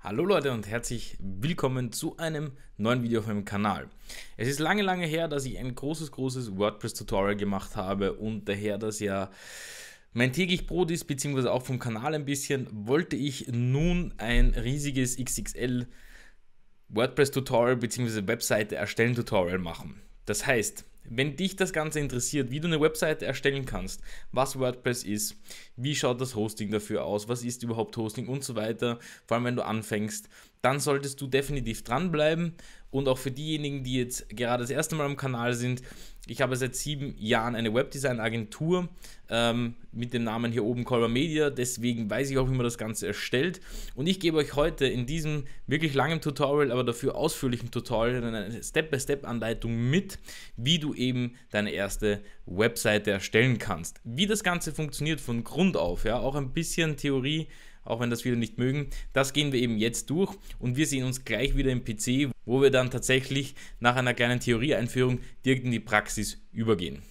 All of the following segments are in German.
Hallo Leute und herzlich willkommen zu einem neuen Video auf meinem Kanal. Es ist lange, lange her, dass ich ein großes, großes WordPress-Tutorial gemacht habe und daher dass ja mein täglich Brot ist, beziehungsweise auch vom Kanal ein bisschen, wollte ich nun ein riesiges XXL WordPress-Tutorial beziehungsweise Webseite erstellen Tutorial machen. Das heißt, wenn dich das Ganze interessiert, wie du eine Webseite erstellen kannst, was WordPress ist, wie schaut das Hosting dafür aus, was ist überhaupt Hosting und so weiter, vor allem wenn du anfängst, dann solltest du definitiv dranbleiben. Und auch für diejenigen, die jetzt gerade das erste Mal am Kanal sind, ich habe seit sieben Jahren eine Webdesign-Agentur ähm, mit dem Namen hier oben Color Media, deswegen weiß ich auch, wie man das Ganze erstellt. Und ich gebe euch heute in diesem wirklich langen Tutorial, aber dafür ausführlichen Tutorial eine Step-by-Step-Anleitung mit, wie du eben deine erste Webseite erstellen kannst. Wie das Ganze funktioniert von Grund auf, ja, auch ein bisschen Theorie auch wenn das viele nicht mögen. Das gehen wir eben jetzt durch und wir sehen uns gleich wieder im PC, wo wir dann tatsächlich nach einer kleinen Theorieeinführung direkt in die Praxis übergehen.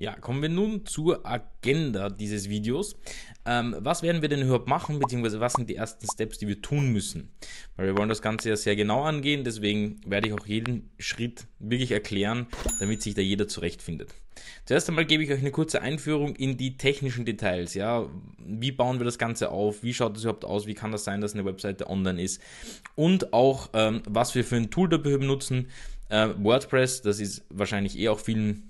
Ja, kommen wir nun zur Agenda dieses Videos. Ähm, was werden wir denn überhaupt machen, beziehungsweise was sind die ersten Steps, die wir tun müssen? Weil wir wollen das Ganze ja sehr genau angehen, deswegen werde ich auch jeden Schritt wirklich erklären, damit sich da jeder zurechtfindet. Zuerst einmal gebe ich euch eine kurze Einführung in die technischen Details. Ja, wie bauen wir das Ganze auf? Wie schaut das überhaupt aus? Wie kann das sein, dass eine Webseite online ist? Und auch, ähm, was wir für ein Tool dafür benutzen. Äh, WordPress, das ist wahrscheinlich eh auch vielen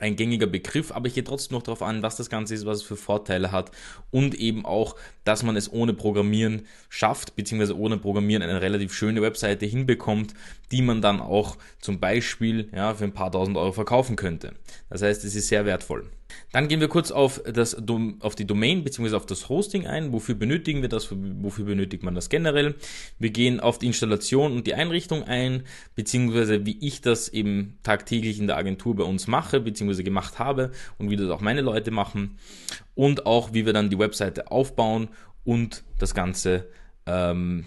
ein gängiger Begriff, aber ich gehe trotzdem noch darauf an, was das Ganze ist, was es für Vorteile hat und eben auch, dass man es ohne Programmieren schafft, beziehungsweise ohne Programmieren eine relativ schöne Webseite hinbekommt, die man dann auch zum Beispiel ja, für ein paar tausend Euro verkaufen könnte. Das heißt, es ist sehr wertvoll. Dann gehen wir kurz auf, das, auf die Domain bzw. auf das Hosting ein. Wofür benötigen wir das? Wofür benötigt man das generell? Wir gehen auf die Installation und die Einrichtung ein, beziehungsweise wie ich das eben tagtäglich in der Agentur bei uns mache, beziehungsweise gemacht habe und wie das auch meine Leute machen. Und auch, wie wir dann die Webseite aufbauen und das Ganze ähm,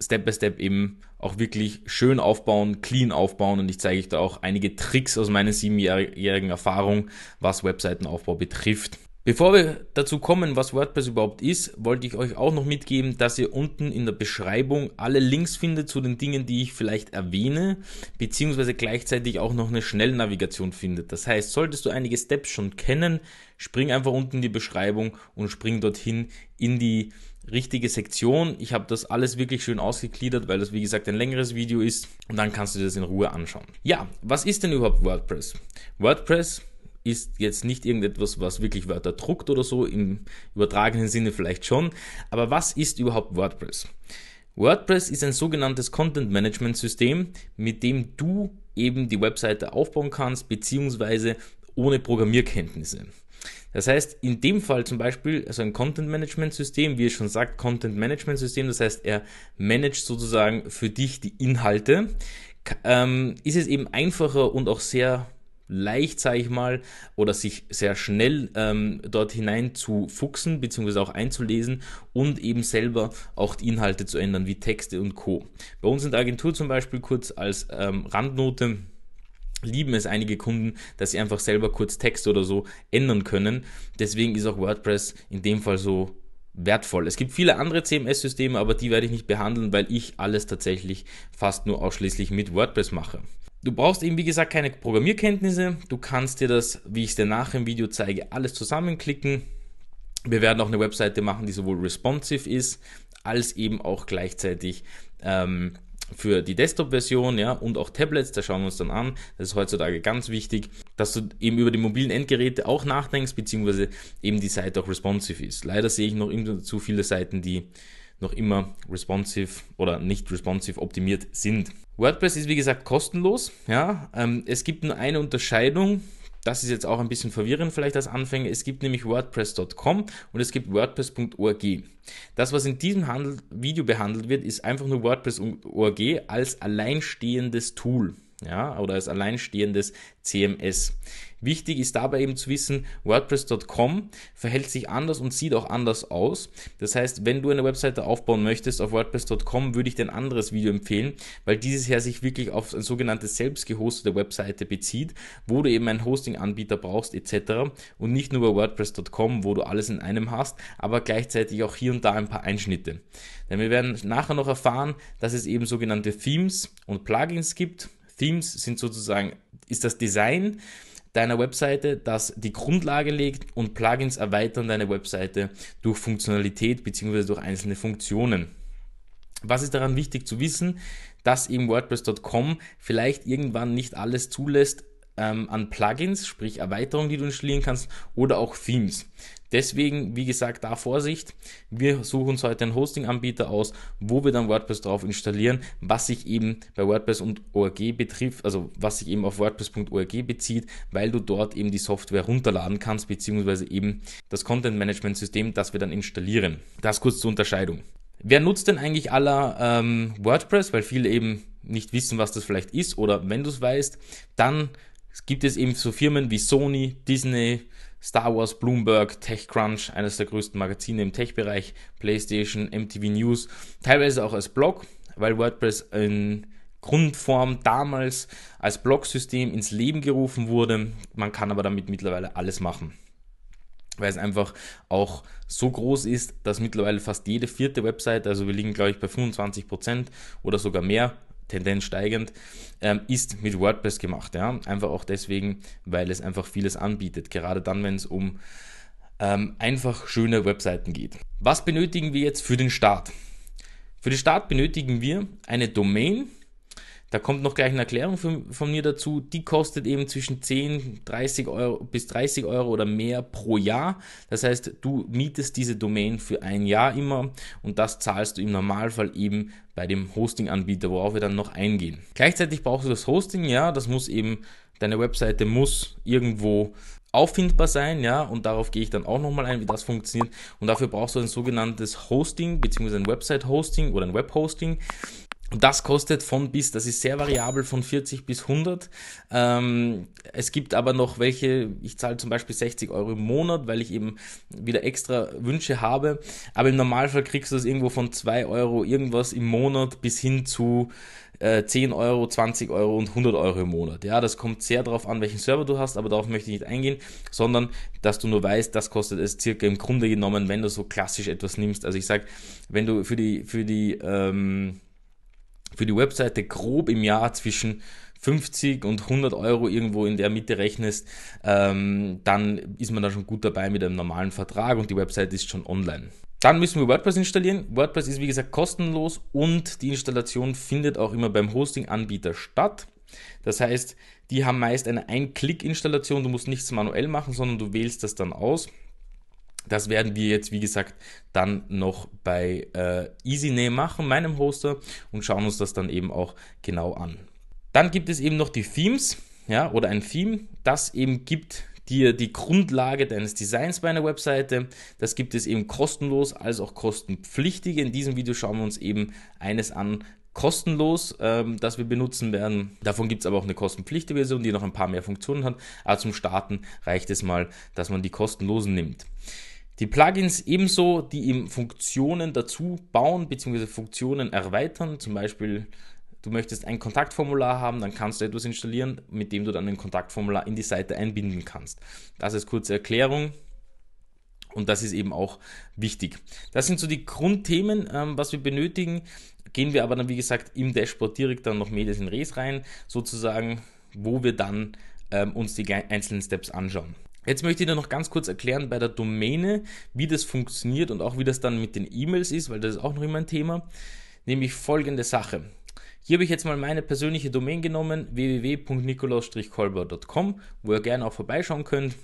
Step by Step eben auch wirklich schön aufbauen, clean aufbauen und ich zeige euch da auch einige Tricks aus meiner siebenjährigen Erfahrung, was Webseitenaufbau betrifft. Bevor wir dazu kommen, was WordPress überhaupt ist, wollte ich euch auch noch mitgeben, dass ihr unten in der Beschreibung alle Links findet zu den Dingen, die ich vielleicht erwähne, beziehungsweise gleichzeitig auch noch eine Schnellnavigation findet. Das heißt, solltest du einige Steps schon kennen, spring einfach unten in die Beschreibung und spring dorthin in die richtige Sektion. Ich habe das alles wirklich schön ausgegliedert, weil das wie gesagt ein längeres Video ist und dann kannst du dir das in Ruhe anschauen. Ja, was ist denn überhaupt WordPress? WordPress ist jetzt nicht irgendetwas, was wirklich Wörter druckt oder so, im übertragenen Sinne vielleicht schon, aber was ist überhaupt WordPress? WordPress ist ein sogenanntes Content Management System, mit dem du eben die Webseite aufbauen kannst, beziehungsweise ohne Programmierkenntnisse. Das heißt, in dem Fall zum Beispiel, also ein Content Management System, wie es schon sagt, Content Management System, das heißt, er managt sozusagen für dich die Inhalte, ähm, ist es eben einfacher und auch sehr leicht, sage ich mal, oder sich sehr schnell ähm, dort hinein zu fuchsen, beziehungsweise auch einzulesen und eben selber auch die Inhalte zu ändern, wie Texte und Co. Bei uns in der Agentur zum Beispiel kurz als ähm, Randnote lieben es einige Kunden, dass sie einfach selber kurz Text oder so ändern können. Deswegen ist auch WordPress in dem Fall so wertvoll. Es gibt viele andere CMS-Systeme, aber die werde ich nicht behandeln, weil ich alles tatsächlich fast nur ausschließlich mit WordPress mache. Du brauchst eben, wie gesagt, keine Programmierkenntnisse. Du kannst dir das, wie ich es dir nachher im Video zeige, alles zusammenklicken. Wir werden auch eine Webseite machen, die sowohl responsive ist, als eben auch gleichzeitig ähm, für die Desktop-Version, ja, und auch Tablets, da schauen wir uns dann an. Das ist heutzutage ganz wichtig, dass du eben über die mobilen Endgeräte auch nachdenkst, beziehungsweise eben die Seite auch responsive ist. Leider sehe ich noch immer zu viele Seiten, die noch immer responsive oder nicht responsive optimiert sind. WordPress ist wie gesagt kostenlos. Ja, ähm, es gibt nur eine Unterscheidung das ist jetzt auch ein bisschen verwirrend vielleicht als Anfänger. Es gibt nämlich WordPress.com und es gibt WordPress.org. Das, was in diesem Handel Video behandelt wird, ist einfach nur WordPress.org als alleinstehendes Tool ja, oder als alleinstehendes CMS. Wichtig ist dabei eben zu wissen, WordPress.com verhält sich anders und sieht auch anders aus. Das heißt, wenn du eine Webseite aufbauen möchtest auf WordPress.com, würde ich dir ein anderes Video empfehlen, weil dieses her sich wirklich auf eine sogenannte selbst gehostete Webseite bezieht, wo du eben einen Hosting-Anbieter brauchst etc. und nicht nur bei WordPress.com, wo du alles in einem hast, aber gleichzeitig auch hier und da ein paar Einschnitte. Denn wir werden nachher noch erfahren, dass es eben sogenannte Themes und Plugins gibt. Themes sind sozusagen, ist das Design deiner Webseite, das die Grundlage legt und Plugins erweitern deine Webseite durch Funktionalität bzw. durch einzelne Funktionen. Was ist daran wichtig zu wissen? Dass eben WordPress.com vielleicht irgendwann nicht alles zulässt, ähm, an Plugins, sprich Erweiterungen, die du installieren kannst, oder auch Themes. Deswegen, wie gesagt, da Vorsicht. Wir suchen uns heute einen Hosting-Anbieter aus, wo wir dann WordPress drauf installieren, was sich eben bei WordPress und ORG betrifft, also was sich eben auf WordPress.org bezieht, weil du dort eben die Software runterladen kannst, beziehungsweise eben das Content-Management-System, das wir dann installieren. Das kurz zur Unterscheidung. Wer nutzt denn eigentlich aller ähm, WordPress? Weil viele eben nicht wissen, was das vielleicht ist oder wenn du es weißt, dann es gibt es eben so Firmen wie Sony, Disney, Star Wars, Bloomberg, TechCrunch, eines der größten Magazine im Tech-Bereich, PlayStation, MTV News, teilweise auch als Blog, weil WordPress in Grundform damals als Blog-System ins Leben gerufen wurde. Man kann aber damit mittlerweile alles machen weil es einfach auch so groß ist, dass mittlerweile fast jede vierte Website, also wir liegen glaube ich bei 25% oder sogar mehr, Tendenz steigend, ähm, ist mit WordPress gemacht. Ja? Einfach auch deswegen, weil es einfach vieles anbietet. Gerade dann, wenn es um ähm, einfach schöne Webseiten geht. Was benötigen wir jetzt für den Start? Für den Start benötigen wir eine Domain da kommt noch gleich eine Erklärung von, von, mir dazu. Die kostet eben zwischen 10 30 Euro, bis 30 Euro oder mehr pro Jahr. Das heißt, du mietest diese Domain für ein Jahr immer und das zahlst du im Normalfall eben bei dem Hosting-Anbieter, worauf wir dann noch eingehen. Gleichzeitig brauchst du das Hosting, ja, das muss eben, deine Webseite muss irgendwo auffindbar sein, ja, und darauf gehe ich dann auch nochmal ein, wie das funktioniert. Und dafür brauchst du ein sogenanntes Hosting, beziehungsweise ein Website-Hosting oder ein Web-Hosting. Das kostet von bis, das ist sehr variabel von 40 bis 100. Ähm, es gibt aber noch welche, ich zahle zum Beispiel 60 Euro im Monat, weil ich eben wieder extra Wünsche habe. Aber im Normalfall kriegst du das irgendwo von 2 Euro irgendwas im Monat bis hin zu äh, 10 Euro, 20 Euro und 100 Euro im Monat. Ja, das kommt sehr darauf an, welchen Server du hast, aber darauf möchte ich nicht eingehen, sondern dass du nur weißt, das kostet es circa im Grunde genommen, wenn du so klassisch etwas nimmst. Also ich sag, wenn du für die, für die, ähm, für die Webseite grob im Jahr zwischen 50 und 100 Euro irgendwo in der Mitte rechnest, ähm, dann ist man da schon gut dabei mit einem normalen Vertrag und die Webseite ist schon online. Dann müssen wir WordPress installieren. WordPress ist wie gesagt kostenlos und die Installation findet auch immer beim Hosting-Anbieter statt. Das heißt, die haben meist eine Ein-Klick-Installation, du musst nichts manuell machen, sondern du wählst das dann aus. Das werden wir jetzt, wie gesagt, dann noch bei äh, EasyName machen, meinem Hoster, und schauen uns das dann eben auch genau an. Dann gibt es eben noch die Themes, ja, oder ein Theme, das eben gibt dir die Grundlage deines Designs bei einer Webseite. Das gibt es eben kostenlos als auch kostenpflichtig. In diesem Video schauen wir uns eben eines an, kostenlos, ähm, das wir benutzen werden. Davon gibt es aber auch eine kostenpflichtige Version, die noch ein paar mehr Funktionen hat. Aber zum Starten reicht es mal, dass man die kostenlosen nimmt. Die Plugins ebenso, die ihm Funktionen dazu bauen bzw. Funktionen erweitern, zum Beispiel du möchtest ein Kontaktformular haben, dann kannst du etwas installieren, mit dem du dann ein Kontaktformular in die Seite einbinden kannst. Das ist kurze Erklärung. Und das ist eben auch wichtig. Das sind so die Grundthemen, ähm, was wir benötigen. Gehen wir aber dann, wie gesagt, im Dashboard direkt dann noch Medias in Res rein, sozusagen, wo wir dann ähm, uns die einzelnen Steps anschauen. Jetzt möchte ich dir noch ganz kurz erklären bei der Domäne, wie das funktioniert und auch wie das dann mit den E-Mails ist, weil das ist auch noch immer ein Thema. Nämlich folgende Sache. Hier habe ich jetzt mal meine persönliche Domain genommen, www.nikolaus-kolber.com, wo ihr gerne auch vorbeischauen könnt.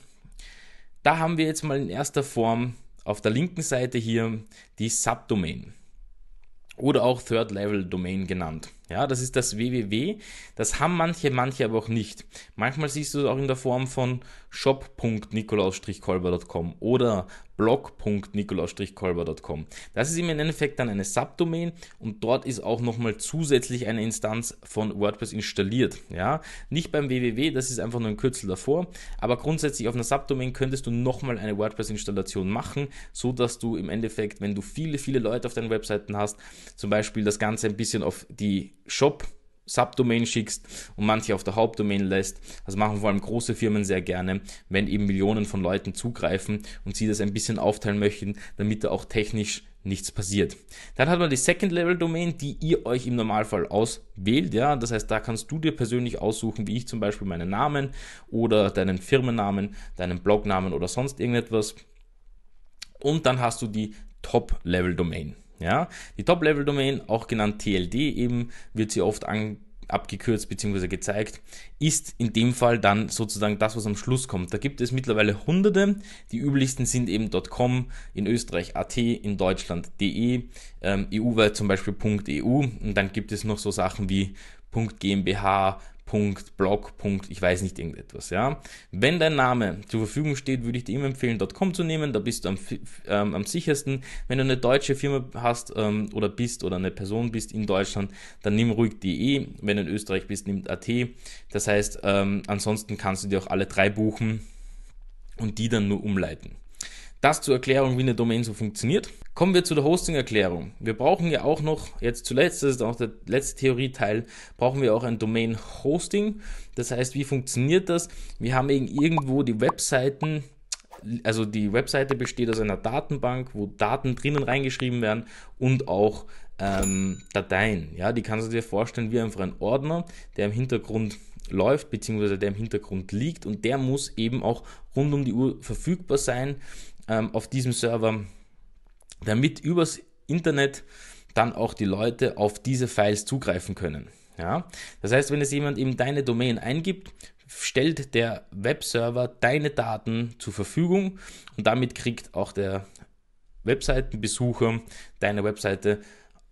Da haben wir jetzt mal in erster Form auf der linken Seite hier die Subdomain oder auch Third Level Domain genannt. Ja, das ist das www. Das haben manche, manche aber auch nicht. Manchmal siehst du es auch in der Form von shop.nikolaus-kolber.com oder blog.nikolaus-kolber.com. Das ist im Endeffekt dann eine Subdomain und dort ist auch nochmal zusätzlich eine Instanz von WordPress installiert. Ja, nicht beim www, das ist einfach nur ein Kürzel davor, aber grundsätzlich auf einer Subdomain könntest du nochmal eine WordPress-Installation machen, so dass du im Endeffekt, wenn du viele, viele Leute auf deinen Webseiten hast, zum Beispiel das Ganze ein bisschen auf die Shop Subdomain schickst und manche auf der Hauptdomain lässt. Das machen vor allem große Firmen sehr gerne, wenn eben Millionen von Leuten zugreifen und sie das ein bisschen aufteilen möchten, damit da auch technisch nichts passiert. Dann hat man die Second Level Domain, die ihr euch im Normalfall auswählt. Ja, das heißt, da kannst du dir persönlich aussuchen, wie ich zum Beispiel meinen Namen oder deinen Firmennamen, deinen Blognamen oder sonst irgendetwas. Und dann hast du die Top Level Domain. Ja, die Top-Level-Domain, auch genannt TLD eben, wird sie oft angekündigt abgekürzt bzw. gezeigt, ist in dem Fall dann sozusagen das, was am Schluss kommt. Da gibt es mittlerweile hunderte. Die üblichsten sind eben .com, in Österreich AT, in Deutschland DE, ähm, EU-weit zum Beispiel .eu und dann gibt es noch so Sachen wie .gmbh, Blog. Ich weiß nicht irgendetwas, ja. Wenn dein Name zur Verfügung steht, würde ich dir immer empfehlen, .com zu nehmen, da bist du am, ähm, am sichersten. Wenn du eine deutsche Firma hast ähm, oder bist oder eine Person bist in Deutschland, dann nimm ruhig .de. E. Wenn du in Österreich bist, nimm .at. Das heißt, ähm, ansonsten kannst du dir auch alle drei buchen und die dann nur umleiten. Das zur Erklärung, wie eine Domain so funktioniert. Kommen wir zu der Hosting-Erklärung. Wir brauchen ja auch noch, jetzt zuletzt, das ist auch der letzte Theorie-Teil, brauchen wir auch ein Domain-Hosting. Das heißt, wie funktioniert das? Wir haben eben irgendwo die Webseiten, also die Webseite besteht aus einer Datenbank, wo Daten drinnen reingeschrieben werden und auch ähm, Dateien. Ja, die kannst du dir vorstellen wie einfach ein Ordner, der im Hintergrund läuft, beziehungsweise der im Hintergrund liegt und der muss eben auch rund um die Uhr verfügbar sein ähm, auf diesem Server, damit übers Internet dann auch die Leute auf diese Files zugreifen können. Ja? Das heißt, wenn es jemand eben deine Domain eingibt, stellt der Webserver deine Daten zur Verfügung und damit kriegt auch der Webseitenbesucher deine Webseite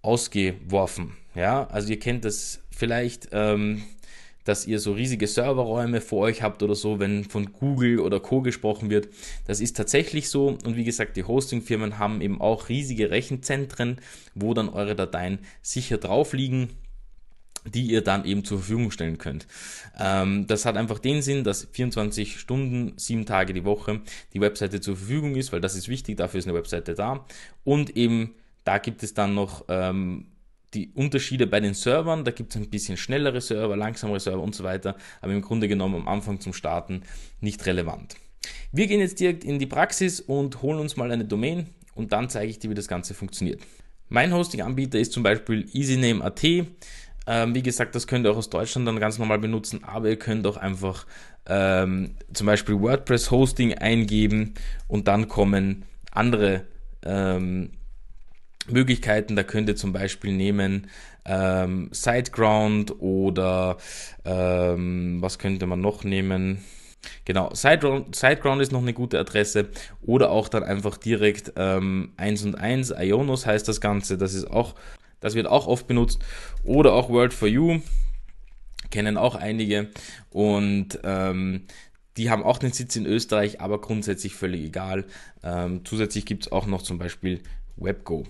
ausgeworfen. Ja, also ihr kennt das vielleicht. Ähm, dass ihr so riesige Serverräume vor euch habt oder so, wenn von Google oder Co gesprochen wird. Das ist tatsächlich so und wie gesagt, die Hostingfirmen haben eben auch riesige Rechenzentren, wo dann eure Dateien sicher drauf liegen die ihr dann eben zur Verfügung stellen könnt. Ähm, das hat einfach den Sinn, dass 24 Stunden, sieben Tage die Woche die Webseite zur Verfügung ist, weil das ist wichtig, dafür ist eine Webseite da. Und eben da gibt es dann noch ähm, die Unterschiede bei den Servern, da gibt es ein bisschen schnellere Server, langsamere Server und so weiter, aber im Grunde genommen am Anfang zum Starten nicht relevant. Wir gehen jetzt direkt in die Praxis und holen uns mal eine Domain und dann zeige ich dir, wie das Ganze funktioniert. Mein Hosting-Anbieter ist zum Beispiel EasyName.at. Ähm, wie gesagt, das könnt ihr auch aus Deutschland dann ganz normal benutzen, aber ihr könnt auch einfach ähm, zum Beispiel WordPress Hosting eingeben und dann kommen andere ähm, Möglichkeiten. Da könnt ihr zum Beispiel nehmen ähm, Sideground oder ähm, was könnte man noch nehmen? Genau, Sideground, Sideground ist noch eine gute Adresse oder auch dann einfach direkt ähm, 1 und 1, Ionos heißt das Ganze, das ist auch, das wird auch oft benutzt oder auch world for You, kennen auch einige und ähm, die haben auch den Sitz in Österreich, aber grundsätzlich völlig egal. Ähm, zusätzlich gibt es auch noch zum Beispiel WebGo.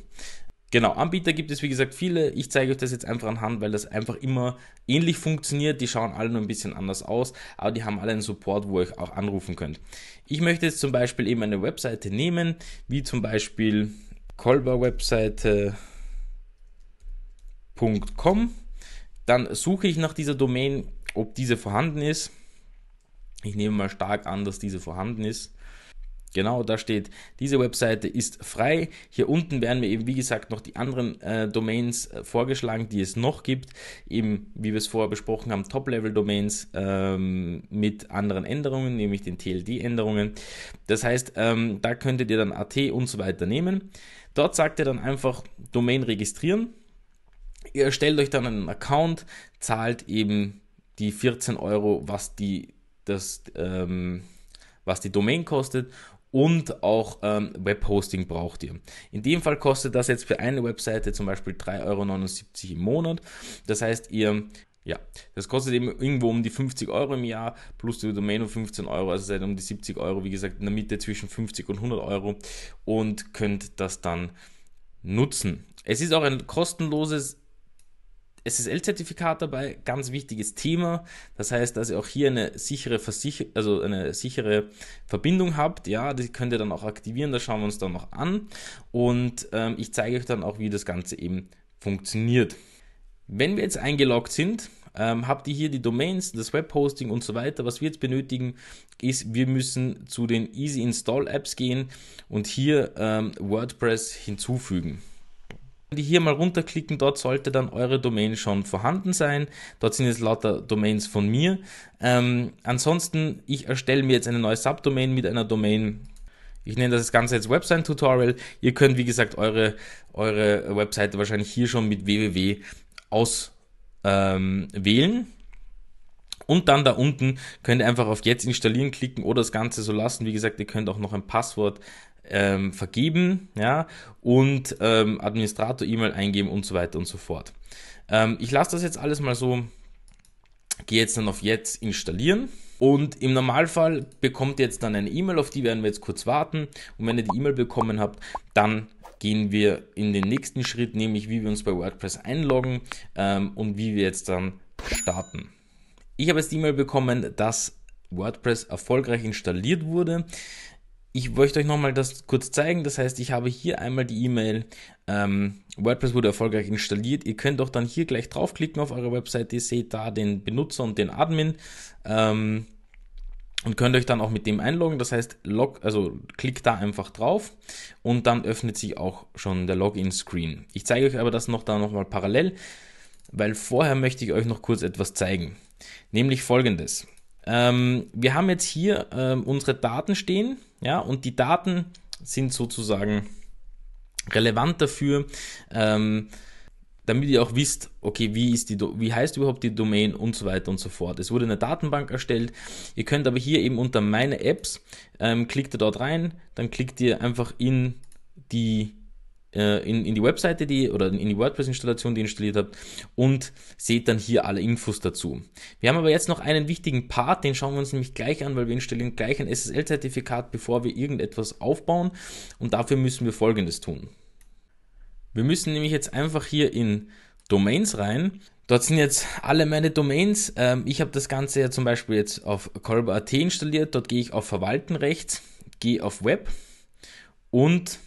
Genau, Anbieter gibt es wie gesagt viele. Ich zeige euch das jetzt einfach anhand, weil das einfach immer ähnlich funktioniert. Die schauen alle nur ein bisschen anders aus, aber die haben alle einen Support, wo ihr euch auch anrufen könnt. Ich möchte jetzt zum Beispiel eben eine Webseite nehmen, wie zum Beispiel kolberwebseite.com. Dann suche ich nach dieser Domain, ob diese vorhanden ist. Ich nehme mal stark an, dass diese vorhanden ist. Genau, da steht, diese Webseite ist frei. Hier unten werden mir eben, wie gesagt, noch die anderen äh, Domains äh, vorgeschlagen, die es noch gibt. Eben, wie wir es vorher besprochen haben, Top-Level-Domains ähm, mit anderen Änderungen, nämlich den TLD-Änderungen. Das heißt, ähm, da könntet ihr dann AT und so weiter nehmen. Dort sagt ihr dann einfach Domain registrieren. Ihr erstellt euch dann einen Account, zahlt eben die 14 Euro, was die, das, ähm, was die Domain kostet und auch ähm, Webhosting braucht ihr. In dem Fall kostet das jetzt für eine Webseite zum Beispiel 3,79 Euro im Monat. Das heißt, ihr ja, das kostet eben irgendwo um die 50 Euro im Jahr plus die Domain um 15 Euro, also seid um die 70 Euro, wie gesagt, in der Mitte zwischen 50 und 100 Euro und könnt das dann nutzen. Es ist auch ein kostenloses SSL-Zertifikat dabei, ganz wichtiges Thema. Das heißt, dass ihr auch hier eine sichere, Versicher also eine sichere Verbindung habt. Ja, die könnt ihr dann auch aktivieren, das schauen wir uns dann noch an. Und ähm, ich zeige euch dann auch, wie das Ganze eben funktioniert. Wenn wir jetzt eingeloggt sind, ähm, habt ihr hier die Domains, das Webhosting und so weiter. Was wir jetzt benötigen, ist, wir müssen zu den Easy Install Apps gehen und hier ähm, WordPress hinzufügen. Wenn ihr hier mal runterklicken, dort sollte dann eure Domain schon vorhanden sein. Dort sind jetzt lauter Domains von mir. Ähm, ansonsten, ich erstelle mir jetzt eine neue Subdomain mit einer Domain. Ich nenne das Ganze jetzt Website-Tutorial. Ihr könnt, wie gesagt, eure, eure Webseite wahrscheinlich hier schon mit www auswählen. Ähm, und dann da unten könnt ihr einfach auf Jetzt installieren klicken oder das Ganze so lassen. Wie gesagt, ihr könnt auch noch ein Passwort ähm, vergeben, ja, und ähm, Administrator-E-Mail eingeben und so weiter und so fort. Ähm, ich lasse das jetzt alles mal so, gehe jetzt dann auf jetzt installieren. Und im Normalfall bekommt ihr jetzt dann eine E-Mail, auf die werden wir jetzt kurz warten. Und wenn ihr die E-Mail bekommen habt, dann gehen wir in den nächsten Schritt, nämlich wie wir uns bei WordPress einloggen ähm, und wie wir jetzt dann starten. Ich habe jetzt die E-Mail bekommen, dass WordPress erfolgreich installiert wurde ich möchte euch nochmal das kurz zeigen. Das heißt, ich habe hier einmal die E-Mail ähm, WordPress wurde erfolgreich installiert. Ihr könnt auch dann hier gleich draufklicken auf eure Webseite. Ihr seht da den Benutzer und den Admin. Ähm, und könnt euch dann auch mit dem einloggen. Das heißt, log, also klickt da einfach drauf und dann öffnet sich auch schon der Login-Screen. Ich zeige euch aber das noch da nochmal parallel, weil vorher möchte ich euch noch kurz etwas zeigen. Nämlich folgendes. Ähm, wir haben jetzt hier ähm, unsere Daten stehen, ja, und die Daten sind sozusagen relevant dafür, ähm, damit ihr auch wisst, okay, wie, ist die, wie heißt überhaupt die Domain und so weiter und so fort. Es wurde eine Datenbank erstellt. Ihr könnt aber hier eben unter meine Apps, ähm, klickt ihr dort rein, dann klickt ihr einfach in die äh, in, in die Webseite die, oder in die WordPress-Installation, die ihr installiert habt und seht dann hier alle Infos dazu. Wir haben aber jetzt noch einen wichtigen Part, den schauen wir uns nämlich gleich an, weil wir installieren gleich ein SSL-Zertifikat, bevor wir irgendetwas aufbauen und dafür müssen wir Folgendes tun. Wir müssen nämlich jetzt einfach hier in Domains rein. Dort sind jetzt alle meine Domains. Ähm, ich habe das Ganze ja zum Beispiel jetzt auf Colba.at installiert. Dort gehe ich auf Verwalten rechts, gehe auf Web und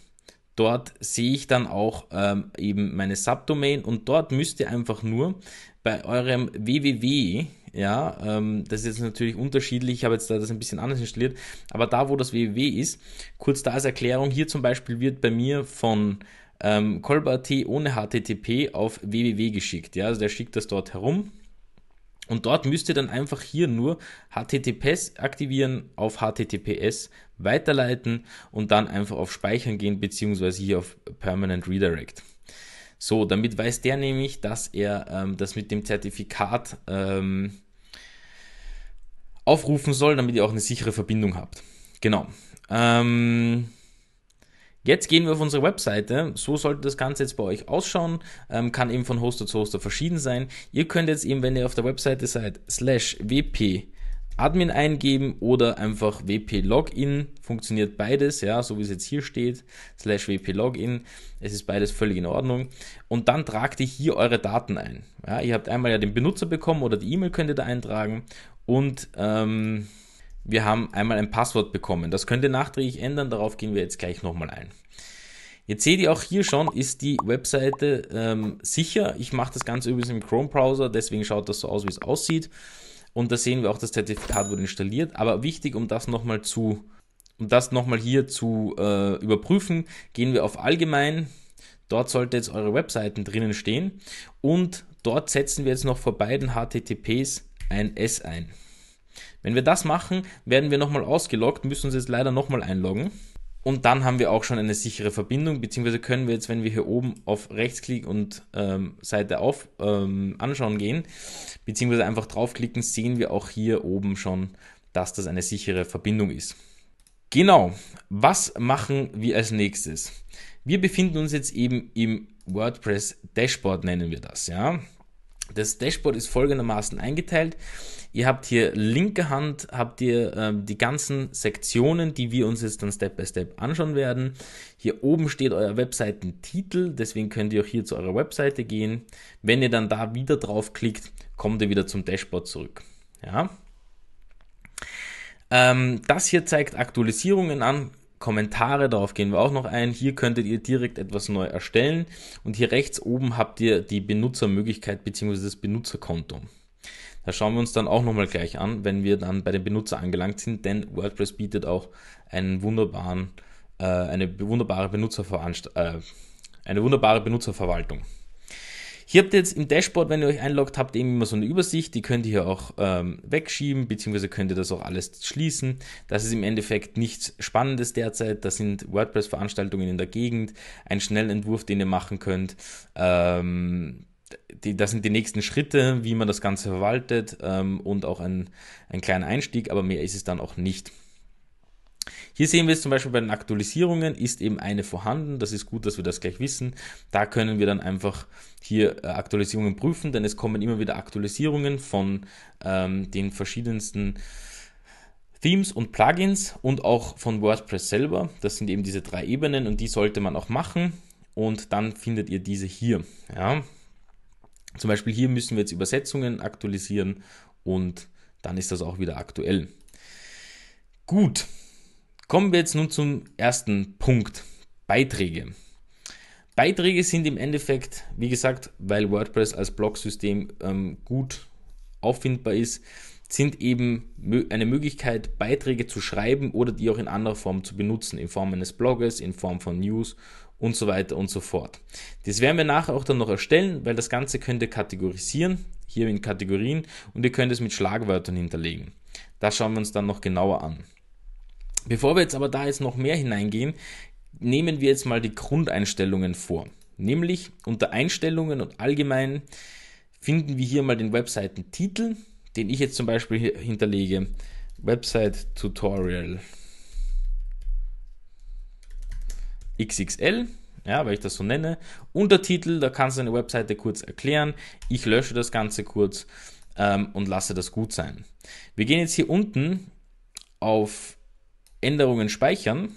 Dort sehe ich dann auch ähm, eben meine Subdomain und dort müsst ihr einfach nur bei eurem www ja, ähm, das ist jetzt natürlich unterschiedlich. Ich habe jetzt da das ein bisschen anders installiert. Aber da, wo das www ist, kurz da als Erklärung, hier zum Beispiel wird bei mir von ähm, Kolber.at ohne HTTP auf www geschickt. Ja, also der schickt das dort herum. Und dort müsst ihr dann einfach hier nur HTTPS aktivieren auf HTTPS weiterleiten und dann einfach auf Speichern gehen, beziehungsweise hier auf Permanent Redirect. So, damit weiß der nämlich, dass er ähm, das mit dem Zertifikat ähm, aufrufen soll, damit ihr auch eine sichere Verbindung habt. Genau. Ähm, jetzt gehen wir auf unsere Webseite. So sollte das Ganze jetzt bei euch ausschauen. Ähm, kann eben von Hoster zu Hoster verschieden sein. Ihr könnt jetzt eben, wenn ihr auf der Webseite seid, slash wp Admin eingeben oder einfach wp-login, funktioniert beides, ja, so wie es jetzt hier steht, slash wp-login, es ist beides völlig in Ordnung. Und dann tragt ihr hier eure Daten ein. Ja, ihr habt einmal ja den Benutzer bekommen oder die E-Mail könnt ihr da eintragen und ähm, wir haben einmal ein Passwort bekommen. Das könnt ihr nachträglich ändern, darauf gehen wir jetzt gleich nochmal ein. Jetzt seht ihr auch hier schon, ist die Webseite ähm, sicher. Ich mache das Ganze übrigens im Chrome-Browser, deswegen schaut das so aus, wie es aussieht. Und da sehen wir auch, das Zertifikat wurde installiert. Aber wichtig, um das nochmal zu, um das nochmal hier zu äh, überprüfen, gehen wir auf Allgemein. Dort sollte jetzt eure Webseiten drinnen stehen. Und dort setzen wir jetzt noch vor beiden HTTPs ein S ein. Wenn wir das machen, werden wir nochmal ausgeloggt, müssen uns jetzt leider nochmal einloggen. Und dann haben wir auch schon eine sichere Verbindung, beziehungsweise können wir jetzt, wenn wir hier oben auf Rechtsklick und ähm, Seite auf ähm, anschauen gehen, beziehungsweise einfach draufklicken, sehen wir auch hier oben schon, dass das eine sichere Verbindung ist. Genau, was machen wir als nächstes? Wir befinden uns jetzt eben im WordPress Dashboard, nennen wir das, ja. Das Dashboard ist folgendermaßen eingeteilt. Ihr habt hier linke Hand, habt ihr äh, die ganzen Sektionen, die wir uns jetzt dann Step by Step anschauen werden. Hier oben steht euer Webseitentitel, deswegen könnt ihr auch hier zu eurer Webseite gehen. Wenn ihr dann da wieder draufklickt, kommt ihr wieder zum Dashboard zurück. Ja. Ähm, das hier zeigt Aktualisierungen an, Kommentare, darauf gehen wir auch noch ein. Hier könntet ihr direkt etwas neu erstellen und hier rechts oben habt ihr die Benutzermöglichkeit bzw. das Benutzerkonto. Das schauen wir uns dann auch nochmal gleich an, wenn wir dann bei den Benutzer angelangt sind, denn WordPress bietet auch einen wunderbaren, äh, eine, wunderbare äh, eine wunderbare Benutzerverwaltung. Hier habt ihr jetzt im Dashboard, wenn ihr euch einloggt, habt ihr immer so eine Übersicht, die könnt ihr hier auch ähm, wegschieben, beziehungsweise könnt ihr das auch alles schließen. Das ist im Endeffekt nichts Spannendes derzeit, das sind WordPress-Veranstaltungen in der Gegend, ein Schnellentwurf, den ihr machen könnt, ähm, die, das sind die nächsten Schritte, wie man das Ganze verwaltet ähm, und auch ein, ein kleiner Einstieg, aber mehr ist es dann auch nicht. Hier sehen wir es zum Beispiel bei den Aktualisierungen, ist eben eine vorhanden. Das ist gut, dass wir das gleich wissen. Da können wir dann einfach hier äh, Aktualisierungen prüfen, denn es kommen immer wieder Aktualisierungen von ähm, den verschiedensten Themes und Plugins und auch von WordPress selber. Das sind eben diese drei Ebenen und die sollte man auch machen. Und dann findet ihr diese hier. Ja. Zum Beispiel hier müssen wir jetzt Übersetzungen aktualisieren und dann ist das auch wieder aktuell. Gut, kommen wir jetzt nun zum ersten Punkt, Beiträge. Beiträge sind im Endeffekt, wie gesagt, weil WordPress als Blog-System ähm, gut auffindbar ist, sind eben eine Möglichkeit, Beiträge zu schreiben oder die auch in anderer Form zu benutzen, in Form eines Blogs, in Form von News und so weiter und so fort. Das werden wir nachher auch dann noch erstellen, weil das Ganze könnt ihr kategorisieren, hier in Kategorien, und ihr könnt es mit Schlagwörtern hinterlegen. Das schauen wir uns dann noch genauer an. Bevor wir jetzt aber da jetzt noch mehr hineingehen, nehmen wir jetzt mal die Grundeinstellungen vor. Nämlich unter Einstellungen und allgemein finden wir hier mal den Webseitentitel, den ich jetzt zum Beispiel hier hinterlege. Website Tutorial. XXL, ja, weil ich das so nenne. Untertitel, da kannst du eine Webseite kurz erklären. Ich lösche das Ganze kurz ähm, und lasse das gut sein. Wir gehen jetzt hier unten auf Änderungen speichern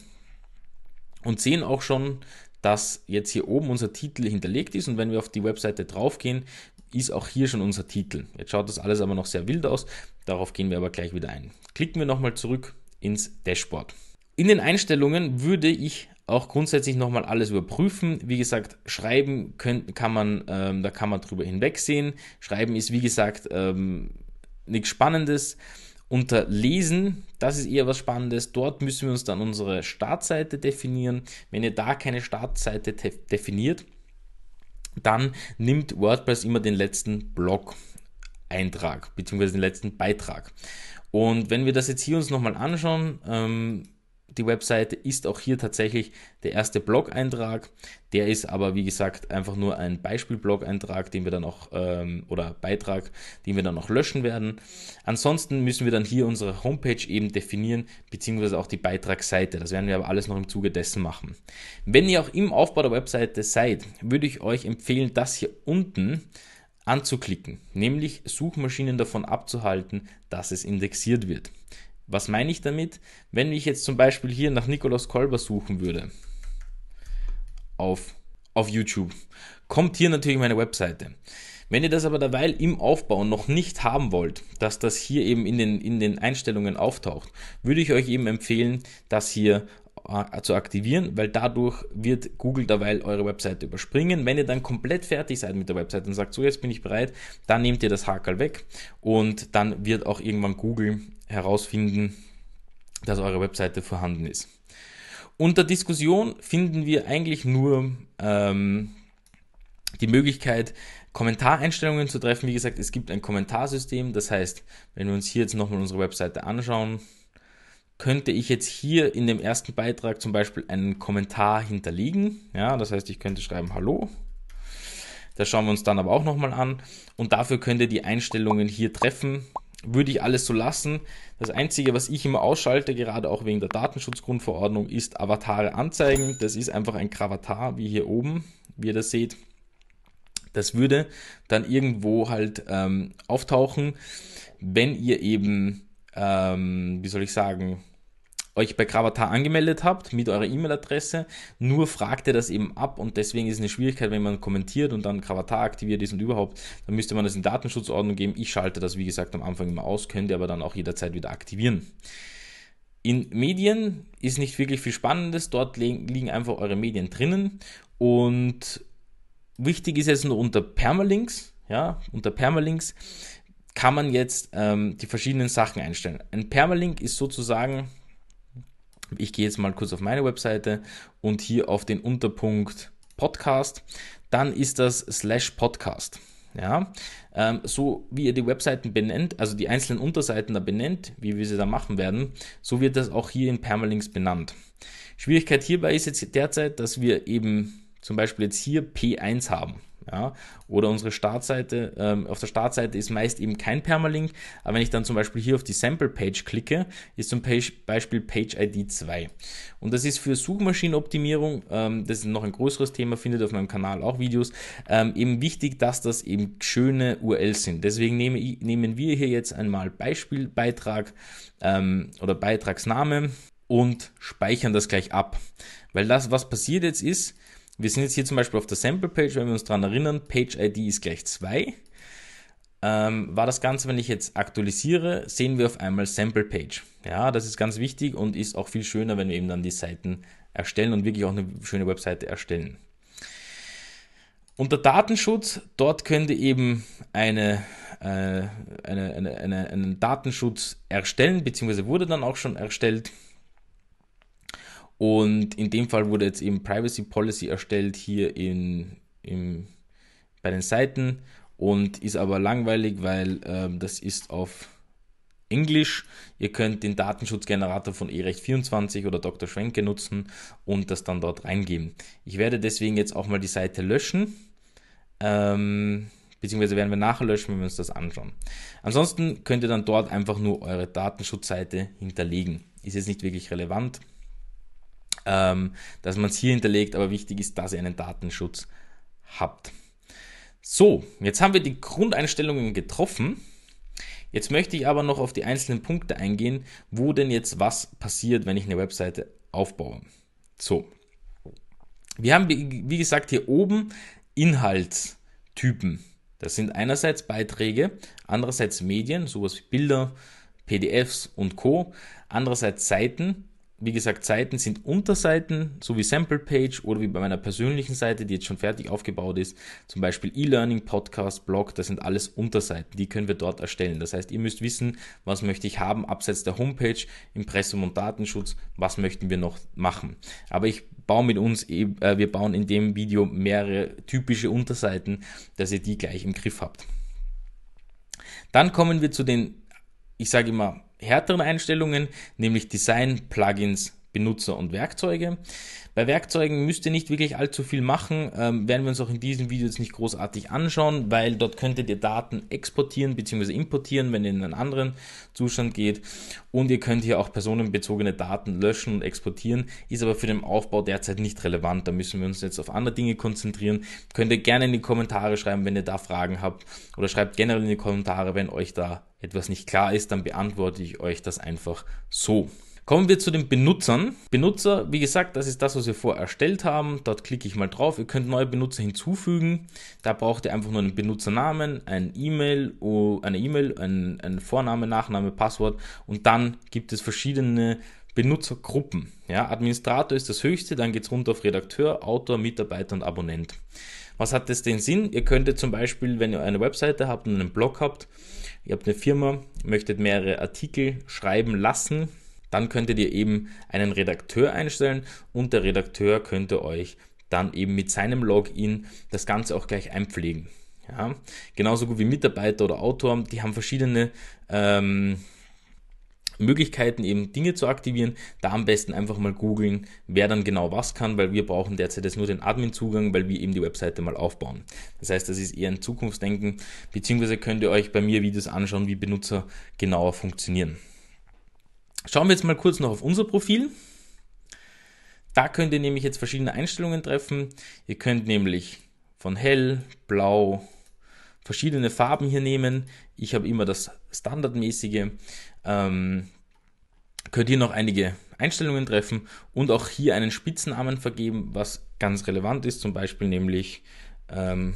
und sehen auch schon, dass jetzt hier oben unser Titel hinterlegt ist und wenn wir auf die Webseite draufgehen, ist auch hier schon unser Titel. Jetzt schaut das alles aber noch sehr wild aus, darauf gehen wir aber gleich wieder ein. Klicken wir nochmal zurück ins Dashboard. In den Einstellungen würde ich auch grundsätzlich nochmal alles überprüfen. Wie gesagt, schreiben können, kann man, ähm, da kann man drüber hinwegsehen. Schreiben ist, wie gesagt, ähm, nichts Spannendes. Unter Lesen, das ist eher was Spannendes. Dort müssen wir uns dann unsere Startseite definieren. Wenn ihr da keine Startseite definiert, dann nimmt WordPress immer den letzten Blog-Eintrag bzw. den letzten Beitrag. Und wenn wir das jetzt hier uns nochmal anschauen, ähm, die Webseite ist auch hier tatsächlich der erste Blog-Eintrag. Der ist aber, wie gesagt, einfach nur ein Beispiel-Blog-Eintrag, den wir dann auch, ähm, oder Beitrag, den wir dann auch löschen werden. Ansonsten müssen wir dann hier unsere Homepage eben definieren, beziehungsweise auch die Beitragsseite. Das werden wir aber alles noch im Zuge dessen machen. Wenn ihr auch im Aufbau der Webseite seid, würde ich euch empfehlen, das hier unten anzuklicken, nämlich Suchmaschinen davon abzuhalten, dass es indexiert wird. Was meine ich damit? Wenn ich jetzt zum Beispiel hier nach Nikolaus Kolber suchen würde auf, auf YouTube, kommt hier natürlich meine Webseite. Wenn ihr das aber derweil im Aufbau noch nicht haben wollt, dass das hier eben in den, in den Einstellungen auftaucht, würde ich euch eben empfehlen, das hier äh, zu aktivieren, weil dadurch wird Google derweil eure Webseite überspringen. Wenn ihr dann komplett fertig seid mit der Webseite und sagt, so jetzt bin ich bereit, dann nehmt ihr das Hakel weg und dann wird auch irgendwann Google herausfinden, dass eure Webseite vorhanden ist. Unter Diskussion finden wir eigentlich nur ähm, die Möglichkeit, Kommentareinstellungen zu treffen. Wie gesagt, es gibt ein Kommentarsystem. Das heißt, wenn wir uns hier jetzt nochmal unsere Webseite anschauen, könnte ich jetzt hier in dem ersten Beitrag zum Beispiel einen Kommentar hinterlegen. Ja, das heißt, ich könnte schreiben Hallo. Das schauen wir uns dann aber auch nochmal an. Und dafür könnt ihr die Einstellungen hier treffen würde ich alles so lassen. Das Einzige, was ich immer ausschalte, gerade auch wegen der Datenschutzgrundverordnung, ist Avatare anzeigen. Das ist einfach ein Kravatar, wie hier oben, wie ihr das seht. Das würde dann irgendwo halt ähm, auftauchen, wenn ihr eben, ähm, wie soll ich sagen, euch bei Gravatar angemeldet habt mit eurer E-Mail-Adresse, nur fragt ihr das eben ab und deswegen ist es eine Schwierigkeit, wenn man kommentiert und dann Gravatar aktiviert ist und überhaupt, dann müsste man das in Datenschutzordnung geben. Ich schalte das, wie gesagt, am Anfang immer aus, könnt ihr aber dann auch jederzeit wieder aktivieren. In Medien ist nicht wirklich viel Spannendes, dort liegen einfach eure Medien drinnen und wichtig ist jetzt nur unter Permalinks, ja, unter Permalinks kann man jetzt ähm, die verschiedenen Sachen einstellen. Ein Permalink ist sozusagen ich gehe jetzt mal kurz auf meine Webseite und hier auf den Unterpunkt Podcast. Dann ist das slash Podcast. Ja, ähm, so wie ihr die Webseiten benennt, also die einzelnen Unterseiten da benennt, wie wir sie da machen werden, so wird das auch hier in Permalinks benannt. Schwierigkeit hierbei ist jetzt derzeit, dass wir eben zum Beispiel jetzt hier P1 haben. Ja? Oder unsere Startseite, ähm, auf der Startseite ist meist eben kein Permalink, aber wenn ich dann zum Beispiel hier auf die Sample-Page klicke, ist zum Beispiel Page ID 2. Und das ist für Suchmaschinenoptimierung, ähm, das ist noch ein größeres Thema, findet auf meinem Kanal auch Videos, ähm, eben wichtig, dass das eben schöne URLs sind. Deswegen nehme ich, nehmen wir hier jetzt einmal Beispielbeitrag ähm, oder Beitragsname und speichern das gleich ab. Weil das, was passiert jetzt ist, wir sind jetzt hier zum Beispiel auf der Sample-Page, wenn wir uns daran erinnern, Page-ID ist gleich 2. Ähm, war das Ganze, wenn ich jetzt aktualisiere, sehen wir auf einmal Sample-Page. Ja, das ist ganz wichtig und ist auch viel schöner, wenn wir eben dann die Seiten erstellen und wirklich auch eine schöne Webseite erstellen. Unter Datenschutz, dort könnte eben eine, äh, eine, eine, eine, einen Datenschutz erstellen, beziehungsweise wurde dann auch schon erstellt. Und in dem Fall wurde jetzt eben Privacy Policy erstellt hier in, im, bei den Seiten und ist aber langweilig, weil ähm, das ist auf Englisch. Ihr könnt den Datenschutzgenerator von eRecht24 oder Dr. Schwenke nutzen und das dann dort reingeben. Ich werde deswegen jetzt auch mal die Seite löschen. Ähm, beziehungsweise werden wir nachher löschen, wenn wir uns das anschauen. Ansonsten könnt ihr dann dort einfach nur eure Datenschutzseite hinterlegen. Ist jetzt nicht wirklich relevant ähm, dass man es hier hinterlegt, aber wichtig ist, dass ihr einen Datenschutz habt. So, jetzt haben wir die Grundeinstellungen getroffen. Jetzt möchte ich aber noch auf die einzelnen Punkte eingehen, wo denn jetzt was passiert, wenn ich eine Webseite aufbaue. So, wir haben, wie gesagt, hier oben Inhaltstypen. Das sind einerseits Beiträge, andererseits Medien, sowas wie Bilder, PDFs und Co. Andererseits Seiten, wie gesagt, Seiten sind Unterseiten, so wie Sample Page oder wie bei meiner persönlichen Seite, die jetzt schon fertig aufgebaut ist. Zum Beispiel E-Learning, Podcast, Blog, das sind alles Unterseiten. Die können wir dort erstellen. Das heißt, ihr müsst wissen, was möchte ich haben abseits der Homepage, Impressum und Datenschutz, was möchten wir noch machen. Aber ich baue mit uns, e-, äh, wir bauen in dem Video mehrere typische Unterseiten, dass ihr die gleich im Griff habt. Dann kommen wir zu den, ich sage immer, härteren Einstellungen, nämlich Design, Plugins, Benutzer und Werkzeuge. Bei Werkzeugen müsst ihr nicht wirklich allzu viel machen, ähm, werden wir uns auch in diesem Video jetzt nicht großartig anschauen, weil dort könntet ihr Daten exportieren bzw. importieren, wenn ihr in einen anderen Zustand geht und ihr könnt hier auch personenbezogene Daten löschen und exportieren, ist aber für den Aufbau derzeit nicht relevant, da müssen wir uns jetzt auf andere Dinge konzentrieren. Könnt ihr gerne in die Kommentare schreiben, wenn ihr da Fragen habt oder schreibt generell in die Kommentare, wenn euch da etwas nicht klar ist, dann beantworte ich euch das einfach so. Kommen wir zu den Benutzern. Benutzer, wie gesagt, das ist das, was wir vorher erstellt haben. Dort klicke ich mal drauf. Ihr könnt neue Benutzer hinzufügen. Da braucht ihr einfach nur einen Benutzernamen, ein E-Mail, eine E-Mail, ein, Vorname, Nachname, Passwort und dann gibt es verschiedene Benutzergruppen. Ja, Administrator ist das höchste, dann geht es runter auf Redakteur, Autor, Mitarbeiter und Abonnent. Was hat das den Sinn? Ihr könntet zum Beispiel, wenn ihr eine Webseite habt und einen Blog habt, ihr habt eine Firma, möchtet mehrere Artikel schreiben lassen, dann könntet ihr eben einen Redakteur einstellen und der Redakteur könnte euch dann eben mit seinem Login das Ganze auch gleich einpflegen. Ja, genauso gut wie Mitarbeiter oder Autoren, die haben verschiedene ähm, Möglichkeiten, eben Dinge zu aktivieren. Da am besten einfach mal googeln, wer dann genau was kann, weil wir brauchen derzeit jetzt nur den Admin-Zugang, weil wir eben die Webseite mal aufbauen. Das heißt, das ist eher ein Zukunftsdenken, beziehungsweise könnt ihr euch bei mir Videos anschauen, wie Benutzer genauer funktionieren. Schauen wir jetzt mal kurz noch auf unser Profil. Da könnt ihr nämlich jetzt verschiedene Einstellungen treffen. Ihr könnt nämlich von hell, blau, verschiedene Farben hier nehmen. Ich habe immer das standardmäßige ähm, könnt ihr noch einige Einstellungen treffen und auch hier einen Spitznamen vergeben, was ganz relevant ist, zum Beispiel nämlich, ähm,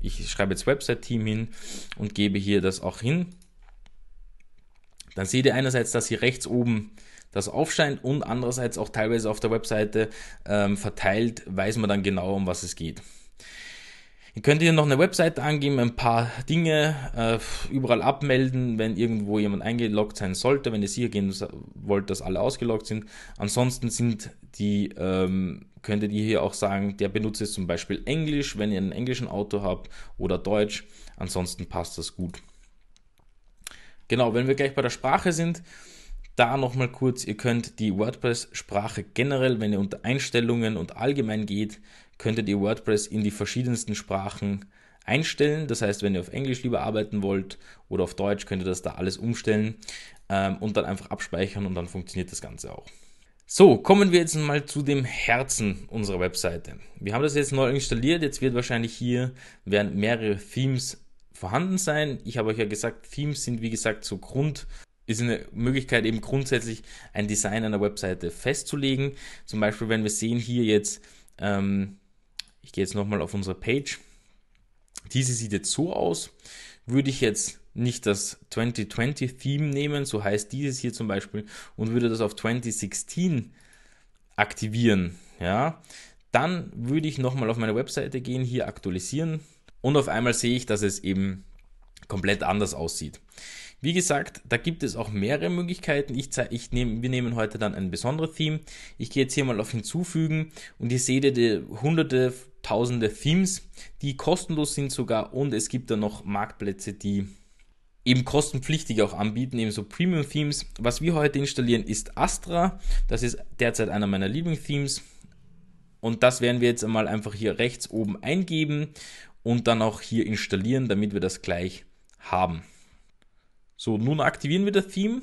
ich schreibe jetzt Website-Team hin und gebe hier das auch hin. Dann seht ihr einerseits, dass hier rechts oben das aufscheint und andererseits auch teilweise auf der Webseite ähm, verteilt, weiß man dann genau, um was es geht. Ihr könnt hier noch eine Webseite angeben, ein paar Dinge äh, überall abmelden, wenn irgendwo jemand eingeloggt sein sollte. Wenn ihr sicher gehen wollt, dass alle ausgeloggt sind. Ansonsten sind die, ähm, könntet ihr hier auch sagen, der benutzt jetzt zum Beispiel Englisch, wenn ihr einen englischen Auto habt oder Deutsch. Ansonsten passt das gut. Genau, wenn wir gleich bei der Sprache sind, da nochmal kurz, ihr könnt die WordPress-Sprache generell, wenn ihr unter Einstellungen und allgemein geht, könntet ihr WordPress in die verschiedensten Sprachen einstellen. Das heißt, wenn ihr auf Englisch lieber arbeiten wollt oder auf Deutsch, könnt ihr das da alles umstellen ähm, und dann einfach abspeichern und dann funktioniert das Ganze auch. So, kommen wir jetzt mal zu dem Herzen unserer Webseite. Wir haben das jetzt neu installiert. Jetzt wird wahrscheinlich hier werden mehrere Themes vorhanden sein. Ich habe euch ja gesagt, Themes sind wie gesagt so Grund ist eine Möglichkeit, eben grundsätzlich ein Design einer Webseite festzulegen. Zum Beispiel, wenn wir sehen hier jetzt ähm, ich gehe jetzt nochmal auf unsere Page. Diese sieht jetzt so aus. Würde ich jetzt nicht das 2020-Theme nehmen, so heißt dieses hier zum Beispiel, und würde das auf 2016 aktivieren, ja, dann würde ich nochmal auf meine Webseite gehen, hier aktualisieren und auf einmal sehe ich, dass es eben komplett anders aussieht. Wie gesagt, da gibt es auch mehrere Möglichkeiten. Ich zeige, ich nehme, wir nehmen heute dann ein besonderes Theme. Ich gehe jetzt hier mal auf Hinzufügen und ihr seht die hunderte tausende Themes, die kostenlos sind sogar und es gibt dann noch Marktplätze, die eben kostenpflichtig auch anbieten, eben so Premium Themes. Was wir heute installieren ist Astra, das ist derzeit einer meiner Lieblings-Themes und das werden wir jetzt einmal einfach hier rechts oben eingeben und dann auch hier installieren, damit wir das gleich haben. So, nun aktivieren wir das Theme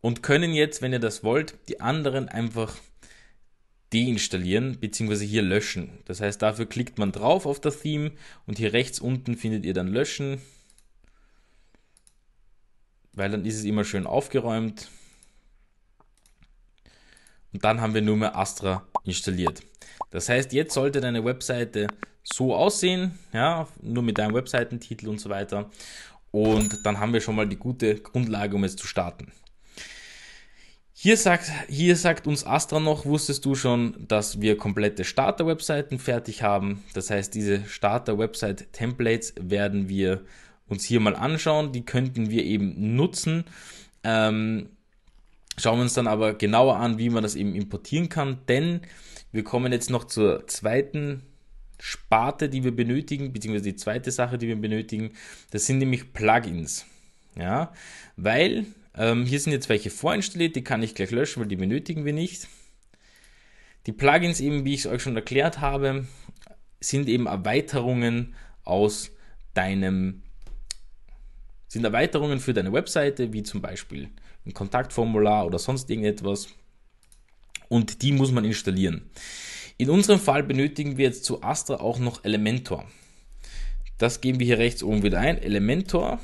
und können jetzt, wenn ihr das wollt, die anderen einfach deinstallieren bzw. hier löschen. Das heißt, dafür klickt man drauf auf das Theme und hier rechts unten findet ihr dann löschen, weil dann ist es immer schön aufgeräumt. Und dann haben wir nur mehr Astra installiert. Das heißt, jetzt sollte deine Webseite so aussehen, ja, nur mit deinem Webseitentitel und so weiter. Und dann haben wir schon mal die gute Grundlage, um es zu starten. Hier sagt, hier sagt uns Astra noch, wusstest du schon, dass wir komplette Starter-Webseiten fertig haben? Das heißt, diese Starter-Website-Templates werden wir uns hier mal anschauen. Die könnten wir eben nutzen. Ähm, schauen wir uns dann aber genauer an, wie man das eben importieren kann, denn wir kommen jetzt noch zur zweiten Sparte, die wir benötigen, beziehungsweise die zweite Sache, die wir benötigen. Das sind nämlich Plugins. Ja, weil ähm, hier sind jetzt welche vorinstalliert, die kann ich gleich löschen, weil die benötigen wir nicht. Die Plugins eben, wie ich es euch schon erklärt habe, sind eben Erweiterungen aus deinem, sind Erweiterungen für deine Webseite, wie zum Beispiel ein Kontaktformular oder sonst irgendetwas. Und die muss man installieren. In unserem Fall benötigen wir jetzt zu Astra auch noch Elementor. Das geben wir hier rechts oben wieder ein, Elementor.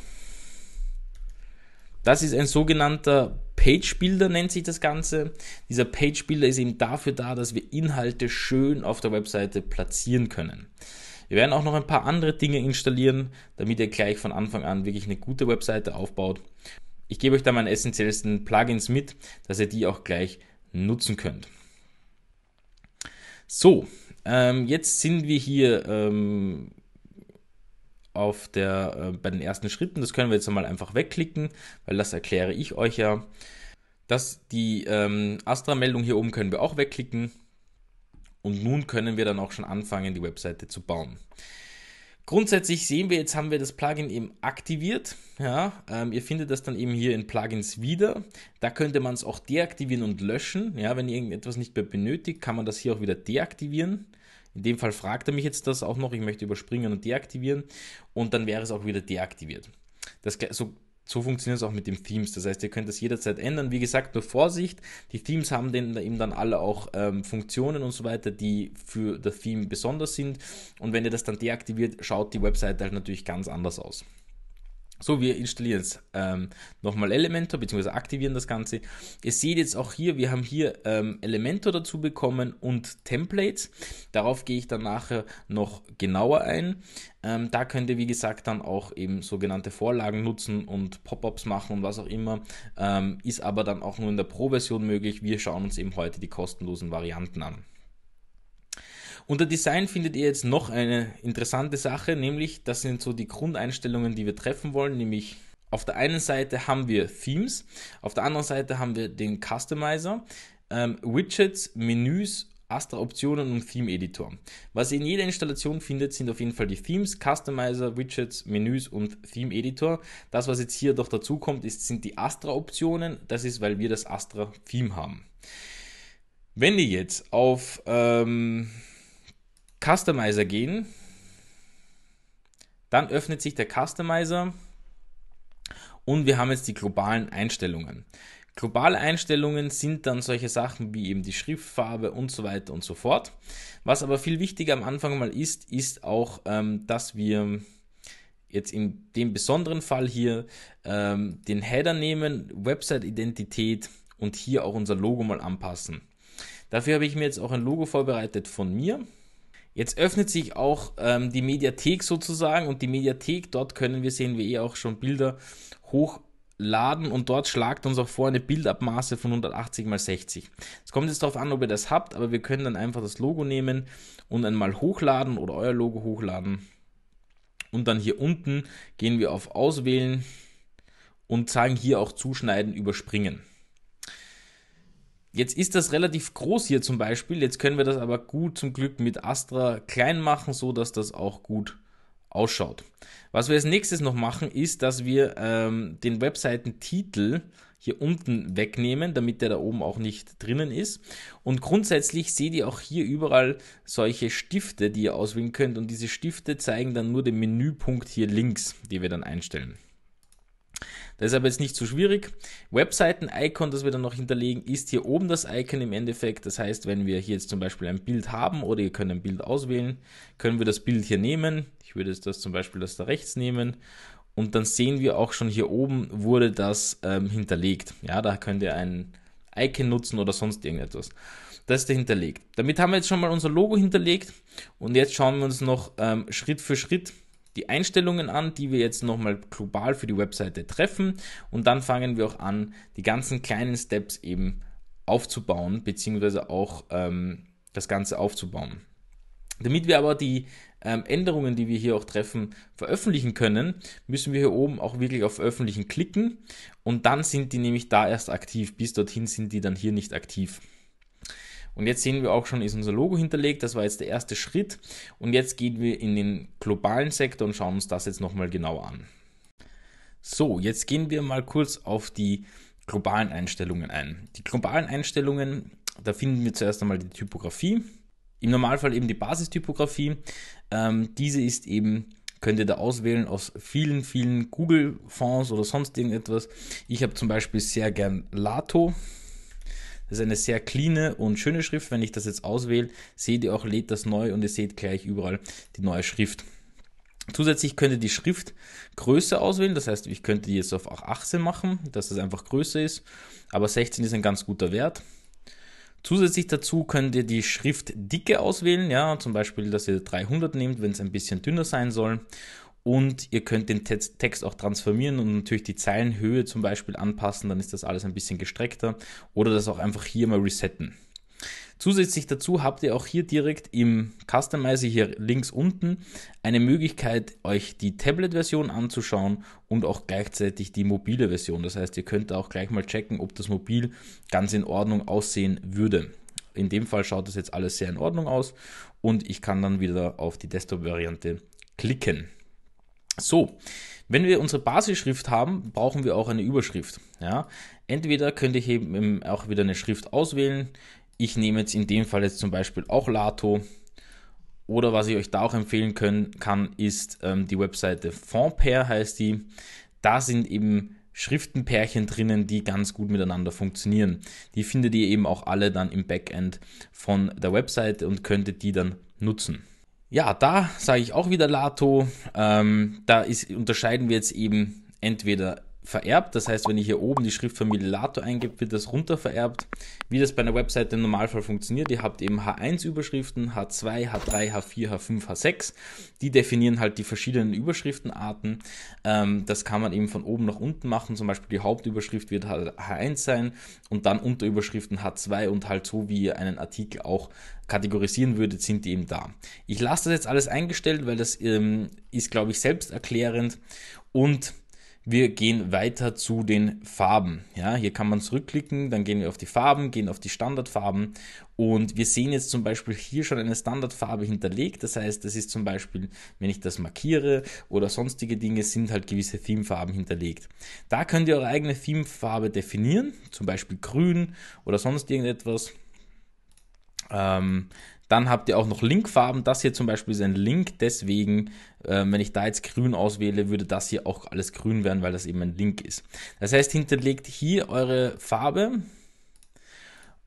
Das ist ein sogenannter Page Builder nennt sich das Ganze. Dieser Page Builder ist eben dafür da, dass wir Inhalte schön auf der Webseite platzieren können. Wir werden auch noch ein paar andere Dinge installieren, damit ihr gleich von Anfang an wirklich eine gute Webseite aufbaut. Ich gebe euch da meine essentiellsten Plugins mit, dass ihr die auch gleich nutzen könnt. So, ähm, jetzt sind wir hier ähm, auf der, äh, bei den ersten Schritten. Das können wir jetzt einmal einfach wegklicken, weil das erkläre ich euch ja. Das, die ähm, Astra-Meldung hier oben können wir auch wegklicken. Und nun können wir dann auch schon anfangen, die Webseite zu bauen. Grundsätzlich sehen wir, jetzt haben wir das Plugin eben aktiviert. Ja, ähm, ihr findet das dann eben hier in Plugins wieder. Da könnte man es auch deaktivieren und löschen. Ja, wenn ihr irgendetwas nicht mehr benötigt, kann man das hier auch wieder deaktivieren. In dem Fall fragt er mich jetzt das auch noch, ich möchte überspringen und deaktivieren und dann wäre es auch wieder deaktiviert. Das, so, so funktioniert es auch mit den Themes. Das heißt, ihr könnt das jederzeit ändern. Wie gesagt, nur Vorsicht. Die Themes haben dann eben dann alle auch ähm, Funktionen und so weiter, die für das Theme besonders sind. Und wenn ihr das dann deaktiviert, schaut die Webseite halt natürlich ganz anders aus. So, wir installieren jetzt ähm, nochmal Elementor bzw. aktivieren das Ganze. Ihr seht jetzt auch hier, wir haben hier ähm, Elementor dazu bekommen und Templates. Darauf gehe ich dann nachher noch genauer ein. Ähm, da könnt ihr, wie gesagt, dann auch eben sogenannte Vorlagen nutzen und Pop-ups machen und was auch immer. Ähm, ist aber dann auch nur in der Pro-Version möglich. Wir schauen uns eben heute die kostenlosen Varianten an. Unter Design findet ihr jetzt noch eine interessante Sache, nämlich das sind so die Grundeinstellungen, die wir treffen wollen, nämlich auf der einen Seite haben wir Themes, auf der anderen Seite haben wir den Customizer, ähm, Widgets, Menüs, Astra-Optionen und Theme-Editor. Was ihr in jeder Installation findet, sind auf jeden Fall die Themes, Customizer, Widgets, Menüs und Theme-Editor. Das, was jetzt hier doch dazu kommt, ist, sind die Astra-Optionen. Das ist, weil wir das Astra-Theme haben. Wenn ihr jetzt auf... Ähm Customizer gehen. Dann öffnet sich der Customizer und wir haben jetzt die globalen Einstellungen. Globale Einstellungen sind dann solche Sachen wie eben die Schriftfarbe und so weiter und so fort. Was aber viel wichtiger am Anfang mal ist, ist auch, ähm, dass wir jetzt in dem besonderen Fall hier ähm, den Header nehmen, Website-Identität und hier auch unser Logo mal anpassen. Dafür habe ich mir jetzt auch ein Logo vorbereitet von mir. Jetzt öffnet sich auch ähm, die Mediathek sozusagen und die Mediathek, dort können wir, sehen wir eh auch schon Bilder hochladen und dort schlagt uns auch vor eine Bildabmaße von 180 x 60. Es kommt jetzt darauf an, ob ihr das habt, aber wir können dann einfach das Logo nehmen und einmal hochladen oder euer Logo hochladen. Und dann hier unten gehen wir auf Auswählen und sagen hier auch Zuschneiden überspringen. Jetzt ist das relativ groß hier zum Beispiel. Jetzt können wir das aber gut zum Glück mit Astra klein machen, so dass das auch gut ausschaut. Was wir als nächstes noch machen, ist, dass wir ähm, den Webseitentitel hier unten wegnehmen, damit der da oben auch nicht drinnen ist. Und grundsätzlich seht ihr auch hier überall solche Stifte, die ihr auswählen könnt. Und diese Stifte zeigen dann nur den Menüpunkt hier links, den wir dann einstellen. Das ist aber jetzt nicht zu so schwierig. Webseiten-Icon, das wir dann noch hinterlegen, ist hier oben das Icon im Endeffekt. Das heißt, wenn wir hier jetzt zum Beispiel ein Bild haben oder ihr könnt ein Bild auswählen, können wir das Bild hier nehmen. Ich würde jetzt das zum Beispiel das da rechts nehmen und dann sehen wir auch schon hier oben wurde das ähm, hinterlegt. Ja, da könnt ihr ein Icon nutzen oder sonst irgendetwas. Das ist da hinterlegt. Damit haben wir jetzt schon mal unser Logo hinterlegt und jetzt schauen wir uns noch ähm, Schritt für Schritt die Einstellungen an, die wir jetzt nochmal global für die Webseite treffen und dann fangen wir auch an, die ganzen kleinen Steps eben aufzubauen, beziehungsweise auch ähm, das Ganze aufzubauen. Damit wir aber die ähm, Änderungen, die wir hier auch treffen, veröffentlichen können, müssen wir hier oben auch wirklich auf Veröffentlichen klicken und dann sind die nämlich da erst aktiv. Bis dorthin sind die dann hier nicht aktiv. Und jetzt sehen wir auch schon, ist unser Logo hinterlegt. Das war jetzt der erste Schritt. Und jetzt gehen wir in den globalen Sektor und schauen uns das jetzt nochmal genau an. So, jetzt gehen wir mal kurz auf die globalen Einstellungen ein. Die globalen Einstellungen, da finden wir zuerst einmal die Typografie. Im Normalfall eben die Basistypografie. Ähm, diese ist eben könnt ihr da auswählen aus vielen, vielen Google-Fonds oder sonst irgendetwas. Ich habe zum Beispiel sehr gern Lato. Das ist eine sehr cleane und schöne Schrift. Wenn ich das jetzt auswähle, seht ihr auch, lädt das neu und ihr seht gleich überall die neue Schrift. Zusätzlich könnt ihr die Schriftgröße auswählen, das heißt, ich könnte die jetzt auf 18 machen, dass das einfach größer ist, aber 16 ist ein ganz guter Wert. Zusätzlich dazu könnt ihr die Schriftdicke auswählen, ja, zum Beispiel, dass ihr 300 nehmt, wenn es ein bisschen dünner sein soll. Und ihr könnt den Text auch transformieren und natürlich die Zeilenhöhe zum Beispiel anpassen, dann ist das alles ein bisschen gestreckter. Oder das auch einfach hier mal resetten. Zusätzlich dazu habt ihr auch hier direkt im Customizer hier links unten eine Möglichkeit, euch die Tablet-Version anzuschauen und auch gleichzeitig die mobile Version. Das heißt, ihr könnt auch gleich mal checken, ob das mobil ganz in Ordnung aussehen würde. In dem Fall schaut das jetzt alles sehr in Ordnung aus und ich kann dann wieder auf die Desktop-Variante klicken. So, wenn wir unsere Basisschrift haben, brauchen wir auch eine Überschrift. Ja? Entweder könnte ich eben auch wieder eine Schrift auswählen. Ich nehme jetzt in dem Fall jetzt zum Beispiel auch Lato. Oder was ich euch da auch empfehlen können, kann, ist ähm, die Webseite Fondpair heißt die. Da sind eben Schriftenpärchen drinnen, die ganz gut miteinander funktionieren. Die findet ihr eben auch alle dann im Backend von der Webseite und könntet die dann nutzen. Ja, da sage ich auch wieder Lato. Ähm, da ist, unterscheiden wir jetzt eben entweder vererbt. Das heißt, wenn ich hier oben die Schriftfamilie Lato eingebe, wird das runter vererbt. Wie das bei einer Webseite im Normalfall funktioniert, ihr habt eben H1-Überschriften, H2, H3, H4, H5, H6. Die definieren halt die verschiedenen Überschriftenarten. Ähm, das kann man eben von oben nach unten machen. Zum Beispiel die Hauptüberschrift wird H1 halt sein und dann Unterüberschriften H2 und halt so, wie ihr einen Artikel auch kategorisieren würdet, sind die eben da. Ich lasse das jetzt alles eingestellt, weil das ähm, ist, glaube ich, selbsterklärend und wir gehen weiter zu den Farben. Ja, hier kann man zurückklicken, dann gehen wir auf die Farben, gehen auf die Standardfarben und wir sehen jetzt zum Beispiel hier schon eine Standardfarbe hinterlegt. Das heißt, das ist zum Beispiel, wenn ich das markiere oder sonstige Dinge, sind halt gewisse Themenfarben hinterlegt. Da könnt ihr eure eigene Themenfarbe definieren, zum Beispiel grün oder sonst irgendetwas. Ähm, dann habt ihr auch noch Linkfarben. Das hier zum Beispiel ist ein Link, deswegen ähm, wenn ich da jetzt grün auswähle, würde das hier auch alles grün werden, weil das eben ein Link ist. Das heißt, hinterlegt hier eure Farbe.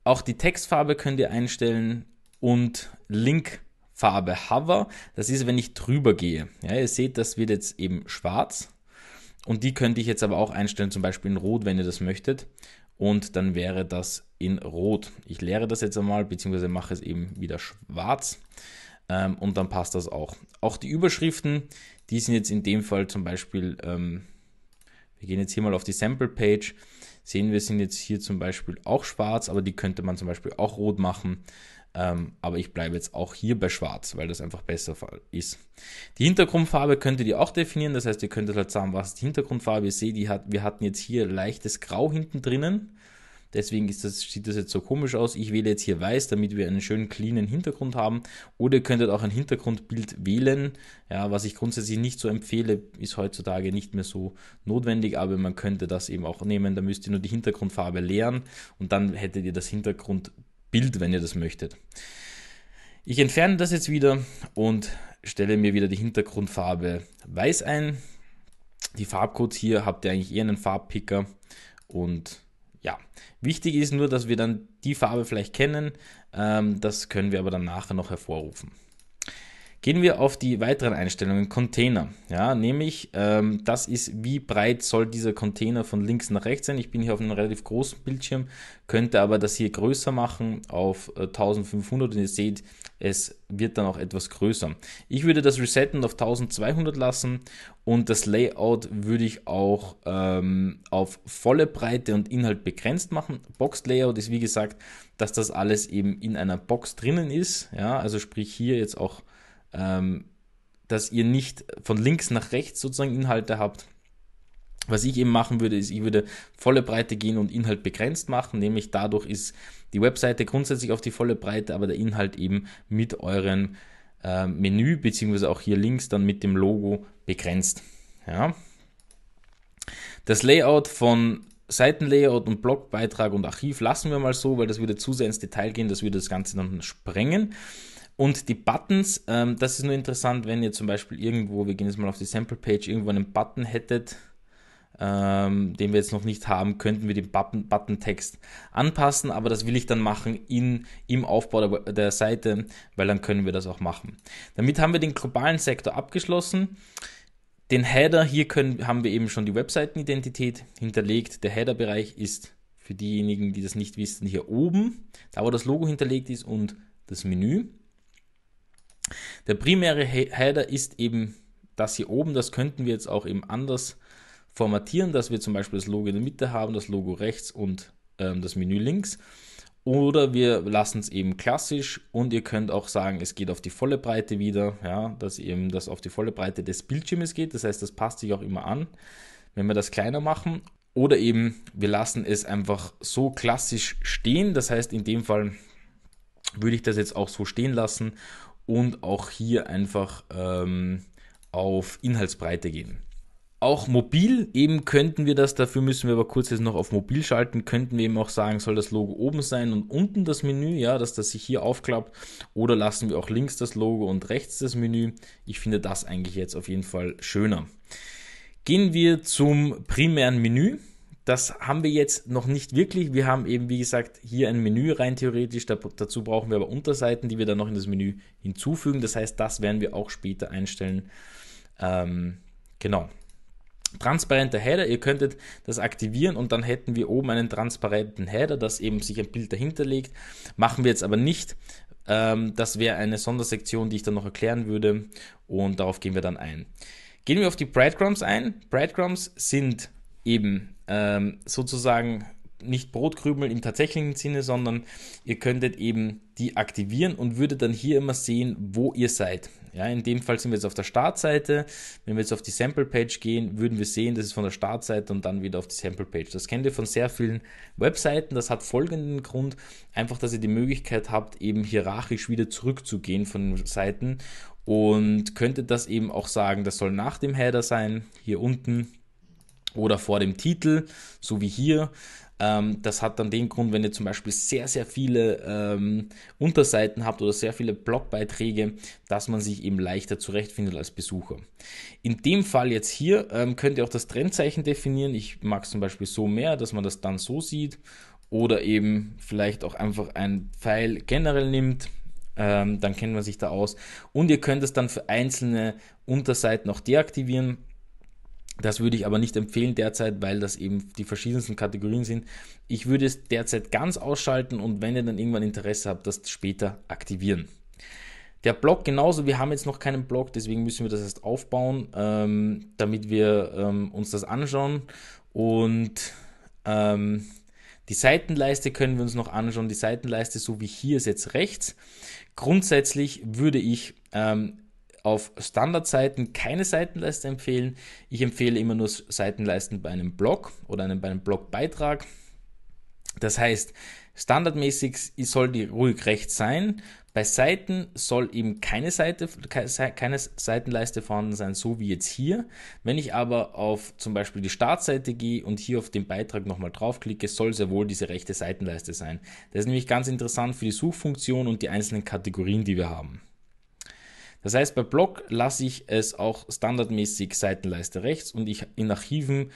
Auch die Textfarbe könnt ihr einstellen und Linkfarbe Hover. Das ist, wenn ich drüber gehe. Ja, ihr seht, das wird jetzt eben schwarz. Und die könnte ich jetzt aber auch einstellen, zum Beispiel in Rot, wenn ihr das möchtet. Und dann wäre das in Rot. Ich leere das jetzt einmal, beziehungsweise mache es eben wieder schwarz ähm, und dann passt das auch. Auch die Überschriften, die sind jetzt in dem Fall zum Beispiel, ähm, wir gehen jetzt hier mal auf die Sample Page, sehen wir sind jetzt hier zum Beispiel auch schwarz, aber die könnte man zum Beispiel auch rot machen. Ähm, aber ich bleibe jetzt auch hier bei schwarz, weil das einfach besser ist. Die Hintergrundfarbe könntet ihr auch definieren, das heißt, ihr könntet halt sagen, was die Hintergrundfarbe ist. Seht, die hat, wir hatten jetzt hier leichtes Grau hinten drinnen. Deswegen ist das, sieht das jetzt so komisch aus. Ich wähle jetzt hier weiß, damit wir einen schönen cleanen Hintergrund haben. Oder ihr könntet auch ein Hintergrundbild wählen. Ja, was ich grundsätzlich nicht so empfehle, ist heutzutage nicht mehr so notwendig, aber man könnte das eben auch nehmen. Da müsst ihr nur die Hintergrundfarbe leeren und dann hättet ihr das Hintergrundbild, wenn ihr das möchtet. Ich entferne das jetzt wieder und stelle mir wieder die Hintergrundfarbe weiß ein. Die Farbcodes hier habt ihr eigentlich eher einen Farbpicker und Wichtig ist nur, dass wir dann die Farbe vielleicht kennen. Ähm, das können wir aber dann nachher noch hervorrufen. Gehen wir auf die weiteren Einstellungen. Container. Ja, nämlich, ähm, das ist, wie breit soll dieser Container von links nach rechts sein. Ich bin hier auf einem relativ großen Bildschirm, könnte aber das hier größer machen auf 1500 äh, und ihr seht, es wird dann auch etwas größer. Ich würde das Resetten auf 1200 lassen und das Layout würde ich auch ähm, auf volle Breite und Inhalt begrenzt machen. Box Layout ist wie gesagt, dass das alles eben in einer Box drinnen ist. Ja, also sprich hier jetzt auch ähm, dass ihr nicht von links nach rechts sozusagen Inhalte habt. Was ich eben machen würde, ist, ich würde volle Breite gehen und Inhalt begrenzt machen, nämlich dadurch ist die Webseite grundsätzlich auf die volle Breite, aber der Inhalt eben mit eurem äh, Menü, beziehungsweise auch hier links dann mit dem Logo begrenzt. Ja. Das Layout von Seitenlayout und Blogbeitrag und Archiv lassen wir mal so, weil das würde zu sehr ins Detail gehen, das würde das Ganze dann sprengen. Und die Buttons, ähm, das ist nur interessant, wenn ihr zum Beispiel irgendwo, wir gehen jetzt mal auf die Sample-Page, irgendwo einen Button hättet, ähm, den wir jetzt noch nicht haben, könnten wir den Button-Text anpassen, aber das will ich dann machen in, im Aufbau der, der Seite, weil dann können wir das auch machen. Damit haben wir den globalen Sektor abgeschlossen. Den Header, hier können, haben wir eben schon die Webseitenidentität hinterlegt. Der Header-Bereich ist für diejenigen, die das nicht wissen, hier oben, da wo das Logo hinterlegt ist und das Menü. Der primäre Header ist eben das hier oben. Das könnten wir jetzt auch eben anders formatieren, dass wir zum Beispiel das Logo in der Mitte haben, das Logo rechts und ähm, das Menü links. Oder wir lassen es eben klassisch und ihr könnt auch sagen, es geht auf die volle Breite wieder, ja, dass eben das auf die volle Breite des Bildschirmes geht. Das heißt, das passt sich auch immer an, wenn wir das kleiner machen. Oder eben wir lassen es einfach so klassisch stehen. Das heißt, in dem Fall würde ich das jetzt auch so stehen lassen und auch hier einfach ähm, auf Inhaltsbreite gehen. Auch mobil, eben könnten wir das, dafür müssen wir aber kurz jetzt noch auf mobil schalten, könnten wir eben auch sagen, soll das Logo oben sein und unten das Menü, ja, dass das sich hier aufklappt oder lassen wir auch links das Logo und rechts das Menü. Ich finde das eigentlich jetzt auf jeden Fall schöner. Gehen wir zum primären Menü. Das haben wir jetzt noch nicht wirklich. Wir haben eben, wie gesagt, hier ein Menü rein theoretisch. dazu brauchen wir aber Unterseiten, die wir dann noch in das Menü hinzufügen. Das heißt, das werden wir auch später einstellen. Ähm, genau. Transparenter Header, ihr könntet das aktivieren und dann hätten wir oben einen transparenten Header, das eben sich ein Bild dahinter legt. Machen wir jetzt aber nicht. Ähm, das wäre eine Sondersektion, die ich dann noch erklären würde und darauf gehen wir dann ein. Gehen wir auf die Breadcrumbs ein. Breadcrumbs sind eben ähm, sozusagen nicht Brotkrümel im tatsächlichen Sinne, sondern ihr könntet eben die aktivieren und würdet dann hier immer sehen, wo ihr seid. Ja, in dem Fall sind wir jetzt auf der Startseite. Wenn wir jetzt auf die Sample Page gehen, würden wir sehen, das ist von der Startseite und dann wieder auf die Sample Page. Das kennt ihr von sehr vielen Webseiten. Das hat folgenden Grund, einfach, dass ihr die Möglichkeit habt, eben hierarchisch wieder zurückzugehen von den Seiten und könntet das eben auch sagen, das soll nach dem Header sein, hier unten oder vor dem Titel, so wie hier. Ähm, das hat dann den Grund, wenn ihr zum Beispiel sehr, sehr viele ähm, Unterseiten habt oder sehr viele Blogbeiträge, dass man sich eben leichter zurechtfindet als Besucher. In dem Fall jetzt hier ähm, könnt ihr auch das Trendzeichen definieren. Ich mag es zum Beispiel so mehr, dass man das dann so sieht oder eben vielleicht auch einfach einen Pfeil generell nimmt. Ähm, dann kennt man sich da aus. Und ihr könnt es dann für einzelne Unterseiten auch deaktivieren das würde ich aber nicht empfehlen derzeit, weil das eben die verschiedensten Kategorien sind. Ich würde es derzeit ganz ausschalten und wenn ihr dann irgendwann Interesse habt, das später aktivieren. Der Blog genauso, wir haben jetzt noch keinen Blog, deswegen müssen wir das erst aufbauen, ähm, damit wir ähm, uns das anschauen. Und ähm, die Seitenleiste können wir uns noch anschauen. Die Seitenleiste, so wie hier ist jetzt rechts. Grundsätzlich würde ich ähm, auf Standardseiten keine Seitenleiste empfehlen. Ich empfehle immer nur Seitenleisten bei einem Blog oder einem, bei einem Blogbeitrag. Das heißt, standardmäßig soll die ruhig rechts sein. Bei Seiten soll eben keine, Seite, keine Seitenleiste vorhanden sein, so wie jetzt hier. Wenn ich aber auf zum Beispiel die Startseite gehe und hier auf den Beitrag nochmal draufklicke, soll sehr wohl diese rechte Seitenleiste sein. Das ist nämlich ganz interessant für die Suchfunktion und die einzelnen Kategorien, die wir haben. Das heißt, bei Block lasse ich es auch standardmäßig Seitenleiste rechts und ich in Archiven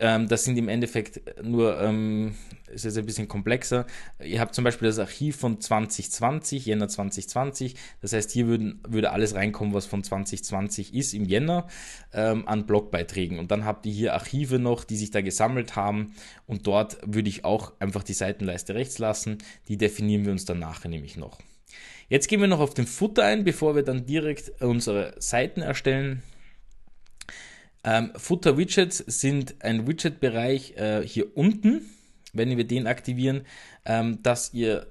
ähm, das sind im Endeffekt nur, ähm, ist jetzt ein bisschen komplexer. Ihr habt zum Beispiel das Archiv von 2020, Jänner 2020. Das heißt, hier würden, würde alles reinkommen, was von 2020 ist im Jänner ähm, an Blogbeiträgen. Und dann habt ihr hier Archive noch, die sich da gesammelt haben. Und dort würde ich auch einfach die Seitenleiste rechts lassen. Die definieren wir uns dann nachher nämlich noch. Jetzt gehen wir noch auf den Footer ein, bevor wir dann direkt unsere Seiten erstellen. Ähm, Footer-Widgets sind ein Widget-Bereich äh, hier unten, wenn wir den aktivieren, ähm, dass ihr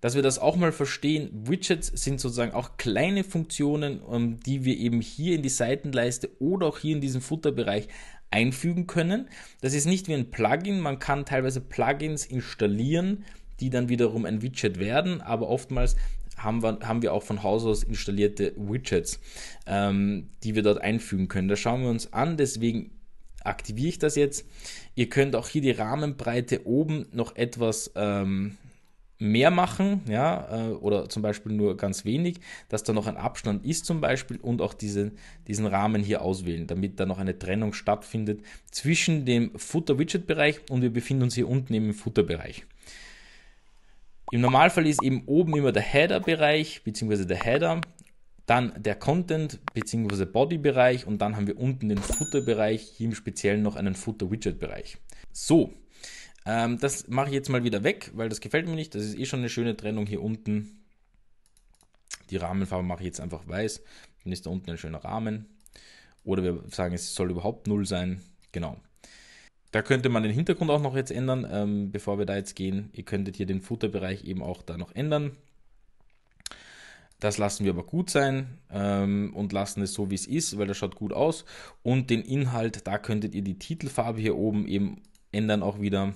dass wir das auch mal verstehen. Widgets sind sozusagen auch kleine Funktionen, ähm, die wir eben hier in die Seitenleiste oder auch hier in diesen Footerbereich einfügen können. Das ist nicht wie ein Plugin, man kann teilweise Plugins installieren, die dann wiederum ein Widget werden, aber oftmals haben wir, haben wir auch von Haus aus installierte Widgets, ähm, die wir dort einfügen können. Da schauen wir uns an, deswegen aktiviere ich das jetzt. Ihr könnt auch hier die Rahmenbreite oben noch etwas ähm, mehr machen, ja, äh, oder zum Beispiel nur ganz wenig, dass da noch ein Abstand ist zum Beispiel und auch diese, diesen Rahmen hier auswählen, damit da noch eine Trennung stattfindet zwischen dem Footer-Widget-Bereich und wir befinden uns hier unten im Footer-Bereich. Im Normalfall ist eben oben immer der Header-Bereich bzw. der Header, dann der Content bzw. Body-Bereich und dann haben wir unten den Footer-Bereich, hier im Speziellen noch einen Footer-Widget-Bereich. So, ähm, das mache ich jetzt mal wieder weg, weil das gefällt mir nicht. Das ist eh schon eine schöne Trennung hier unten. Die Rahmenfarbe mache ich jetzt einfach weiß. Dann ist da unten ein schöner Rahmen. Oder wir sagen, es soll überhaupt null sein. Genau. Da könnte man den Hintergrund auch noch jetzt ändern, ähm, bevor wir da jetzt gehen. Ihr könntet hier den Futterbereich eben auch da noch ändern. Das lassen wir aber gut sein ähm, und lassen es so, wie es ist, weil das schaut gut aus. Und den Inhalt, da könntet ihr die Titelfarbe hier oben eben ändern auch wieder.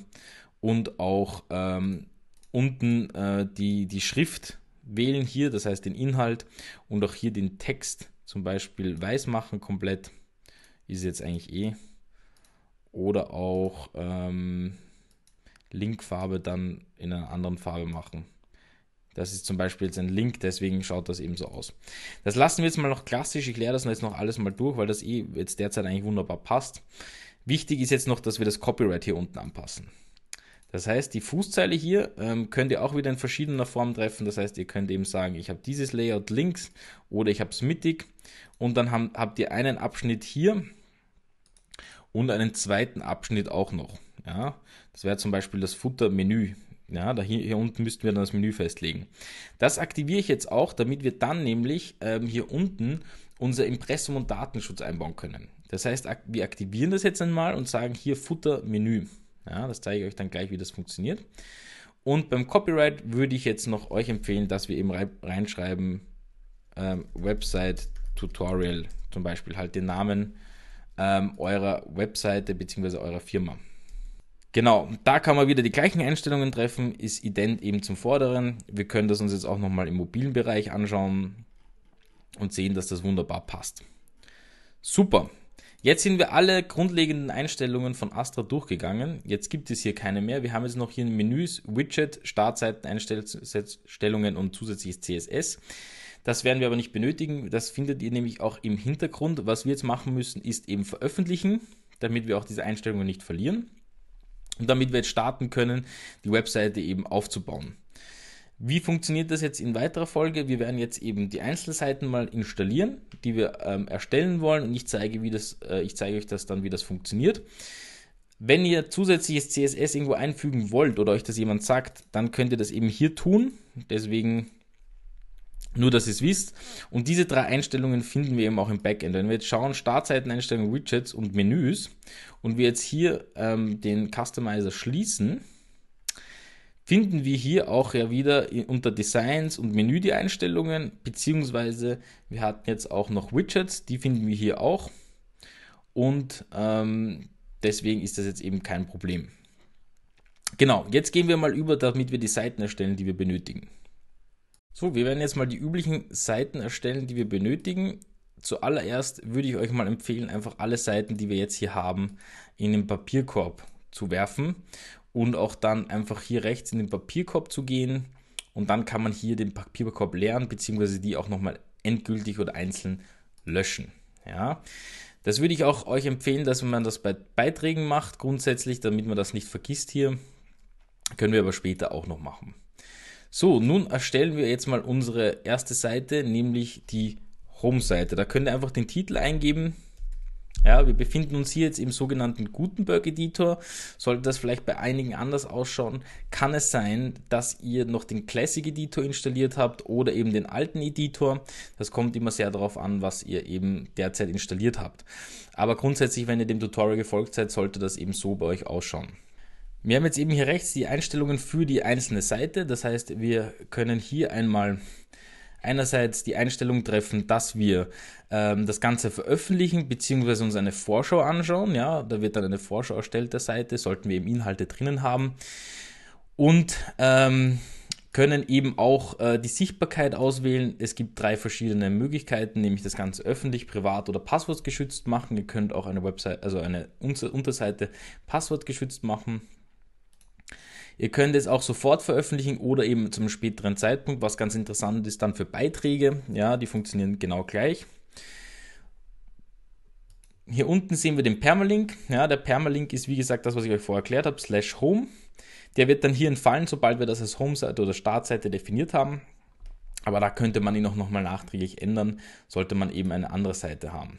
Und auch ähm, unten äh, die, die Schrift wählen hier, das heißt den Inhalt und auch hier den Text zum Beispiel weiß machen komplett. Ist jetzt eigentlich eh oder auch ähm, Linkfarbe dann in einer anderen Farbe machen. Das ist zum Beispiel jetzt ein Link, deswegen schaut das eben so aus. Das lassen wir jetzt mal noch klassisch. Ich leere das jetzt noch alles mal durch, weil das eh jetzt derzeit eigentlich wunderbar passt. Wichtig ist jetzt noch, dass wir das Copyright hier unten anpassen. Das heißt, die Fußzeile hier ähm, könnt ihr auch wieder in verschiedener Form treffen. Das heißt, ihr könnt eben sagen, ich habe dieses Layout links oder ich habe es mittig. Und dann haben, habt ihr einen Abschnitt hier, und einen zweiten Abschnitt auch noch. Ja? Das wäre zum Beispiel das Futtermenü. Ja, da hier, hier, unten müssten wir dann das Menü festlegen. Das aktiviere ich jetzt auch, damit wir dann nämlich ähm, hier unten unser Impressum und Datenschutz einbauen können. Das heißt, wir aktivieren das jetzt einmal und sagen hier Futtermenü. Ja, das zeige ich euch dann gleich, wie das funktioniert. Und beim Copyright würde ich jetzt noch euch empfehlen, dass wir eben reinschreiben ähm, Website Tutorial zum Beispiel halt den Namen ähm, eurer Webseite bzw. eurer Firma. Genau, da kann man wieder die gleichen Einstellungen treffen, ist ident eben zum vorderen. Wir können das uns jetzt auch nochmal im mobilen Bereich anschauen und sehen, dass das wunderbar passt. Super. Jetzt sind wir alle grundlegenden Einstellungen von Astra durchgegangen. Jetzt gibt es hier keine mehr. Wir haben jetzt noch hier Menüs, Widget, Startseiteneinstellungen und zusätzliches CSS. Das werden wir aber nicht benötigen. Das findet ihr nämlich auch im Hintergrund. Was wir jetzt machen müssen, ist eben veröffentlichen, damit wir auch diese Einstellungen nicht verlieren und damit wir jetzt starten können, die Webseite eben aufzubauen. Wie funktioniert das jetzt in weiterer Folge? Wir werden jetzt eben die Einzelseiten mal installieren, die wir ähm, erstellen wollen und ich zeige, wie das, äh, ich zeige euch das dann, wie das funktioniert. Wenn ihr zusätzliches CSS irgendwo einfügen wollt oder euch das jemand sagt, dann könnt ihr das eben hier tun. Deswegen nur, dass ihr es wisst. Und diese drei Einstellungen finden wir eben auch im Backend. Wenn wir jetzt schauen, Startseiteneinstellungen, Widgets und Menüs und wir jetzt hier ähm, den Customizer schließen, finden wir hier auch ja wieder unter Designs und Menü die Einstellungen, beziehungsweise wir hatten jetzt auch noch Widgets, die finden wir hier auch. Und ähm, deswegen ist das jetzt eben kein Problem. Genau, jetzt gehen wir mal über, damit wir die Seiten erstellen, die wir benötigen. So, wir werden jetzt mal die üblichen Seiten erstellen, die wir benötigen. Zuallererst würde ich euch mal empfehlen, einfach alle Seiten, die wir jetzt hier haben, in den Papierkorb zu werfen und auch dann einfach hier rechts in den Papierkorb zu gehen und dann kann man hier den Papierkorb leeren bzw. die auch nochmal endgültig oder einzeln löschen. Ja, das würde ich auch euch empfehlen, dass man das bei Beiträgen macht, grundsätzlich, damit man das nicht vergisst hier. Können wir aber später auch noch machen. So, nun erstellen wir jetzt mal unsere erste Seite, nämlich die Home-Seite. Da könnt ihr einfach den Titel eingeben. Ja, wir befinden uns hier jetzt im sogenannten Gutenberg-Editor. Sollte das vielleicht bei einigen anders ausschauen, kann es sein, dass ihr noch den Classic-Editor installiert habt oder eben den alten Editor. Das kommt immer sehr darauf an, was ihr eben derzeit installiert habt. Aber grundsätzlich, wenn ihr dem Tutorial gefolgt seid, sollte das eben so bei euch ausschauen. Wir haben jetzt eben hier rechts die Einstellungen für die einzelne Seite. Das heißt, wir können hier einmal einerseits die Einstellung treffen, dass wir ähm, das Ganze veröffentlichen bzw. uns eine Vorschau anschauen. Ja, da wird dann eine Vorschau erstellt der Seite, sollten wir eben Inhalte drinnen haben. Und ähm, können eben auch äh, die Sichtbarkeit auswählen. Es gibt drei verschiedene Möglichkeiten, nämlich das Ganze öffentlich, privat oder passwortgeschützt machen. Ihr könnt auch eine Website, also eine Unterseite passwortgeschützt machen. Ihr könnt es auch sofort veröffentlichen oder eben zum späteren Zeitpunkt, was ganz interessant ist dann für Beiträge. Ja, die funktionieren genau gleich. Hier unten sehen wir den Permalink. Ja, der Permalink ist wie gesagt das, was ich euch vorher erklärt habe, slash home. Der wird dann hier entfallen, sobald wir das als Home-Seite oder Startseite definiert haben. Aber da könnte man ihn auch nochmal nachträglich ändern, sollte man eben eine andere Seite haben.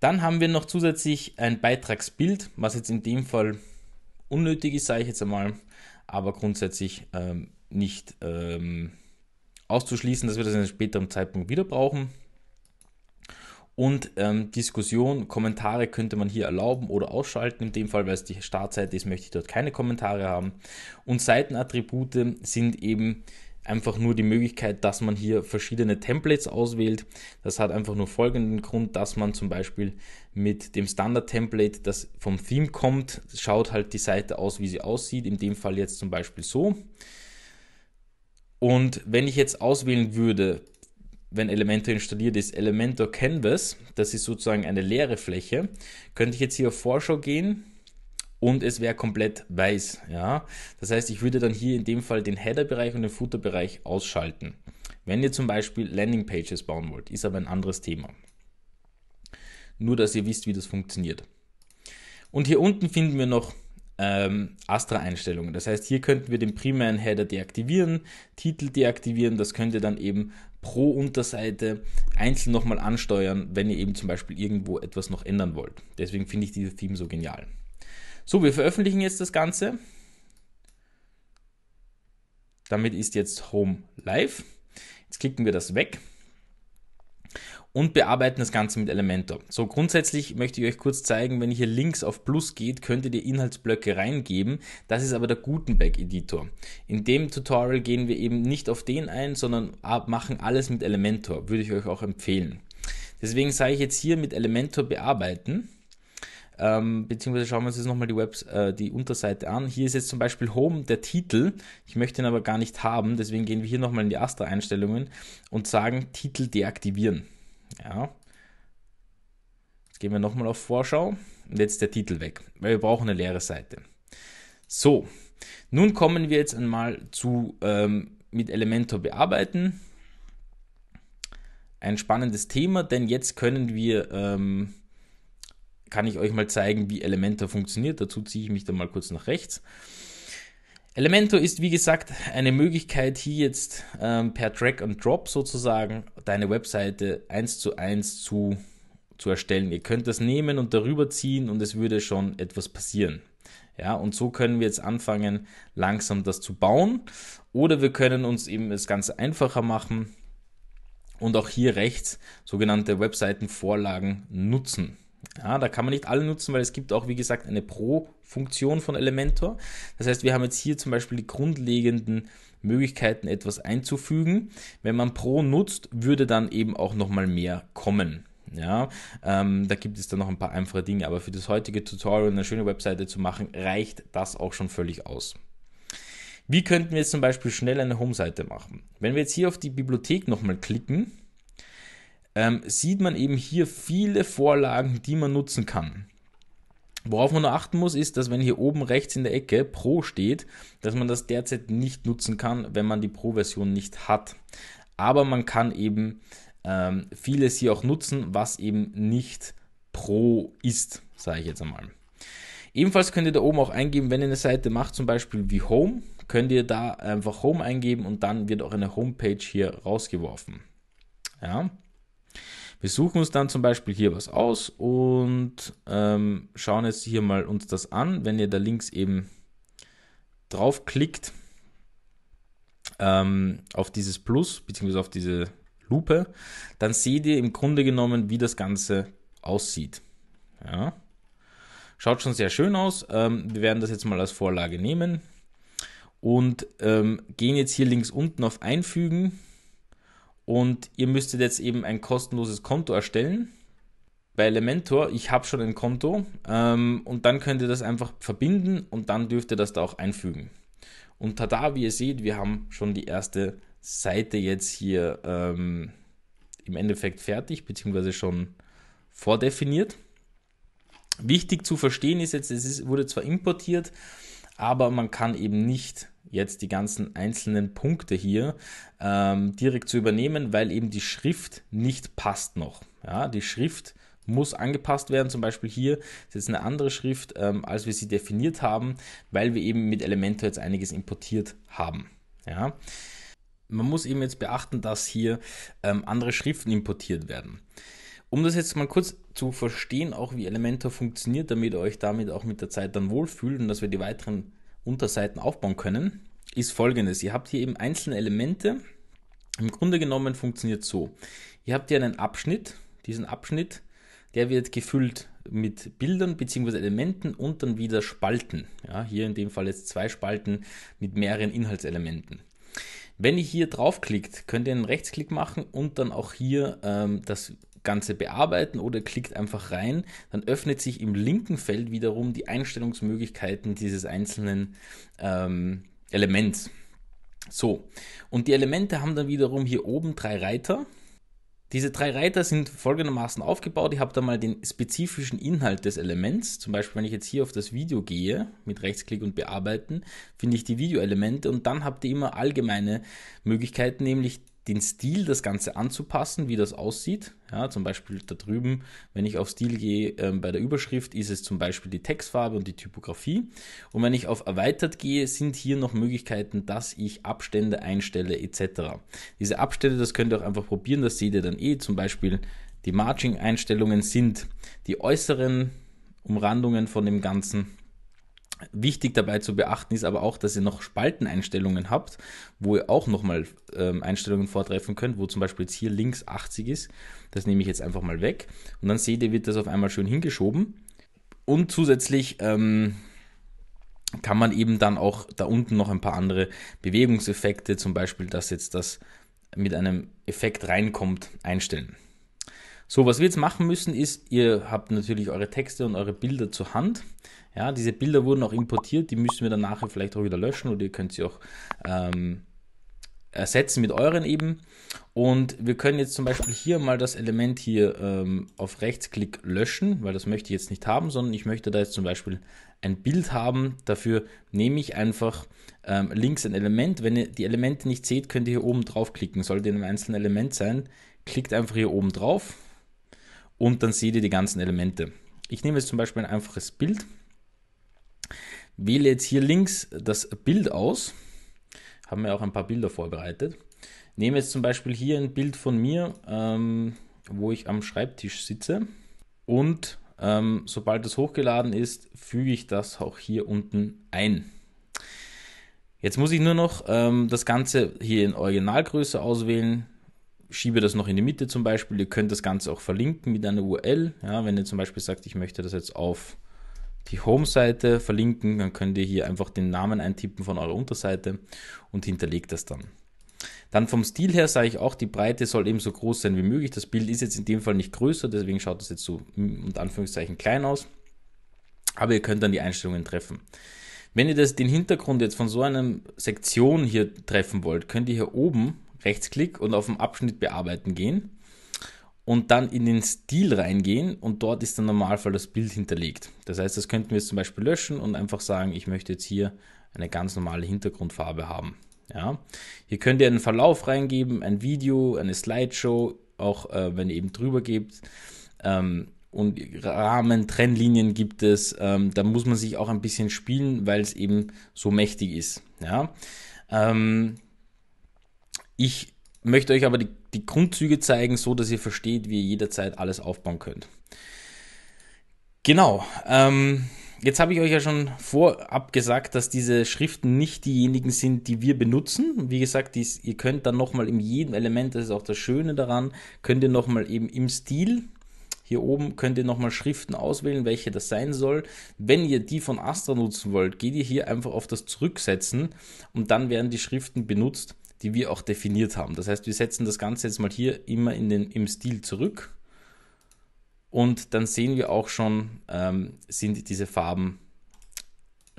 Dann haben wir noch zusätzlich ein Beitragsbild, was jetzt in dem Fall unnötig ist, sage ich jetzt einmal, aber grundsätzlich ähm, nicht ähm, auszuschließen, dass wir das in einem späteren Zeitpunkt wieder brauchen. Und ähm, Diskussion, Kommentare könnte man hier erlauben oder ausschalten. In dem Fall, weil es die Startseite ist, möchte ich dort keine Kommentare haben. Und Seitenattribute sind eben einfach nur die Möglichkeit, dass man hier verschiedene Templates auswählt. Das hat einfach nur folgenden Grund, dass man zum Beispiel mit dem Standard-Template, das vom Theme kommt, schaut halt die Seite aus, wie sie aussieht. In dem Fall jetzt zum Beispiel so. Und wenn ich jetzt auswählen würde, wenn Elementor installiert ist, Elementor Canvas, das ist sozusagen eine leere Fläche, könnte ich jetzt hier auf Vorschau gehen und es wäre komplett weiß. Ja? Das heißt, ich würde dann hier in dem Fall den Header-Bereich und den Footer-Bereich ausschalten. Wenn ihr zum Beispiel Landing Pages bauen wollt, ist aber ein anderes Thema. Nur, dass ihr wisst, wie das funktioniert. Und hier unten finden wir noch ähm, Astra-Einstellungen. Das heißt, hier könnten wir den primären Header deaktivieren, Titel deaktivieren. Das könnt ihr dann eben pro Unterseite einzeln nochmal ansteuern, wenn ihr eben zum Beispiel irgendwo etwas noch ändern wollt. Deswegen finde ich dieses Theme so genial. So, wir veröffentlichen jetzt das Ganze. Damit ist jetzt Home live. Jetzt klicken wir das weg und bearbeiten das Ganze mit Elementor. So, grundsätzlich möchte ich euch kurz zeigen, wenn ihr hier links auf Plus geht, könntet ihr Inhaltsblöcke reingeben. Das ist aber der Gutenberg-Editor. In dem Tutorial gehen wir eben nicht auf den ein, sondern machen alles mit Elementor. Würde ich euch auch empfehlen. Deswegen sage ich jetzt hier mit Elementor bearbeiten. Ähm, beziehungsweise schauen wir uns jetzt nochmal die, äh, die Unterseite an. Hier ist jetzt zum Beispiel Home der Titel. Ich möchte ihn aber gar nicht haben, deswegen gehen wir hier nochmal in die Astra-Einstellungen und sagen Titel deaktivieren. Ja. Jetzt gehen wir nochmal auf Vorschau und jetzt der Titel weg, weil wir brauchen eine leere Seite. So, nun kommen wir jetzt einmal zu ähm, mit Elementor bearbeiten. Ein spannendes Thema, denn jetzt können wir, ähm, kann ich euch mal zeigen, wie Elementor funktioniert. Dazu ziehe ich mich dann mal kurz nach rechts. Elemento ist, wie gesagt, eine Möglichkeit, hier jetzt ähm, per Drag and Drop sozusagen deine Webseite eins zu eins zu, zu erstellen. Ihr könnt das nehmen und darüber ziehen und es würde schon etwas passieren. Ja, und so können wir jetzt anfangen, langsam das zu bauen. Oder wir können uns eben das Ganze einfacher machen und auch hier rechts sogenannte Webseitenvorlagen nutzen. Ja, da kann man nicht alle nutzen, weil es gibt auch, wie gesagt, eine Pro-Funktion von Elementor. Das heißt, wir haben jetzt hier zum Beispiel die grundlegenden Möglichkeiten, etwas einzufügen. Wenn man Pro nutzt, würde dann eben auch nochmal mehr kommen. Ja, ähm, da gibt es dann noch ein paar einfache Dinge, aber für das heutige Tutorial eine schöne Webseite zu machen, reicht das auch schon völlig aus. Wie könnten wir jetzt zum Beispiel schnell eine Home-Seite machen? Wenn wir jetzt hier auf die Bibliothek nochmal klicken, ähm, sieht man eben hier viele Vorlagen, die man nutzen kann. Worauf man nur achten muss, ist, dass wenn hier oben rechts in der Ecke Pro steht, dass man das derzeit nicht nutzen kann, wenn man die Pro-Version nicht hat. Aber man kann eben ähm, vieles hier auch nutzen, was eben nicht Pro ist, sage ich jetzt einmal. Ebenfalls könnt ihr da oben auch eingeben, wenn ihr eine Seite macht, zum Beispiel wie Home, könnt ihr da einfach Home eingeben und dann wird auch eine Homepage hier rausgeworfen. Ja. Wir suchen uns dann zum Beispiel hier was aus und ähm, schauen jetzt hier mal uns das an. Wenn ihr da links eben draufklickt ähm, auf dieses Plus bzw. auf diese Lupe, dann seht ihr im Grunde genommen, wie das Ganze aussieht. Ja. Schaut schon sehr schön aus. Ähm, wir werden das jetzt mal als Vorlage nehmen und ähm, gehen jetzt hier links unten auf Einfügen und ihr müsstet jetzt eben ein kostenloses Konto erstellen. Bei Elementor, ich habe schon ein Konto ähm, und dann könnt ihr das einfach verbinden und dann dürft ihr das da auch einfügen. Und tada, wie ihr seht, wir haben schon die erste Seite jetzt hier ähm, im Endeffekt fertig, beziehungsweise schon vordefiniert. Wichtig zu verstehen ist jetzt, es ist, wurde zwar importiert, aber man kann eben nicht jetzt die ganzen einzelnen Punkte hier ähm, direkt zu übernehmen, weil eben die Schrift nicht passt noch. Ja, die Schrift muss angepasst werden. Zum Beispiel hier ist jetzt eine andere Schrift, ähm, als wir sie definiert haben, weil wir eben mit Elementor jetzt einiges importiert haben. Ja. Man muss eben jetzt beachten, dass hier ähm, andere Schriften importiert werden. Um das jetzt mal kurz zu verstehen, auch wie Elementor funktioniert, damit ihr euch damit auch mit der Zeit dann wohlfühlt und dass wir die weiteren Unterseiten aufbauen können, ist folgendes. Ihr habt hier eben einzelne Elemente. Im Grunde genommen funktioniert es so. Ihr habt hier einen Abschnitt, diesen Abschnitt, der wird gefüllt mit Bildern bzw. Elementen und dann wieder Spalten. Ja, hier in dem Fall jetzt zwei Spalten mit mehreren Inhaltselementen. Wenn ihr hier draufklickt, könnt ihr einen Rechtsklick machen und dann auch hier ähm, das Ganze bearbeiten oder klickt einfach rein, dann öffnet sich im linken Feld wiederum die Einstellungsmöglichkeiten dieses einzelnen ähm, Elements. So, und die Elemente haben dann wiederum hier oben drei Reiter. Diese drei Reiter sind folgendermaßen aufgebaut. Ich habe da mal den spezifischen Inhalt des Elements. Zum Beispiel, wenn ich jetzt hier auf das Video gehe, mit Rechtsklick und Bearbeiten, finde ich die Videoelemente und dann habt ihr immer allgemeine Möglichkeiten, nämlich den Stil das Ganze anzupassen, wie das aussieht. Ja, zum Beispiel da drüben, wenn ich auf Stil gehe, äh, bei der Überschrift ist es zum Beispiel die Textfarbe und die Typografie. Und wenn ich auf Erweitert gehe, sind hier noch Möglichkeiten, dass ich Abstände einstelle etc. Diese Abstände, das könnt ihr auch einfach probieren, das seht ihr dann eh. Zum Beispiel die Marching-Einstellungen sind die äußeren Umrandungen von dem Ganzen Wichtig dabei zu beachten ist aber auch, dass ihr noch Spalteneinstellungen habt, wo ihr auch nochmal ähm, Einstellungen vortreffen könnt, wo zum Beispiel jetzt hier links 80 ist. Das nehme ich jetzt einfach mal weg. Und dann seht ihr, wird das auf einmal schön hingeschoben. Und zusätzlich ähm, kann man eben dann auch da unten noch ein paar andere Bewegungseffekte, zum Beispiel, dass jetzt das mit einem Effekt reinkommt, einstellen. So, was wir jetzt machen müssen ist, ihr habt natürlich eure Texte und eure Bilder zur Hand. Ja, diese Bilder wurden auch importiert, die müssen wir dann nachher vielleicht auch wieder löschen oder ihr könnt sie auch ähm, ersetzen mit euren eben. Und wir können jetzt zum Beispiel hier mal das Element hier ähm, auf Rechtsklick löschen, weil das möchte ich jetzt nicht haben, sondern ich möchte da jetzt zum Beispiel ein Bild haben. Dafür nehme ich einfach ähm, links ein Element. Wenn ihr die Elemente nicht seht, könnt ihr hier oben draufklicken. Sollte in einem einzelnen Element sein, klickt einfach hier oben drauf und dann seht ihr die ganzen Elemente. Ich nehme jetzt zum Beispiel ein einfaches Bild, wähle jetzt hier links das Bild aus, haben wir auch ein paar Bilder vorbereitet. Nehme jetzt zum Beispiel hier ein Bild von mir, ähm, wo ich am Schreibtisch sitze und ähm, sobald das hochgeladen ist, füge ich das auch hier unten ein. Jetzt muss ich nur noch ähm, das Ganze hier in Originalgröße auswählen, schiebe das noch in die Mitte zum Beispiel. Ihr könnt das Ganze auch verlinken mit einer URL. Ja, wenn ihr zum Beispiel sagt, ich möchte das jetzt auf die Home-Seite verlinken, dann könnt ihr hier einfach den Namen eintippen von eurer Unterseite und hinterlegt das dann. Dann vom Stil her sage ich auch, die Breite soll eben so groß sein wie möglich. Das Bild ist jetzt in dem Fall nicht größer, deswegen schaut das jetzt so unter Anführungszeichen klein aus. Aber ihr könnt dann die Einstellungen treffen. Wenn ihr das, den Hintergrund jetzt von so einer Sektion hier treffen wollt, könnt ihr hier oben Rechtsklick und auf den Abschnitt bearbeiten gehen und dann in den Stil reingehen und dort ist dann normalfall das Bild hinterlegt. Das heißt, das könnten wir jetzt zum Beispiel löschen und einfach sagen, ich möchte jetzt hier eine ganz normale Hintergrundfarbe haben. Ja. Hier könnt ihr einen Verlauf reingeben, ein Video, eine Slideshow, auch äh, wenn ihr eben drüber gebt. Ähm, und Rahmen, Trennlinien gibt es. Ähm, da muss man sich auch ein bisschen spielen, weil es eben so mächtig ist. Ja. Ähm, ich möchte euch aber die, die Grundzüge zeigen, so dass ihr versteht, wie ihr jederzeit alles aufbauen könnt. Genau. Ähm, jetzt habe ich euch ja schon vorab gesagt, dass diese Schriften nicht diejenigen sind, die wir benutzen. Wie gesagt, dies, ihr könnt dann nochmal in jedem Element, das ist auch das Schöne daran, könnt ihr nochmal eben im Stil, hier oben könnt ihr nochmal Schriften auswählen, welche das sein soll. Wenn ihr die von Astra nutzen wollt, geht ihr hier einfach auf das Zurücksetzen und dann werden die Schriften benutzt, die wir auch definiert haben. Das heißt, wir setzen das Ganze jetzt mal hier immer in den, im Stil zurück und dann sehen wir auch schon, ähm, sind diese Farben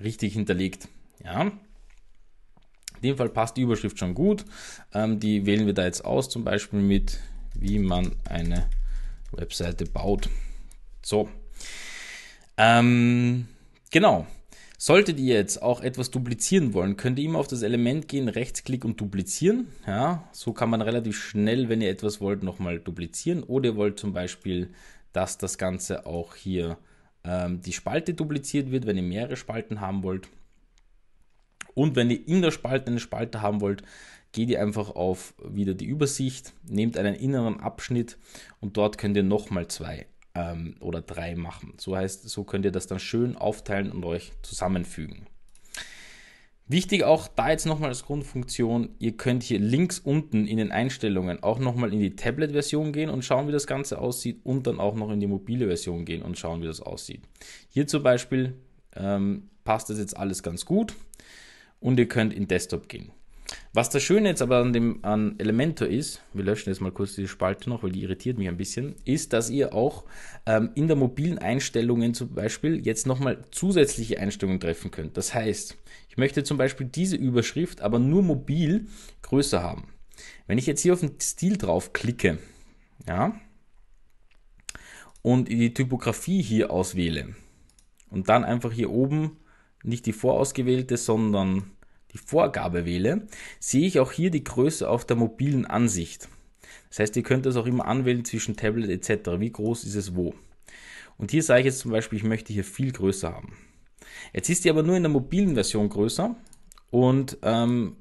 richtig hinterlegt. Ja. In dem Fall passt die Überschrift schon gut. Ähm, die wählen wir da jetzt aus, zum Beispiel mit, wie man eine Webseite baut. So. Ähm, genau. Solltet ihr jetzt auch etwas duplizieren wollen, könnt ihr immer auf das Element gehen, Rechtsklick und duplizieren. Ja, so kann man relativ schnell, wenn ihr etwas wollt, nochmal duplizieren. Oder ihr wollt zum Beispiel, dass das Ganze auch hier ähm, die Spalte dupliziert wird, wenn ihr mehrere Spalten haben wollt. Und wenn ihr in der Spalte eine Spalte haben wollt, geht ihr einfach auf wieder die Übersicht, nehmt einen inneren Abschnitt und dort könnt ihr nochmal zwei ähm, oder drei machen. So heißt, so könnt ihr das dann schön aufteilen und euch zusammenfügen. Wichtig auch da jetzt nochmal als Grundfunktion, ihr könnt hier links unten in den Einstellungen auch nochmal in die Tablet-Version gehen und schauen, wie das Ganze aussieht und dann auch noch in die mobile Version gehen und schauen, wie das aussieht. Hier zum Beispiel ähm, passt das jetzt alles ganz gut und ihr könnt in Desktop gehen. Was das Schöne jetzt aber an dem an Elementor ist, wir löschen jetzt mal kurz diese Spalte noch, weil die irritiert mich ein bisschen, ist, dass ihr auch ähm, in der mobilen Einstellungen zum Beispiel jetzt nochmal zusätzliche Einstellungen treffen könnt. Das heißt, ich möchte zum Beispiel diese Überschrift aber nur mobil größer haben. Wenn ich jetzt hier auf den Stil drauf klicke, ja, und die Typografie hier auswähle und dann einfach hier oben nicht die vorausgewählte, sondern die Vorgabe wähle, sehe ich auch hier die Größe auf der mobilen Ansicht. Das heißt, ihr könnt das auch immer anwählen zwischen Tablet etc. Wie groß ist es wo? Und hier sage ich jetzt zum Beispiel, ich möchte hier viel größer haben. Jetzt ist die aber nur in der mobilen Version größer und ähm,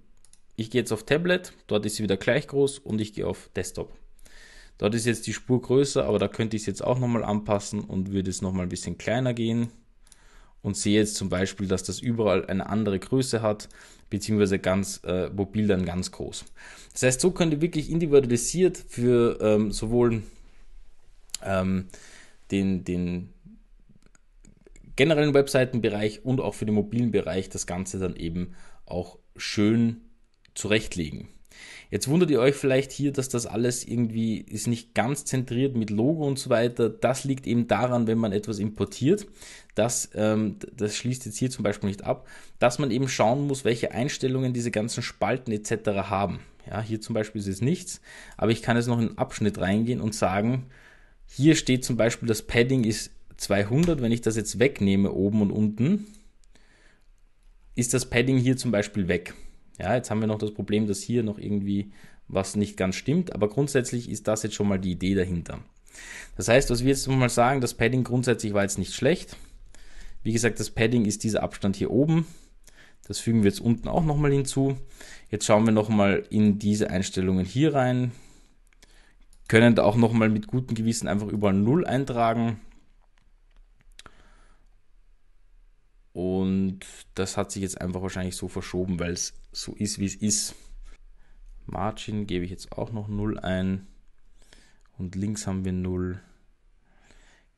ich gehe jetzt auf Tablet, dort ist sie wieder gleich groß und ich gehe auf Desktop. Dort ist jetzt die Spur größer, aber da könnte ich es jetzt auch nochmal anpassen und würde es nochmal ein bisschen kleiner gehen und sehe jetzt zum Beispiel, dass das überall eine andere Größe hat beziehungsweise ganz äh, mobil dann ganz groß. Das heißt, so könnt ihr wirklich individualisiert für ähm, sowohl ähm, den, den generellen Webseitenbereich und auch für den mobilen Bereich das Ganze dann eben auch schön zurechtlegen. Jetzt wundert ihr euch vielleicht hier, dass das alles irgendwie ist nicht ganz zentriert mit Logo und so weiter. Das liegt eben daran, wenn man etwas importiert. Das, ähm, das schließt jetzt hier zum Beispiel nicht ab, dass man eben schauen muss, welche Einstellungen diese ganzen Spalten etc. haben. Ja, hier zum Beispiel ist es nichts, aber ich kann jetzt noch in einen Abschnitt reingehen und sagen, hier steht zum Beispiel, das Padding ist 200. Wenn ich das jetzt wegnehme, oben und unten, ist das Padding hier zum Beispiel weg. Ja, jetzt haben wir noch das Problem, dass hier noch irgendwie was nicht ganz stimmt, aber grundsätzlich ist das jetzt schon mal die Idee dahinter. Das heißt, was wir jetzt mal sagen, das Padding grundsätzlich war jetzt nicht schlecht. Wie gesagt, das Padding ist dieser Abstand hier oben. Das fügen wir jetzt unten auch nochmal hinzu. Jetzt schauen wir nochmal in diese Einstellungen hier rein. Können da auch nochmal mit gutem Gewissen einfach überall 0 eintragen. Und das hat sich jetzt einfach wahrscheinlich so verschoben, weil es so ist, wie es ist. Margin gebe ich jetzt auch noch 0 ein. Und links haben wir 0.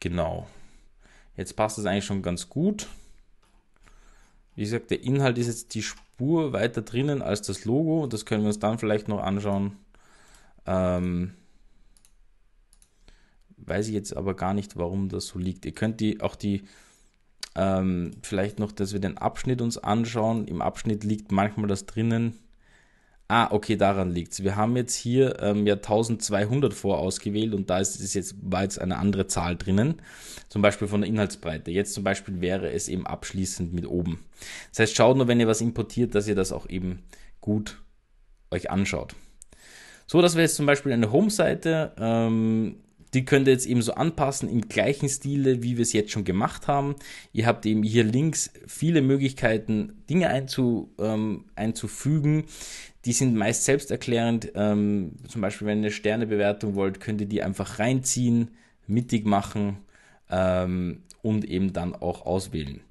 Genau. Jetzt passt es eigentlich schon ganz gut. Wie gesagt, der Inhalt ist jetzt die Spur weiter drinnen als das Logo. Das können wir uns dann vielleicht noch anschauen. Ähm, weiß ich jetzt aber gar nicht, warum das so liegt. Ihr könnt die, auch die ähm, vielleicht noch, dass wir den Abschnitt uns anschauen. Im Abschnitt liegt manchmal das drinnen. Ah, okay, daran liegt es. Wir haben jetzt hier ähm, ja 1200 vorausgewählt und da ist, ist jetzt, war jetzt eine andere Zahl drinnen, zum Beispiel von der Inhaltsbreite. Jetzt zum Beispiel wäre es eben abschließend mit oben. Das heißt, schaut nur, wenn ihr was importiert, dass ihr das auch eben gut euch anschaut. So, das wäre jetzt zum Beispiel eine Home-Seite. Ähm, die könnt ihr jetzt eben so anpassen im gleichen Stile, wie wir es jetzt schon gemacht haben. Ihr habt eben hier links viele Möglichkeiten, Dinge einzu, ähm, einzufügen. Die sind meist selbsterklärend. Ähm, zum Beispiel, wenn ihr eine Sternebewertung wollt, könnt ihr die einfach reinziehen, mittig machen ähm, und eben dann auch auswählen.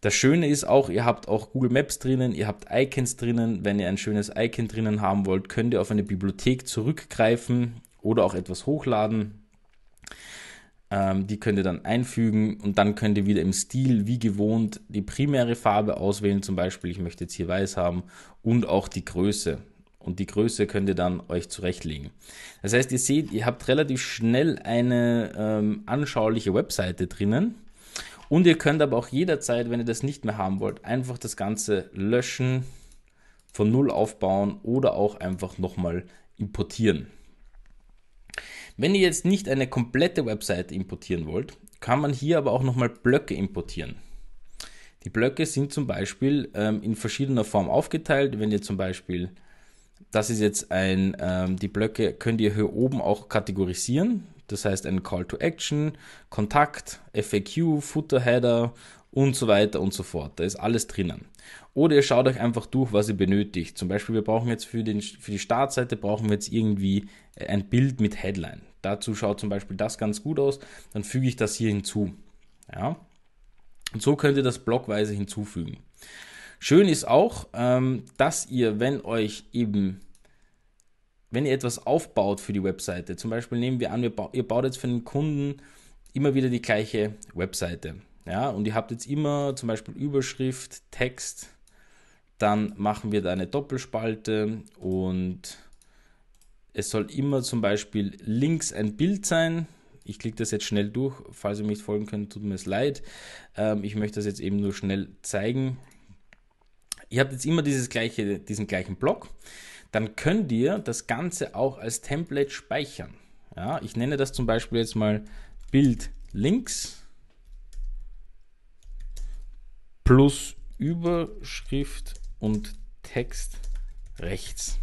Das Schöne ist auch, ihr habt auch Google Maps drinnen, ihr habt Icons drinnen. Wenn ihr ein schönes Icon drinnen haben wollt, könnt ihr auf eine Bibliothek zurückgreifen oder auch etwas hochladen. Ähm, die könnt ihr dann einfügen und dann könnt ihr wieder im Stil wie gewohnt die primäre Farbe auswählen. Zum Beispiel, ich möchte jetzt hier weiß haben und auch die Größe. Und die Größe könnt ihr dann euch zurechtlegen. Das heißt, ihr seht, ihr habt relativ schnell eine ähm, anschauliche Webseite drinnen. Und ihr könnt aber auch jederzeit, wenn ihr das nicht mehr haben wollt, einfach das Ganze löschen, von Null aufbauen oder auch einfach nochmal importieren. Wenn ihr jetzt nicht eine komplette Webseite importieren wollt, kann man hier aber auch nochmal Blöcke importieren. Die Blöcke sind zum Beispiel ähm, in verschiedener Form aufgeteilt. Wenn ihr zum Beispiel, das ist jetzt ein, ähm, die Blöcke könnt ihr hier oben auch kategorisieren. Das heißt ein Call to Action, Kontakt, FAQ, Footer, Header und so weiter und so fort. Da ist alles drinnen. Oder ihr schaut euch einfach durch, was ihr benötigt. Zum Beispiel, wir brauchen jetzt für, den, für die Startseite brauchen wir jetzt irgendwie ein Bild mit Headline. Dazu schaut zum Beispiel das ganz gut aus. Dann füge ich das hier hinzu. Ja? Und so könnt ihr das blockweise hinzufügen. Schön ist auch, ähm, dass ihr, wenn euch eben wenn ihr etwas aufbaut für die Webseite, zum Beispiel nehmen wir an, ihr baut jetzt für den Kunden immer wieder die gleiche Webseite. Ja, und ihr habt jetzt immer zum Beispiel Überschrift, Text, dann machen wir da eine Doppelspalte und es soll immer zum Beispiel links ein Bild sein. Ich klicke das jetzt schnell durch. Falls ihr mich folgen könnt, tut mir es leid. Ähm, ich möchte das jetzt eben nur schnell zeigen. Ihr habt jetzt immer dieses gleiche, diesen gleichen Block. Dann könnt ihr das Ganze auch als Template speichern. Ja, ich nenne das zum Beispiel jetzt mal Bild links plus Überschrift und Text rechts.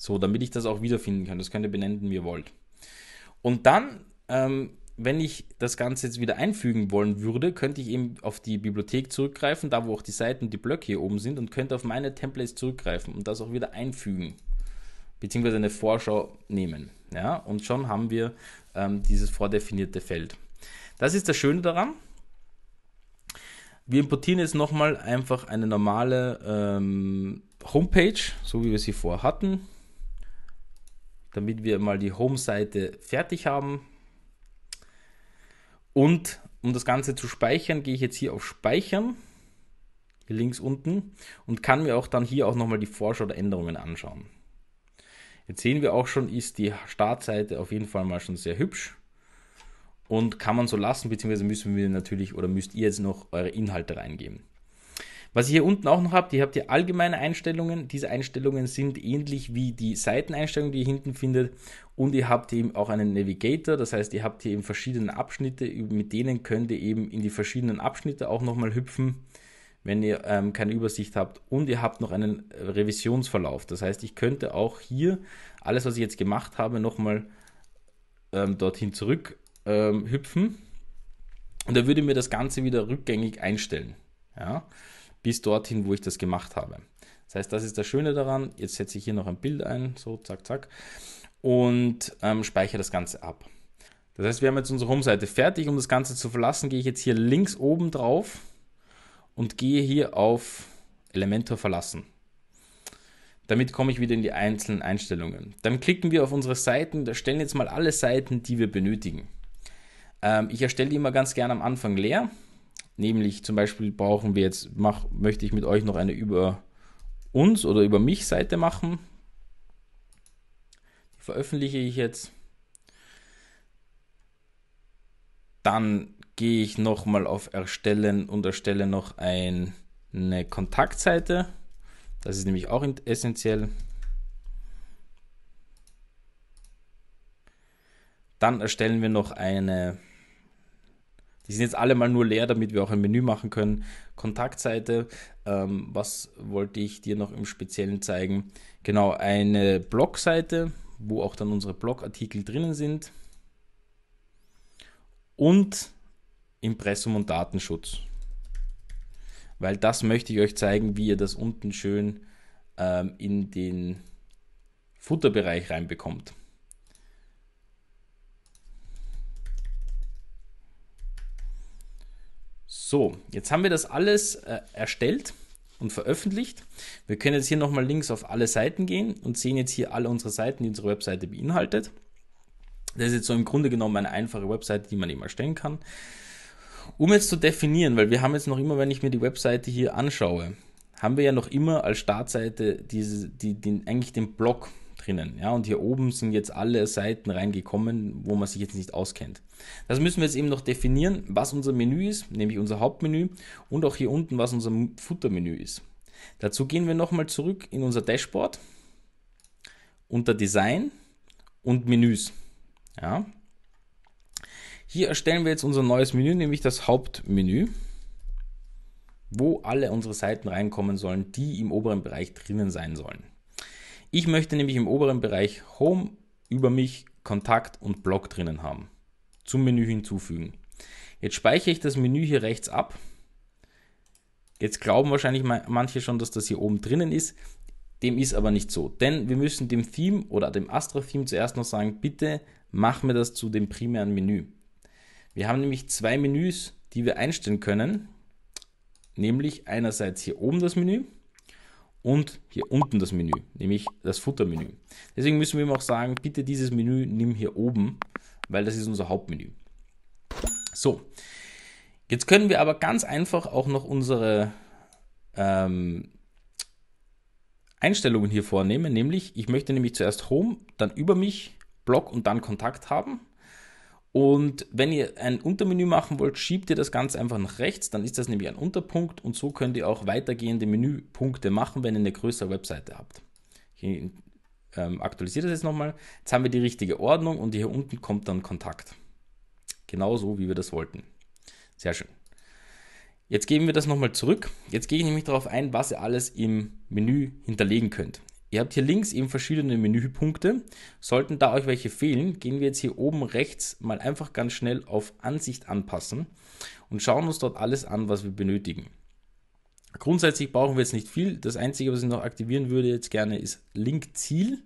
So, damit ich das auch wiederfinden kann. Das könnt ihr benennen, wie ihr wollt. Und dann, ähm, wenn ich das Ganze jetzt wieder einfügen wollen würde, könnte ich eben auf die Bibliothek zurückgreifen, da wo auch die Seiten, die Blöcke hier oben sind, und könnte auf meine Templates zurückgreifen und das auch wieder einfügen. Beziehungsweise eine Vorschau nehmen. Ja, und schon haben wir ähm, dieses vordefinierte Feld. Das ist das Schöne daran. Wir importieren jetzt nochmal einfach eine normale ähm, Homepage, so wie wir sie vorher hatten damit wir mal die Home-Seite fertig haben. Und um das Ganze zu speichern, gehe ich jetzt hier auf Speichern, hier links unten, und kann mir auch dann hier auch nochmal die Vorschau der Änderungen anschauen. Jetzt sehen wir auch schon, ist die Startseite auf jeden Fall mal schon sehr hübsch und kann man so lassen, beziehungsweise müssen wir natürlich oder müsst ihr jetzt noch eure Inhalte reingeben. Was ich hier unten auch noch habt, ihr habt hier allgemeine Einstellungen. Diese Einstellungen sind ähnlich wie die Seiteneinstellungen, die ihr hinten findet. Und ihr habt eben auch einen Navigator, das heißt, ihr habt hier eben verschiedene Abschnitte, mit denen könnt ihr eben in die verschiedenen Abschnitte auch nochmal hüpfen wenn ihr ähm, keine Übersicht habt und ihr habt noch einen äh, Revisionsverlauf. Das heißt, ich könnte auch hier alles, was ich jetzt gemacht habe, nochmal ähm, dorthin zurück ähm, hüpfen und da würde mir das Ganze wieder rückgängig einstellen. Ja bis dorthin, wo ich das gemacht habe. Das heißt, das ist das Schöne daran. Jetzt setze ich hier noch ein Bild ein, so zack, zack, und ähm, speichere das Ganze ab. Das heißt, wir haben jetzt unsere Home-Seite fertig. Um das Ganze zu verlassen, gehe ich jetzt hier links oben drauf und gehe hier auf Elementor verlassen. Damit komme ich wieder in die einzelnen Einstellungen. Dann klicken wir auf unsere Seiten, erstellen jetzt mal alle Seiten, die wir benötigen. Ähm, ich erstelle die immer ganz gerne am Anfang leer Nämlich zum Beispiel brauchen wir jetzt, mach, möchte ich mit euch noch eine über uns oder über mich Seite machen. Die veröffentliche ich jetzt. Dann gehe ich nochmal auf Erstellen und erstelle noch ein, eine Kontaktseite. Das ist nämlich auch essentiell. Dann erstellen wir noch eine die sind jetzt alle mal nur leer, damit wir auch ein Menü machen können. Kontaktseite. Ähm, was wollte ich dir noch im Speziellen zeigen? Genau, eine Blogseite, wo auch dann unsere Blogartikel drinnen sind. Und Impressum und Datenschutz. Weil das möchte ich euch zeigen, wie ihr das unten schön ähm, in den Futterbereich reinbekommt. So, jetzt haben wir das alles äh, erstellt und veröffentlicht. Wir können jetzt hier nochmal links auf alle Seiten gehen und sehen jetzt hier alle unsere Seiten, die unsere Webseite beinhaltet. Das ist jetzt so im Grunde genommen eine einfache Webseite, die man eben erstellen kann. Um jetzt zu definieren, weil wir haben jetzt noch immer, wenn ich mir die Webseite hier anschaue, haben wir ja noch immer als Startseite diese, die, den, eigentlich den Blog drinnen. Ja, und hier oben sind jetzt alle Seiten reingekommen, wo man sich jetzt nicht auskennt. Das müssen wir jetzt eben noch definieren, was unser Menü ist, nämlich unser Hauptmenü und auch hier unten, was unser Futtermenü ist. Dazu gehen wir nochmal zurück in unser Dashboard, unter Design und Menüs. Ja. Hier erstellen wir jetzt unser neues Menü, nämlich das Hauptmenü wo alle unsere Seiten reinkommen sollen, die im oberen Bereich drinnen sein sollen. Ich möchte nämlich im oberen Bereich Home über mich Kontakt und Blog drinnen haben. Zum Menü hinzufügen. Jetzt speichere ich das Menü hier rechts ab. Jetzt glauben wahrscheinlich manche schon, dass das hier oben drinnen ist. Dem ist aber nicht so. Denn wir müssen dem Theme oder dem Astra-Theme zuerst noch sagen, bitte mach mir das zu dem primären Menü. Wir haben nämlich zwei Menüs, die wir einstellen können. Nämlich einerseits hier oben das Menü und hier unten das Menü, nämlich das Futtermenü. Deswegen müssen wir ihm auch sagen, bitte dieses Menü nimm hier oben, weil das ist unser Hauptmenü. So, jetzt können wir aber ganz einfach auch noch unsere ähm, Einstellungen hier vornehmen, nämlich ich möchte nämlich zuerst Home, dann über mich, Blog und dann Kontakt haben. Und wenn ihr ein Untermenü machen wollt, schiebt ihr das Ganze einfach nach rechts, dann ist das nämlich ein Unterpunkt und so könnt ihr auch weitergehende Menüpunkte machen, wenn ihr eine größere Webseite habt. Ich ähm, aktualisiere das jetzt nochmal. Jetzt haben wir die richtige Ordnung und hier unten kommt dann Kontakt. Genauso wie wir das wollten. Sehr schön. Jetzt geben wir das nochmal zurück. Jetzt gehe ich nämlich darauf ein, was ihr alles im Menü hinterlegen könnt. Ihr habt hier links eben verschiedene Menüpunkte. Sollten da euch welche fehlen, gehen wir jetzt hier oben rechts mal einfach ganz schnell auf Ansicht anpassen und schauen uns dort alles an, was wir benötigen. Grundsätzlich brauchen wir jetzt nicht viel. Das Einzige, was ich noch aktivieren würde jetzt gerne, ist Link-Ziel,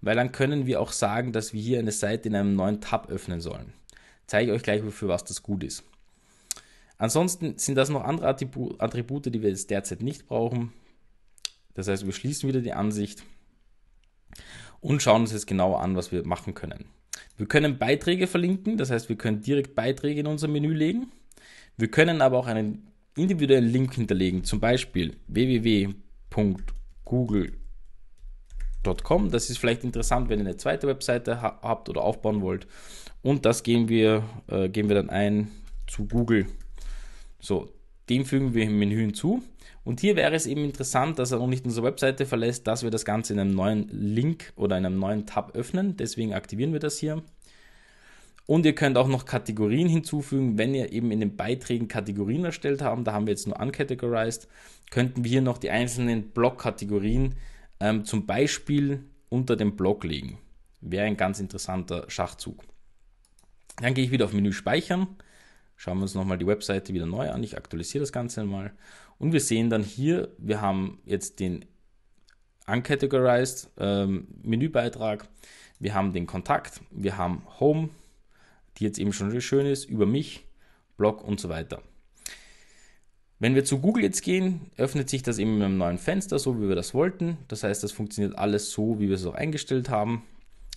weil dann können wir auch sagen, dass wir hier eine Seite in einem neuen Tab öffnen sollen. Zeige ich euch gleich, für was das gut ist. Ansonsten sind das noch andere Attribute, die wir jetzt derzeit nicht brauchen. Das heißt, wir schließen wieder die Ansicht und schauen uns jetzt genauer an, was wir machen können. Wir können Beiträge verlinken, das heißt, wir können direkt Beiträge in unser Menü legen. Wir können aber auch einen individuellen Link hinterlegen, zum Beispiel www.google.com. Das ist vielleicht interessant, wenn ihr eine zweite Webseite habt oder aufbauen wollt. Und das gehen wir, äh, geben wir dann ein zu Google. So, dem fügen wir im Menü hinzu. Und hier wäre es eben interessant, dass er auch nicht unsere Webseite verlässt, dass wir das Ganze in einem neuen Link oder in einem neuen Tab öffnen. Deswegen aktivieren wir das hier. Und ihr könnt auch noch Kategorien hinzufügen, wenn ihr eben in den Beiträgen Kategorien erstellt habt. Da haben wir jetzt nur uncategorized. Könnten wir hier noch die einzelnen Blog-Kategorien ähm, zum Beispiel unter dem Blog legen. Wäre ein ganz interessanter Schachzug. Dann gehe ich wieder auf Menü Speichern. Schauen wir uns nochmal die Webseite wieder neu an. Ich aktualisiere das Ganze mal. Und wir sehen dann hier, wir haben jetzt den Uncategorized ähm, Menübeitrag, wir haben den Kontakt, wir haben Home, die jetzt eben schon schön ist, über mich, Blog und so weiter. Wenn wir zu Google jetzt gehen, öffnet sich das eben in einem neuen Fenster, so wie wir das wollten. Das heißt, das funktioniert alles so, wie wir es auch eingestellt haben.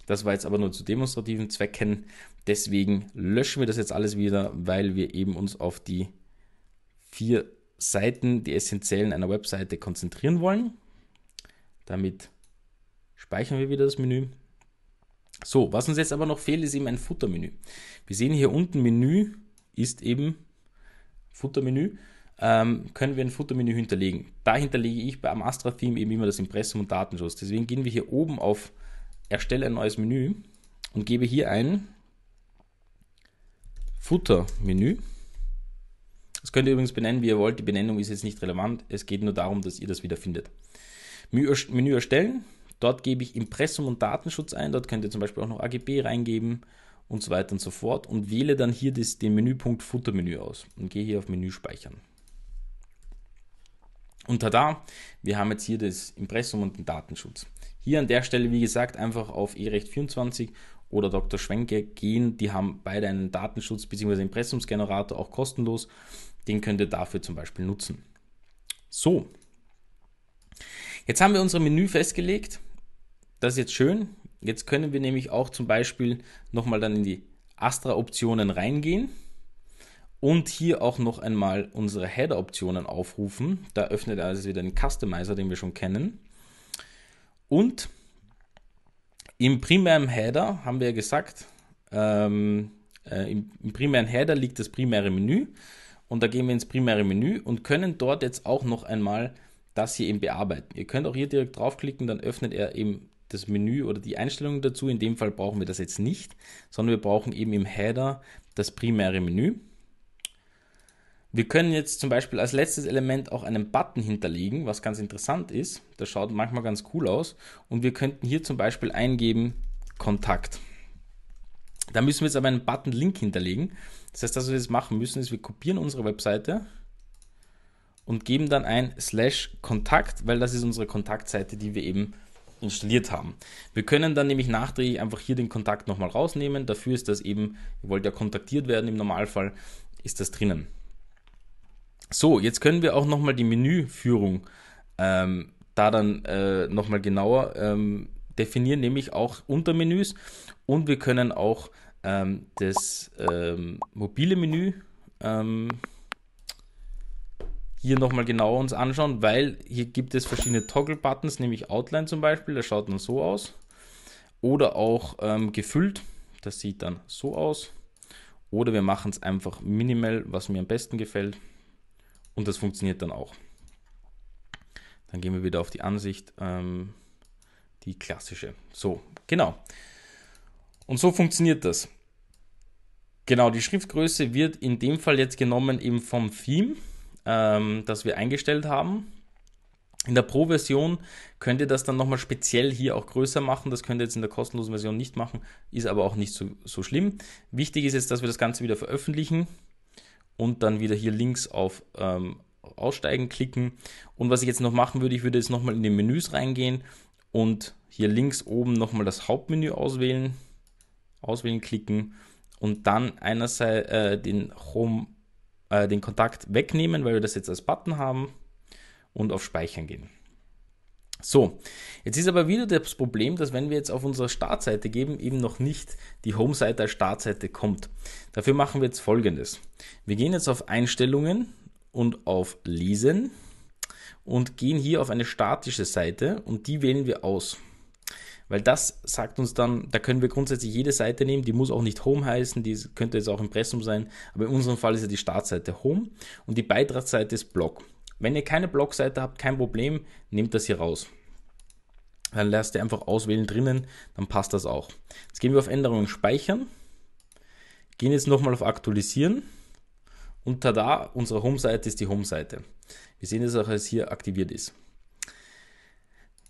Das war jetzt aber nur zu demonstrativen Zwecken. Deswegen löschen wir das jetzt alles wieder, weil wir eben uns auf die vier Seiten, die essentiellen einer Webseite konzentrieren wollen. Damit speichern wir wieder das Menü. So, was uns jetzt aber noch fehlt, ist eben ein Futtermenü. Wir sehen hier unten Menü ist eben Futtermenü. Ähm, können wir ein Futtermenü hinterlegen. Da hinterlege ich beim Astra-Theme eben immer das Impressum und Datenschutz. Deswegen gehen wir hier oben auf Erstelle ein neues Menü und gebe hier ein Futtermenü. Das könnt ihr übrigens benennen, wie ihr wollt. Die Benennung ist jetzt nicht relevant. Es geht nur darum, dass ihr das wieder findet. Menü erstellen. Dort gebe ich Impressum und Datenschutz ein. Dort könnt ihr zum Beispiel auch noch AGB reingeben und so weiter und so fort und wähle dann hier das, den Menüpunkt Futtermenü aus und gehe hier auf Menü speichern. Und tada, wir haben jetzt hier das Impressum und den Datenschutz. Hier an der Stelle, wie gesagt, einfach auf e recht 24 oder Dr. Schwenke gehen. Die haben beide einen Datenschutz- bzw. Impressumsgenerator, auch kostenlos. Den könnt ihr dafür zum Beispiel nutzen. So, jetzt haben wir unser Menü festgelegt. Das ist jetzt schön. Jetzt können wir nämlich auch zum Beispiel nochmal dann in die Astra-Optionen reingehen und hier auch noch einmal unsere Header-Optionen aufrufen. Da öffnet er also wieder den Customizer, den wir schon kennen. Und im primären Header haben wir ja gesagt, ähm, äh, im, im primären Header liegt das primäre Menü. Und da gehen wir ins primäre Menü und können dort jetzt auch noch einmal das hier eben bearbeiten. Ihr könnt auch hier direkt draufklicken, dann öffnet er eben das Menü oder die Einstellungen dazu. In dem Fall brauchen wir das jetzt nicht, sondern wir brauchen eben im Header das primäre Menü. Wir können jetzt zum Beispiel als letztes Element auch einen Button hinterlegen, was ganz interessant ist. Das schaut manchmal ganz cool aus. Und wir könnten hier zum Beispiel eingeben Kontakt. Da müssen wir jetzt aber einen Button-Link hinterlegen. Das heißt, was wir jetzt machen müssen, ist, wir kopieren unsere Webseite und geben dann ein slash Kontakt, weil das ist unsere Kontaktseite, die wir eben installiert haben. Wir können dann nämlich nachträglich einfach hier den Kontakt nochmal rausnehmen. Dafür ist das eben, ihr wollt ja kontaktiert werden im Normalfall, ist das drinnen. So, jetzt können wir auch nochmal die Menüführung ähm, da dann äh, nochmal genauer ähm, definieren, nämlich auch Untermenüs und wir können auch ähm, das ähm, mobile Menü ähm, hier nochmal genauer uns anschauen, weil hier gibt es verschiedene Toggle-Buttons, nämlich Outline zum Beispiel, der schaut dann so aus. Oder auch ähm, gefüllt, das sieht dann so aus. Oder wir machen es einfach minimal, was mir am besten gefällt. Und das funktioniert dann auch. Dann gehen wir wieder auf die Ansicht, ähm, die klassische. So, genau. Und so funktioniert das. Genau, die Schriftgröße wird in dem Fall jetzt genommen eben vom Theme, ähm, das wir eingestellt haben. In der Pro-Version könnt ihr das dann nochmal speziell hier auch größer machen. Das könnt ihr jetzt in der kostenlosen Version nicht machen, ist aber auch nicht so, so schlimm. Wichtig ist jetzt, dass wir das Ganze wieder veröffentlichen und dann wieder hier links auf ähm, Aussteigen klicken. Und was ich jetzt noch machen würde, ich würde jetzt nochmal in die Menüs reingehen und hier links oben nochmal das Hauptmenü auswählen, auswählen klicken und dann einerseits äh, den Home, äh, den Kontakt wegnehmen, weil wir das jetzt als Button haben und auf Speichern gehen. So, jetzt ist aber wieder das Problem, dass wenn wir jetzt auf unsere Startseite geben, eben noch nicht die Home-Seite als Startseite kommt. Dafür machen wir jetzt folgendes. Wir gehen jetzt auf Einstellungen und auf Lesen und gehen hier auf eine statische Seite und die wählen wir aus. Weil das sagt uns dann, da können wir grundsätzlich jede Seite nehmen, die muss auch nicht Home heißen, die könnte jetzt auch Impressum sein, aber in unserem Fall ist ja die Startseite Home und die Beitragsseite ist Blog. Wenn ihr keine Blogseite habt, kein Problem, nehmt das hier raus. Dann lasst ihr einfach auswählen drinnen, dann passt das auch. Jetzt gehen wir auf Änderungen speichern, gehen jetzt nochmal auf Aktualisieren und tada, unsere Home-Seite ist die Home-Seite. Wir sehen jetzt auch, dass hier aktiviert ist.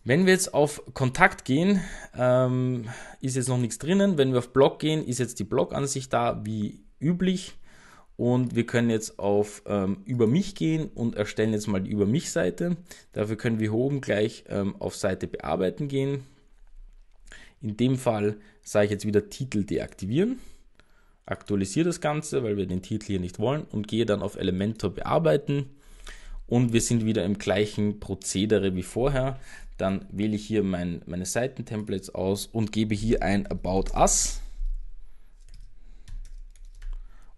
Wenn wir jetzt auf Kontakt gehen, ähm, ist jetzt noch nichts drinnen. Wenn wir auf Blog gehen, ist jetzt die Blogansicht da, wie üblich. Und wir können jetzt auf ähm, Über mich gehen und erstellen jetzt mal die Über mich Seite. Dafür können wir oben gleich ähm, auf Seite bearbeiten gehen. In dem Fall sage ich jetzt wieder Titel deaktivieren. Aktualisiere das Ganze, weil wir den Titel hier nicht wollen und gehe dann auf Elementor bearbeiten. Und wir sind wieder im gleichen Prozedere wie vorher. Dann wähle ich hier mein, meine Seitentemplates aus und gebe hier ein About Us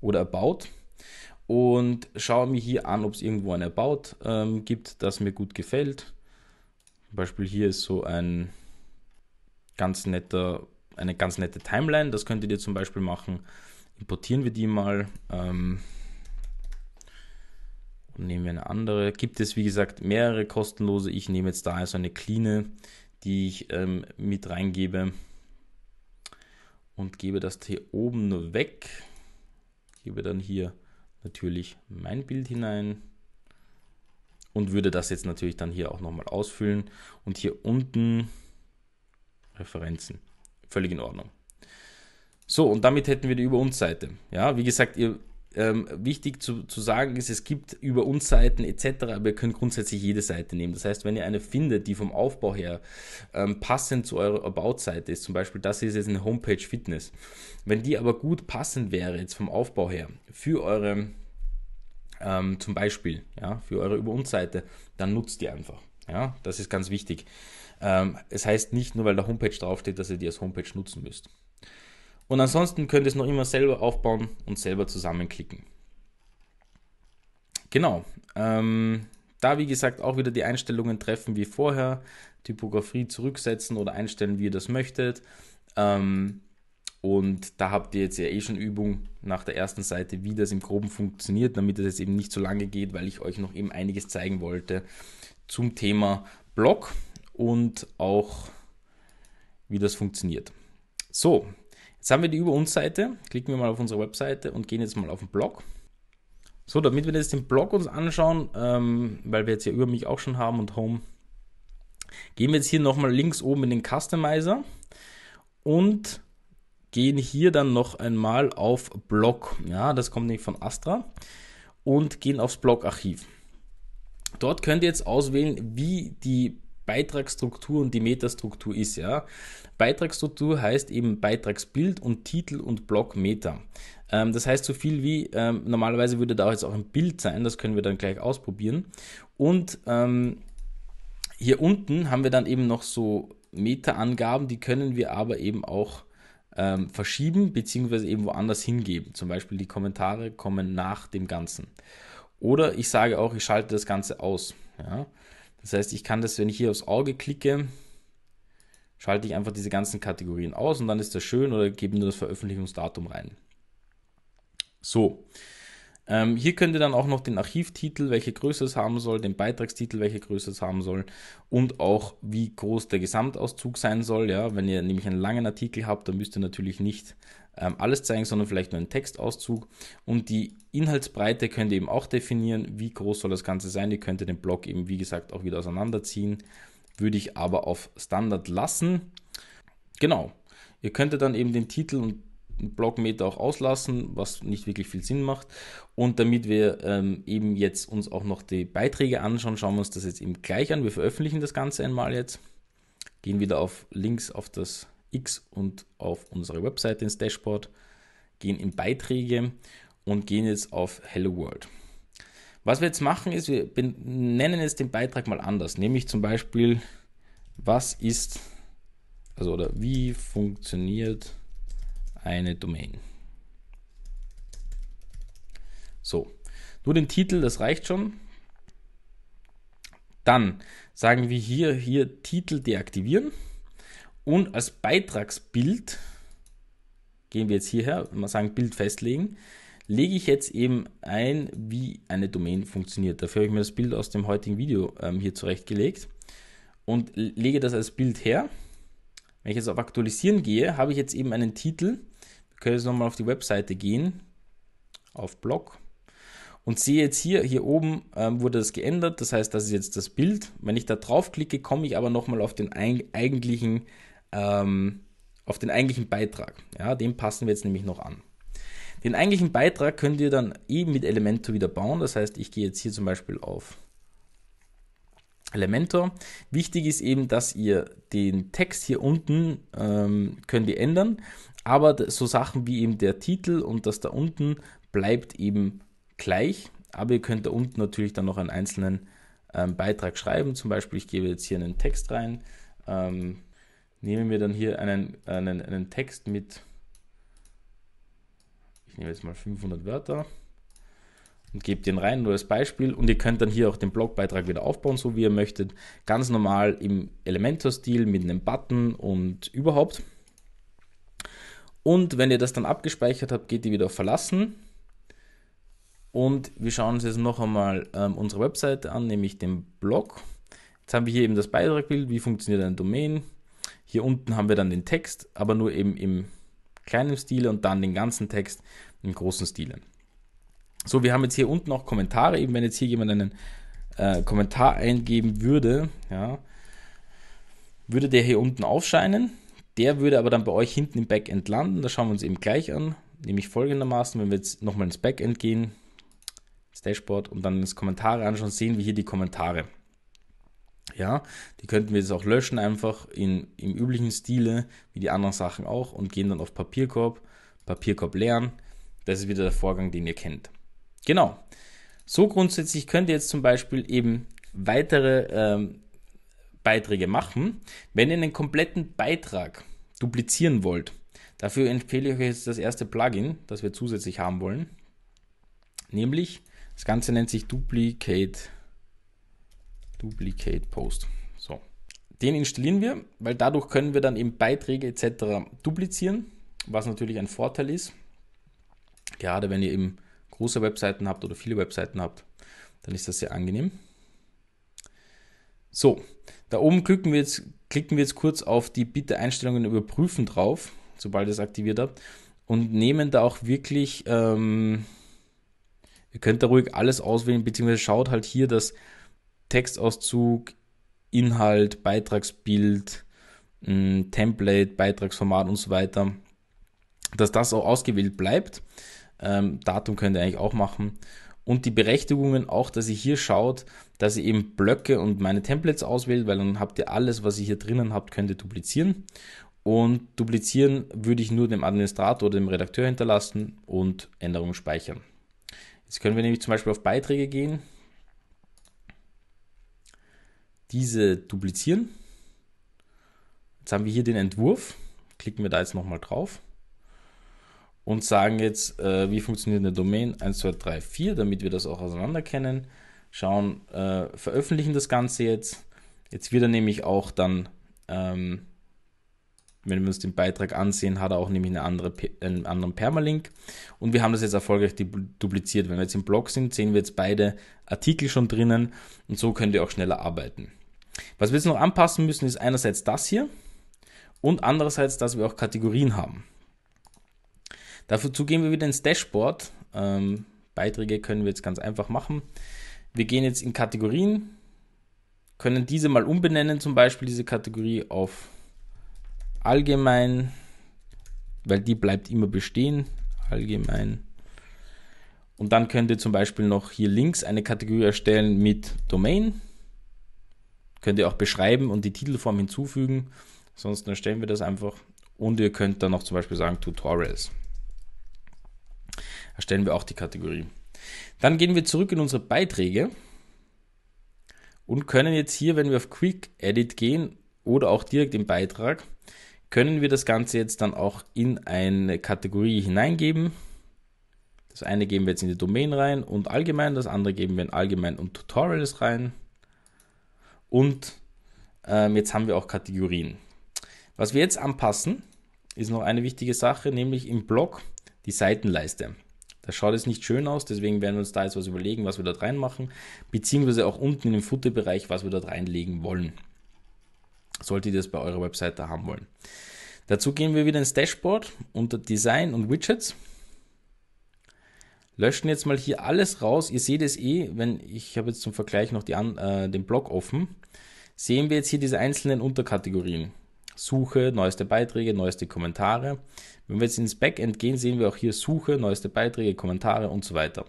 oder About und schaue mir hier an, ob es irgendwo ein About ähm, gibt, das mir gut gefällt. Zum Beispiel hier ist so ein ganz netter, eine ganz nette Timeline. Das könntet ihr zum Beispiel machen. Importieren wir die mal. Ähm, nehmen wir eine andere. Gibt es, wie gesagt, mehrere kostenlose. Ich nehme jetzt da so also eine clean, die ich ähm, mit reingebe und gebe das hier oben nur weg. Gebe dann hier natürlich mein Bild hinein und würde das jetzt natürlich dann hier auch nochmal ausfüllen. Und hier unten Referenzen. Völlig in Ordnung. So, und damit hätten wir die Über uns Seite. Ja, wie gesagt, ihr ähm, wichtig zu, zu sagen ist, es gibt über uns Seiten etc., aber ihr könnt grundsätzlich jede Seite nehmen. Das heißt, wenn ihr eine findet, die vom Aufbau her ähm, passend zu eurer About-Seite ist, zum Beispiel das ist jetzt eine Homepage Fitness, wenn die aber gut passend wäre, jetzt vom Aufbau her, für eure, ähm, zum Beispiel, ja, für eure Über uns Seite, dann nutzt die einfach. Ja, das ist ganz wichtig. Ähm, es heißt nicht nur, weil der Homepage draufsteht, dass ihr die als Homepage nutzen müsst. Und ansonsten könnt ihr es noch immer selber aufbauen und selber zusammenklicken. Genau. Ähm, da, wie gesagt, auch wieder die Einstellungen treffen wie vorher. Typografie zurücksetzen oder einstellen, wie ihr das möchtet. Ähm, und da habt ihr jetzt ja eh schon Übung nach der ersten Seite, wie das im Groben funktioniert, damit es jetzt eben nicht so lange geht, weil ich euch noch eben einiges zeigen wollte zum Thema Blog und auch wie das funktioniert. So, Jetzt haben wir die Über uns Seite, klicken wir mal auf unsere Webseite und gehen jetzt mal auf den Blog. So, damit wir jetzt den Blog uns anschauen, ähm, weil wir jetzt ja über mich auch schon haben und Home, gehen wir jetzt hier nochmal links oben in den Customizer und gehen hier dann noch einmal auf Blog. Ja, das kommt nämlich von Astra und gehen aufs Blog-Archiv. Dort könnt ihr jetzt auswählen, wie die Beitragsstruktur und die Metastruktur ist. Ja? Beitragsstruktur heißt eben Beitragsbild und Titel und Block Meta. Ähm, das heißt so viel wie, ähm, normalerweise würde da jetzt auch ein Bild sein, das können wir dann gleich ausprobieren. Und ähm, hier unten haben wir dann eben noch so Meta-Angaben, die können wir aber eben auch ähm, verschieben beziehungsweise eben woanders hingeben. Zum Beispiel die Kommentare kommen nach dem Ganzen. Oder ich sage auch, ich schalte das Ganze aus. Ja? Das heißt, ich kann das, wenn ich hier aufs Auge klicke, schalte ich einfach diese ganzen Kategorien aus und dann ist das schön oder gebe nur das Veröffentlichungsdatum rein. So. Ähm, hier könnt ihr dann auch noch den Archivtitel, welche Größe es haben soll, den Beitragstitel, welche Größe es haben soll und auch wie groß der Gesamtauszug sein soll. Ja, wenn ihr nämlich einen langen Artikel habt, dann müsst ihr natürlich nicht ähm, alles zeigen, sondern vielleicht nur einen Textauszug. Und die Inhaltsbreite könnt ihr eben auch definieren, wie groß soll das Ganze sein. Ihr könnt den Blog eben, wie gesagt, auch wieder auseinanderziehen. Würde ich aber auf Standard lassen. Genau. Ihr könntet dann eben den Titel und Blogmeter auch auslassen, was nicht wirklich viel Sinn macht. Und damit wir ähm, eben jetzt uns auch noch die Beiträge anschauen, schauen wir uns das jetzt eben gleich an. Wir veröffentlichen das Ganze einmal jetzt. Gehen wieder auf links auf das X und auf unsere Webseite ins Dashboard, gehen in Beiträge und gehen jetzt auf Hello World. Was wir jetzt machen ist, wir nennen jetzt den Beitrag mal anders, nämlich zum Beispiel, was ist, also oder wie funktioniert eine Domain? So, nur den Titel, das reicht schon. Dann sagen wir hier, hier Titel deaktivieren. Und als Beitragsbild gehen wir jetzt hierher, wenn wir sagen Bild festlegen, lege ich jetzt eben ein, wie eine Domain funktioniert. Dafür habe ich mir das Bild aus dem heutigen Video ähm, hier zurechtgelegt und lege das als Bild her. Wenn ich jetzt auf Aktualisieren gehe, habe ich jetzt eben einen Titel. Wir können jetzt nochmal auf die Webseite gehen, auf Blog und sehe jetzt hier, hier oben ähm, wurde das geändert. Das heißt, das ist jetzt das Bild. Wenn ich da draufklicke, komme ich aber nochmal auf den eigentlichen ähm, auf den eigentlichen Beitrag. Ja, den passen wir jetzt nämlich noch an. Den eigentlichen Beitrag könnt ihr dann eben mit Elementor wieder bauen. Das heißt, ich gehe jetzt hier zum Beispiel auf Elementor. Wichtig ist eben, dass ihr den Text hier unten ähm, könnt ihr ändern, aber so Sachen wie eben der Titel und das da unten bleibt eben gleich. Aber ihr könnt da unten natürlich dann noch einen einzelnen ähm, Beitrag schreiben. Zum Beispiel, ich gebe jetzt hier einen Text rein. Ähm, nehmen wir dann hier einen, einen, einen Text mit, ich nehme jetzt mal 500 Wörter und gebe den rein, nur als Beispiel. Und ihr könnt dann hier auch den Blogbeitrag wieder aufbauen, so wie ihr möchtet. Ganz normal im Elementor-Stil mit einem Button und überhaupt. Und wenn ihr das dann abgespeichert habt, geht ihr wieder auf Verlassen. Und wir schauen uns jetzt noch einmal ähm, unsere Webseite an, nämlich den Blog. Jetzt haben wir hier eben das Beitragbild, wie funktioniert ein Domain, hier unten haben wir dann den Text, aber nur eben im kleinen Stile und dann den ganzen Text im großen Stile. So, wir haben jetzt hier unten auch Kommentare, eben wenn jetzt hier jemand einen äh, Kommentar eingeben würde, ja, würde der hier unten aufscheinen. Der würde aber dann bei euch hinten im Backend landen. Das schauen wir uns eben gleich an. Nämlich folgendermaßen, wenn wir jetzt nochmal ins Backend gehen, das Dashboard und dann ins Kommentare anschauen, sehen wir hier die Kommentare. Ja, die könnten wir jetzt auch löschen, einfach in, im üblichen Stile, wie die anderen Sachen auch, und gehen dann auf Papierkorb, Papierkorb leeren. Das ist wieder der Vorgang, den ihr kennt. Genau. So grundsätzlich könnt ihr jetzt zum Beispiel eben weitere ähm, Beiträge machen. Wenn ihr einen kompletten Beitrag duplizieren wollt, dafür empfehle ich euch jetzt das erste Plugin, das wir zusätzlich haben wollen. Nämlich, das Ganze nennt sich Duplicate Duplicate Post. So. Den installieren wir, weil dadurch können wir dann eben Beiträge etc. duplizieren, was natürlich ein Vorteil ist. Gerade wenn ihr eben große Webseiten habt oder viele Webseiten habt, dann ist das sehr angenehm. So, da oben klicken wir jetzt, klicken wir jetzt kurz auf die Bitte Einstellungen überprüfen drauf, sobald ihr es aktiviert habt, und nehmen da auch wirklich, ähm, ihr könnt da ruhig alles auswählen, beziehungsweise schaut halt hier, dass Textauszug, Inhalt, Beitragsbild, mm, Template, Beitragsformat und so weiter, dass das auch ausgewählt bleibt. Ähm, Datum könnt ihr eigentlich auch machen. Und die Berechtigungen auch, dass ihr hier schaut, dass ihr eben Blöcke und meine Templates auswählt, weil dann habt ihr alles, was ihr hier drinnen habt, könnt ihr duplizieren. Und duplizieren würde ich nur dem Administrator oder dem Redakteur hinterlassen und Änderungen speichern. Jetzt können wir nämlich zum Beispiel auf Beiträge gehen diese duplizieren. Jetzt haben wir hier den Entwurf, klicken wir da jetzt nochmal drauf und sagen jetzt, äh, wie funktioniert eine Domain 1, 2, 3, 4, damit wir das auch auseinander kennen. Schauen, äh, veröffentlichen das Ganze jetzt. Jetzt wird er nämlich auch dann ähm, wenn wir uns den Beitrag ansehen, hat er auch nämlich eine andere, einen anderen Permalink. Und wir haben das jetzt erfolgreich dupliziert. Wenn wir jetzt im Blog sind, sehen wir jetzt beide Artikel schon drinnen. Und so könnt ihr auch schneller arbeiten. Was wir jetzt noch anpassen müssen, ist einerseits das hier und andererseits, dass wir auch Kategorien haben. Dazu gehen wir wieder ins Dashboard. Ähm, Beiträge können wir jetzt ganz einfach machen. Wir gehen jetzt in Kategorien, können diese mal umbenennen, zum Beispiel diese Kategorie auf allgemein, weil die bleibt immer bestehen, allgemein. Und dann könnt ihr zum Beispiel noch hier links eine Kategorie erstellen mit Domain. Könnt ihr auch beschreiben und die Titelform hinzufügen. Sonst erstellen wir das einfach. Und ihr könnt dann noch zum Beispiel sagen Tutorials. Erstellen wir auch die Kategorie. Dann gehen wir zurück in unsere Beiträge und können jetzt hier, wenn wir auf Quick Edit gehen oder auch direkt im Beitrag, können wir das Ganze jetzt dann auch in eine Kategorie hineingeben. Das eine geben wir jetzt in die Domain rein und allgemein, das andere geben wir in allgemein und Tutorials rein. Und ähm, jetzt haben wir auch Kategorien. Was wir jetzt anpassen, ist noch eine wichtige Sache, nämlich im Blog die Seitenleiste. Da schaut es nicht schön aus, deswegen werden wir uns da jetzt was überlegen, was wir dort reinmachen, beziehungsweise auch unten in den Footer-Bereich, was wir dort reinlegen wollen solltet ihr das bei eurer Webseite haben wollen. Dazu gehen wir wieder ins Dashboard unter Design und Widgets. Löschen jetzt mal hier alles raus. Ihr seht es eh, wenn ich habe jetzt zum Vergleich noch die, äh, den Blog offen, sehen wir jetzt hier diese einzelnen Unterkategorien. Suche, neueste Beiträge, neueste Kommentare. Wenn wir jetzt ins Backend gehen, sehen wir auch hier Suche, neueste Beiträge, Kommentare und so weiter.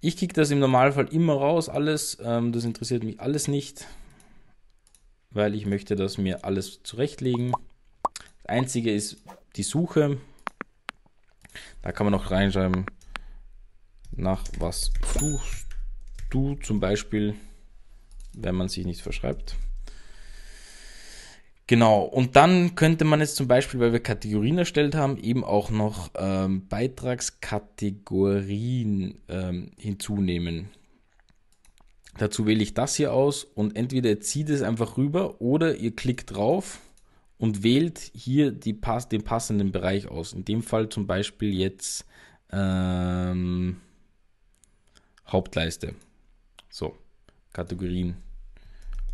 Ich kicke das im Normalfall immer raus, alles. Ähm, das interessiert mich alles nicht weil ich möchte das mir alles zurechtlegen. Das einzige ist die Suche. Da kann man noch reinschreiben, nach was suchst du zum Beispiel, wenn man sich nicht verschreibt. Genau, und dann könnte man jetzt zum Beispiel, weil wir Kategorien erstellt haben, eben auch noch ähm, Beitragskategorien ähm, hinzunehmen. Dazu wähle ich das hier aus und entweder zieht es einfach rüber oder ihr klickt drauf und wählt hier die, den passenden Bereich aus. In dem Fall zum Beispiel jetzt ähm, Hauptleiste. So, Kategorien.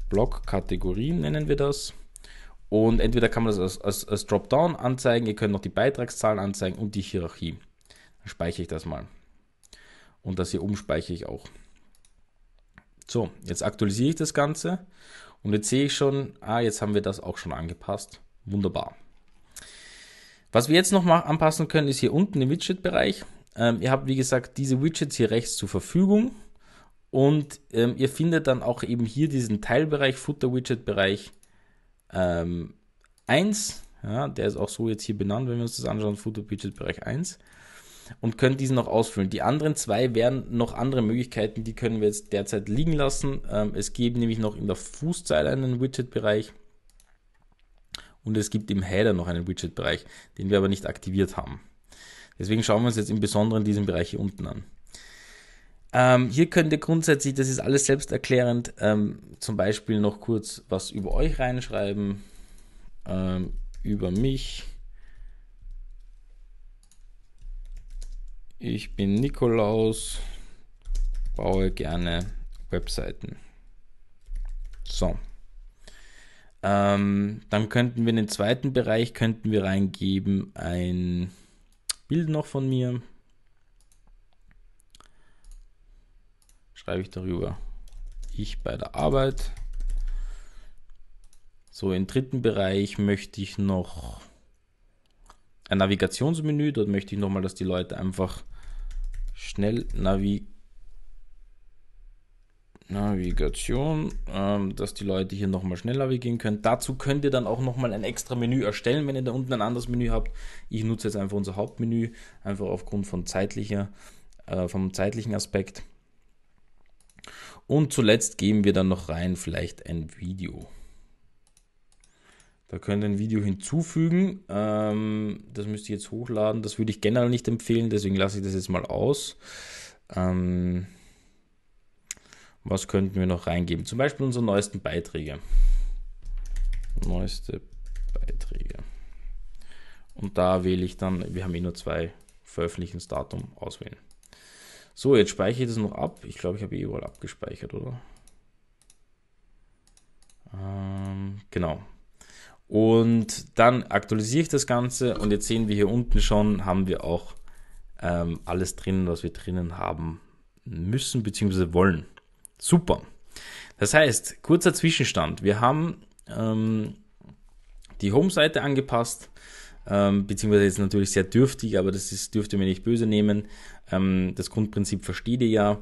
Blockkategorien nennen wir das. Und entweder kann man das als, als, als Dropdown anzeigen, ihr könnt noch die Beitragszahlen anzeigen und die Hierarchie. Dann speichere ich das mal. Und das hier oben speichere ich auch. So, jetzt aktualisiere ich das Ganze und jetzt sehe ich schon, ah, jetzt haben wir das auch schon angepasst. Wunderbar. Was wir jetzt noch mal anpassen können, ist hier unten im Widget-Bereich. Ähm, ihr habt, wie gesagt, diese Widgets hier rechts zur Verfügung. Und ähm, ihr findet dann auch eben hier diesen Teilbereich, Footer-Widget-Bereich ähm, 1. Ja, der ist auch so jetzt hier benannt, wenn wir uns das anschauen, Footer-Widget-Bereich 1 und könnt diesen noch ausfüllen. Die anderen zwei wären noch andere Möglichkeiten, die können wir jetzt derzeit liegen lassen. Ähm, es gibt nämlich noch in der Fußzeile einen Widget-Bereich und es gibt im Header noch einen Widget-Bereich, den wir aber nicht aktiviert haben. Deswegen schauen wir uns jetzt im Besonderen diesen Bereich hier unten an. Ähm, hier könnt ihr grundsätzlich, das ist alles selbsterklärend, ähm, zum Beispiel noch kurz was über euch reinschreiben, ähm, über mich Ich bin Nikolaus, baue gerne Webseiten. So. Ähm, dann könnten wir in den zweiten Bereich, könnten wir reingeben ein Bild noch von mir. Schreibe ich darüber. Ich bei der Arbeit. So, im dritten Bereich möchte ich noch ein Navigationsmenü. Dort möchte ich nochmal, dass die Leute einfach schnell navi Navigation, ähm, dass die Leute hier nochmal schnell navigieren können. Dazu könnt ihr dann auch nochmal ein extra Menü erstellen, wenn ihr da unten ein anderes Menü habt. Ich nutze jetzt einfach unser Hauptmenü, einfach aufgrund von zeitlicher, äh, vom zeitlichen Aspekt. Und zuletzt geben wir dann noch rein vielleicht ein Video. Da könnt ihr ein Video hinzufügen. Ähm, das müsst ihr jetzt hochladen. Das würde ich generell nicht empfehlen, deswegen lasse ich das jetzt mal aus. Ähm, was könnten wir noch reingeben? Zum Beispiel unsere neuesten Beiträge. Neueste Beiträge. Und da wähle ich dann, wir haben eh nur zwei, Veröffentlichungsdatum auswählen. So, jetzt speichere ich das noch ab. Ich glaube, ich habe eh überall abgespeichert, oder? Ähm, genau. Und dann aktualisiere ich das Ganze und jetzt sehen wir hier unten schon, haben wir auch ähm, alles drinnen, was wir drinnen haben müssen bzw. wollen. Super. Das heißt, kurzer Zwischenstand. Wir haben ähm, die Home-Seite angepasst, ähm, beziehungsweise jetzt natürlich sehr dürftig, aber das ist, dürft ihr mir nicht böse nehmen. Ähm, das Grundprinzip versteht ihr ja.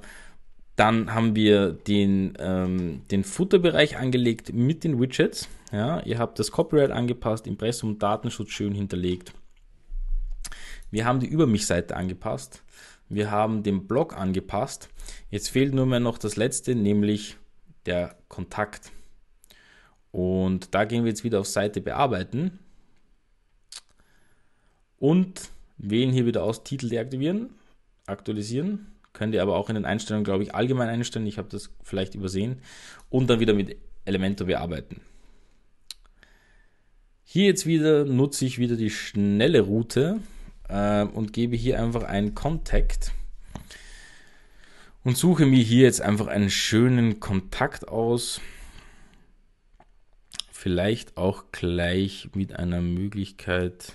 Dann haben wir den, ähm, den Footerbereich angelegt mit den Widgets. Ja, ihr habt das Copyright angepasst, Impressum, Datenschutz schön hinterlegt. Wir haben die Über mich-Seite angepasst. Wir haben den Blog angepasst. Jetzt fehlt nur mehr noch das letzte, nämlich der Kontakt. Und da gehen wir jetzt wieder auf Seite bearbeiten und wählen hier wieder aus Titel deaktivieren, aktualisieren Könnt ihr aber auch in den Einstellungen, glaube ich, allgemein einstellen. Ich habe das vielleicht übersehen. Und dann wieder mit Elementor bearbeiten. Hier jetzt wieder nutze ich wieder die schnelle Route äh, und gebe hier einfach einen Contact und suche mir hier jetzt einfach einen schönen Kontakt aus. Vielleicht auch gleich mit einer Möglichkeit.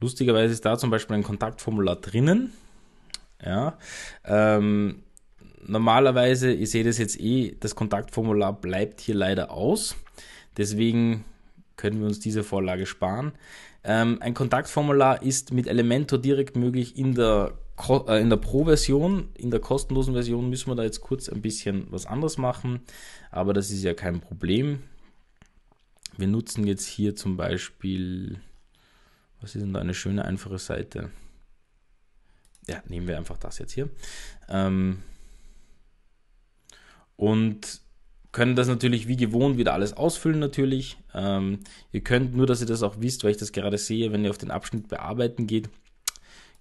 Lustigerweise ist da zum Beispiel ein Kontaktformular drinnen. Ja. Ähm, normalerweise, ihr seht es jetzt eh, das Kontaktformular bleibt hier leider aus. Deswegen können wir uns diese Vorlage sparen. Ähm, ein Kontaktformular ist mit Elementor direkt möglich in der, äh, in der Pro-Version. In der kostenlosen Version müssen wir da jetzt kurz ein bisschen was anderes machen, aber das ist ja kein Problem. Wir nutzen jetzt hier zum Beispiel was ist denn da eine schöne, einfache Seite? Ja, nehmen wir einfach das jetzt hier. Ähm und können das natürlich wie gewohnt wieder alles ausfüllen natürlich. Ähm ihr könnt, nur dass ihr das auch wisst, weil ich das gerade sehe, wenn ihr auf den Abschnitt bearbeiten geht,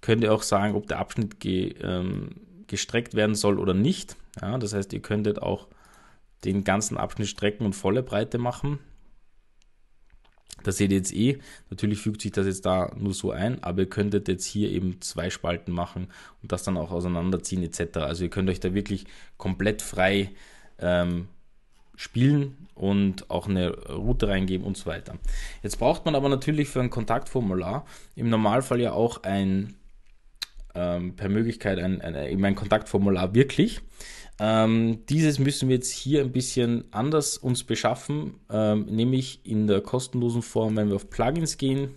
könnt ihr auch sagen, ob der Abschnitt ge, ähm, gestreckt werden soll oder nicht. Ja, das heißt, ihr könntet auch den ganzen Abschnitt strecken und volle Breite machen. Das seht ihr jetzt eh. Natürlich fügt sich das jetzt da nur so ein, aber ihr könntet jetzt hier eben zwei Spalten machen und das dann auch auseinanderziehen etc. Also ihr könnt euch da wirklich komplett frei ähm, spielen und auch eine Route reingeben und so weiter. Jetzt braucht man aber natürlich für ein Kontaktformular im Normalfall ja auch ein ähm, per Möglichkeit ein, ein, ein, Kontaktformular wirklich. Ähm, dieses müssen wir jetzt hier ein bisschen anders uns beschaffen, ähm, nämlich in der kostenlosen Form, wenn wir auf Plugins gehen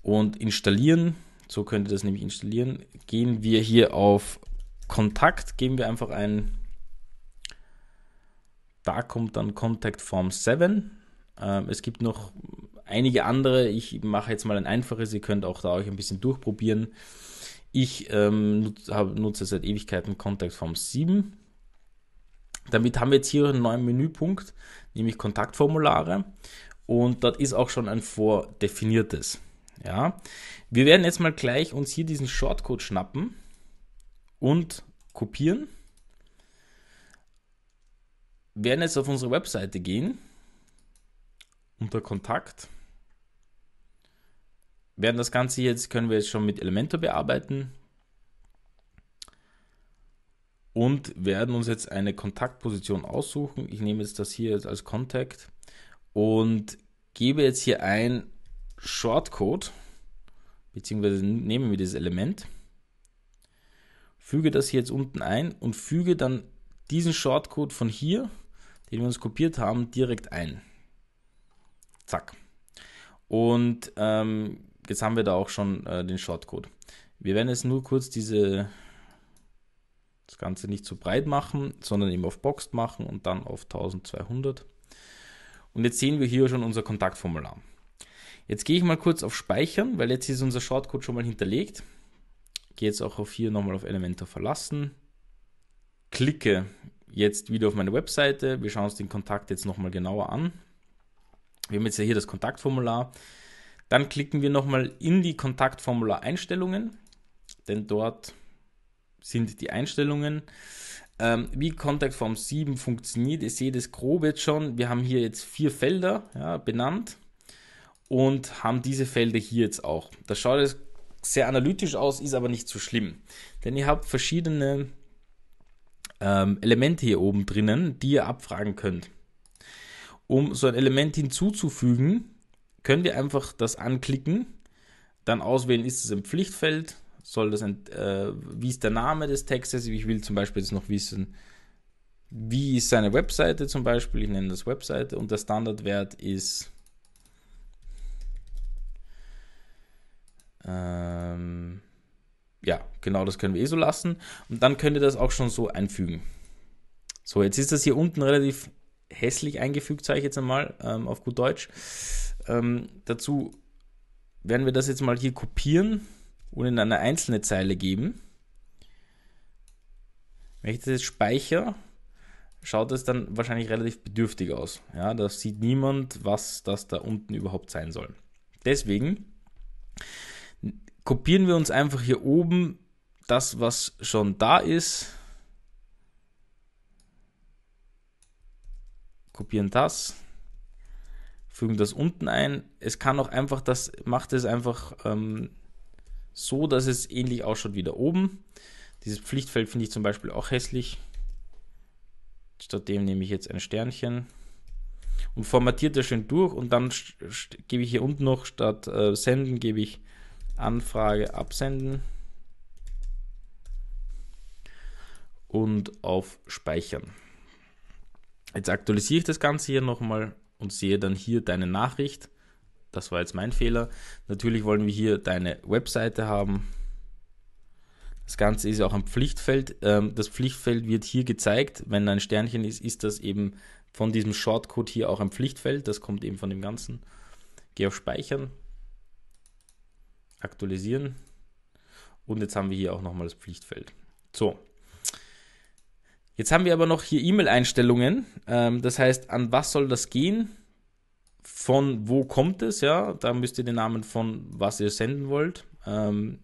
und installieren, so könnt ihr das nämlich installieren, gehen wir hier auf Kontakt, geben wir einfach ein, da kommt dann Contact Form 7. Ähm, es gibt noch einige andere, ich mache jetzt mal ein einfaches, ihr könnt auch da euch ein bisschen durchprobieren. Ich ähm, nutze, hab, nutze seit Ewigkeiten Contact Form 7. Damit haben wir jetzt hier einen neuen Menüpunkt, nämlich Kontaktformulare. Und dort ist auch schon ein vordefiniertes. Ja. Wir werden jetzt mal gleich uns hier diesen Shortcode schnappen und kopieren. Wir werden jetzt auf unsere Webseite gehen, unter Kontakt werden das Ganze jetzt, können wir jetzt schon mit Elementor bearbeiten und werden uns jetzt eine Kontaktposition aussuchen. Ich nehme jetzt das hier jetzt als Contact und gebe jetzt hier ein Shortcode, beziehungsweise nehmen wir dieses Element, füge das hier jetzt unten ein und füge dann diesen Shortcode von hier, den wir uns kopiert haben, direkt ein. Zack. Und ähm, jetzt haben wir da auch schon äh, den Shortcode. Wir werden jetzt nur kurz diese, das Ganze nicht zu breit machen, sondern eben auf Boxed machen und dann auf 1200. Und jetzt sehen wir hier schon unser Kontaktformular. Jetzt gehe ich mal kurz auf Speichern, weil jetzt ist unser Shortcode schon mal hinterlegt. Gehe jetzt auch auf hier nochmal auf Elementor verlassen. Klicke jetzt wieder auf meine Webseite. Wir schauen uns den Kontakt jetzt nochmal genauer an. Wir haben jetzt ja hier das Kontaktformular. Dann klicken wir nochmal in die Kontaktformular Einstellungen, denn dort sind die Einstellungen. Ähm, wie Kontaktform 7 funktioniert, ihr seht es grob jetzt schon. Wir haben hier jetzt vier Felder ja, benannt und haben diese Felder hier jetzt auch. Das schaut jetzt sehr analytisch aus, ist aber nicht so schlimm, denn ihr habt verschiedene ähm, Elemente hier oben drinnen, die ihr abfragen könnt. Um so ein Element hinzuzufügen, können wir einfach das anklicken, dann auswählen, ist es ein Pflichtfeld, soll das, äh, wie ist der Name des Textes, ich will zum Beispiel jetzt noch wissen, wie ist seine Webseite zum Beispiel, ich nenne das Webseite und der Standardwert ist ähm, ja, genau das können wir eh so lassen und dann könnt ihr das auch schon so einfügen. So, jetzt ist das hier unten relativ hässlich eingefügt, sage ich jetzt einmal ähm, auf gut Deutsch. Ähm, dazu werden wir das jetzt mal hier kopieren und in eine einzelne Zeile geben. Wenn ich das jetzt speichere, schaut es dann wahrscheinlich relativ bedürftig aus. Ja, da sieht niemand, was das da unten überhaupt sein soll. Deswegen kopieren wir uns einfach hier oben das, was schon da ist. Kopieren das fügen das unten ein. Es kann auch einfach, das macht es einfach ähm, so, dass es ähnlich ausschaut wie da oben. Dieses Pflichtfeld finde ich zum Beispiel auch hässlich. Stattdem nehme ich jetzt ein Sternchen und formatiert das schön durch und dann gebe ich hier unten noch statt äh, senden gebe ich Anfrage absenden und auf Speichern. Jetzt aktualisiere ich das Ganze hier nochmal und sehe dann hier deine Nachricht. Das war jetzt mein Fehler. Natürlich wollen wir hier deine Webseite haben. Das Ganze ist auch ein Pflichtfeld. Ähm, das Pflichtfeld wird hier gezeigt. Wenn ein Sternchen ist, ist das eben von diesem Shortcode hier auch ein Pflichtfeld. Das kommt eben von dem Ganzen. Gehe auf Speichern, aktualisieren und jetzt haben wir hier auch nochmal das Pflichtfeld. So, Jetzt haben wir aber noch hier E-Mail-Einstellungen. Ähm, das heißt, an was soll das gehen? Von wo kommt es? Ja, da müsst ihr den Namen von was ihr senden wollt. Ähm,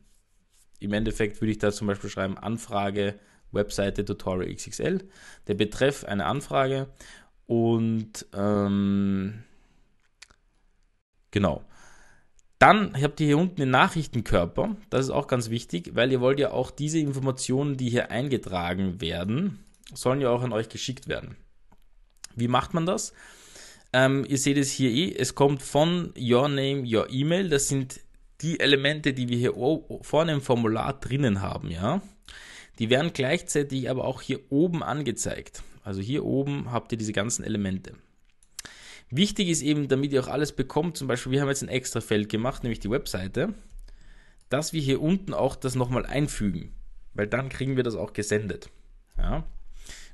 Im Endeffekt würde ich da zum Beispiel schreiben: Anfrage, Webseite, Tutorial XXL. Der Betreff eine Anfrage und ähm, genau. Dann habt ihr hier unten den Nachrichtenkörper. Das ist auch ganz wichtig, weil ihr wollt ja auch diese Informationen, die hier eingetragen werden, sollen ja auch an euch geschickt werden. Wie macht man das? Ähm, ihr seht es hier eh, es kommt von Your Name, Your Email. Das sind die Elemente, die wir hier vorne im Formular drinnen haben, ja. Die werden gleichzeitig aber auch hier oben angezeigt. Also hier oben habt ihr diese ganzen Elemente. Wichtig ist eben, damit ihr auch alles bekommt, zum Beispiel, wir haben jetzt ein extra Feld gemacht, nämlich die Webseite, dass wir hier unten auch das nochmal einfügen, weil dann kriegen wir das auch gesendet. Ja.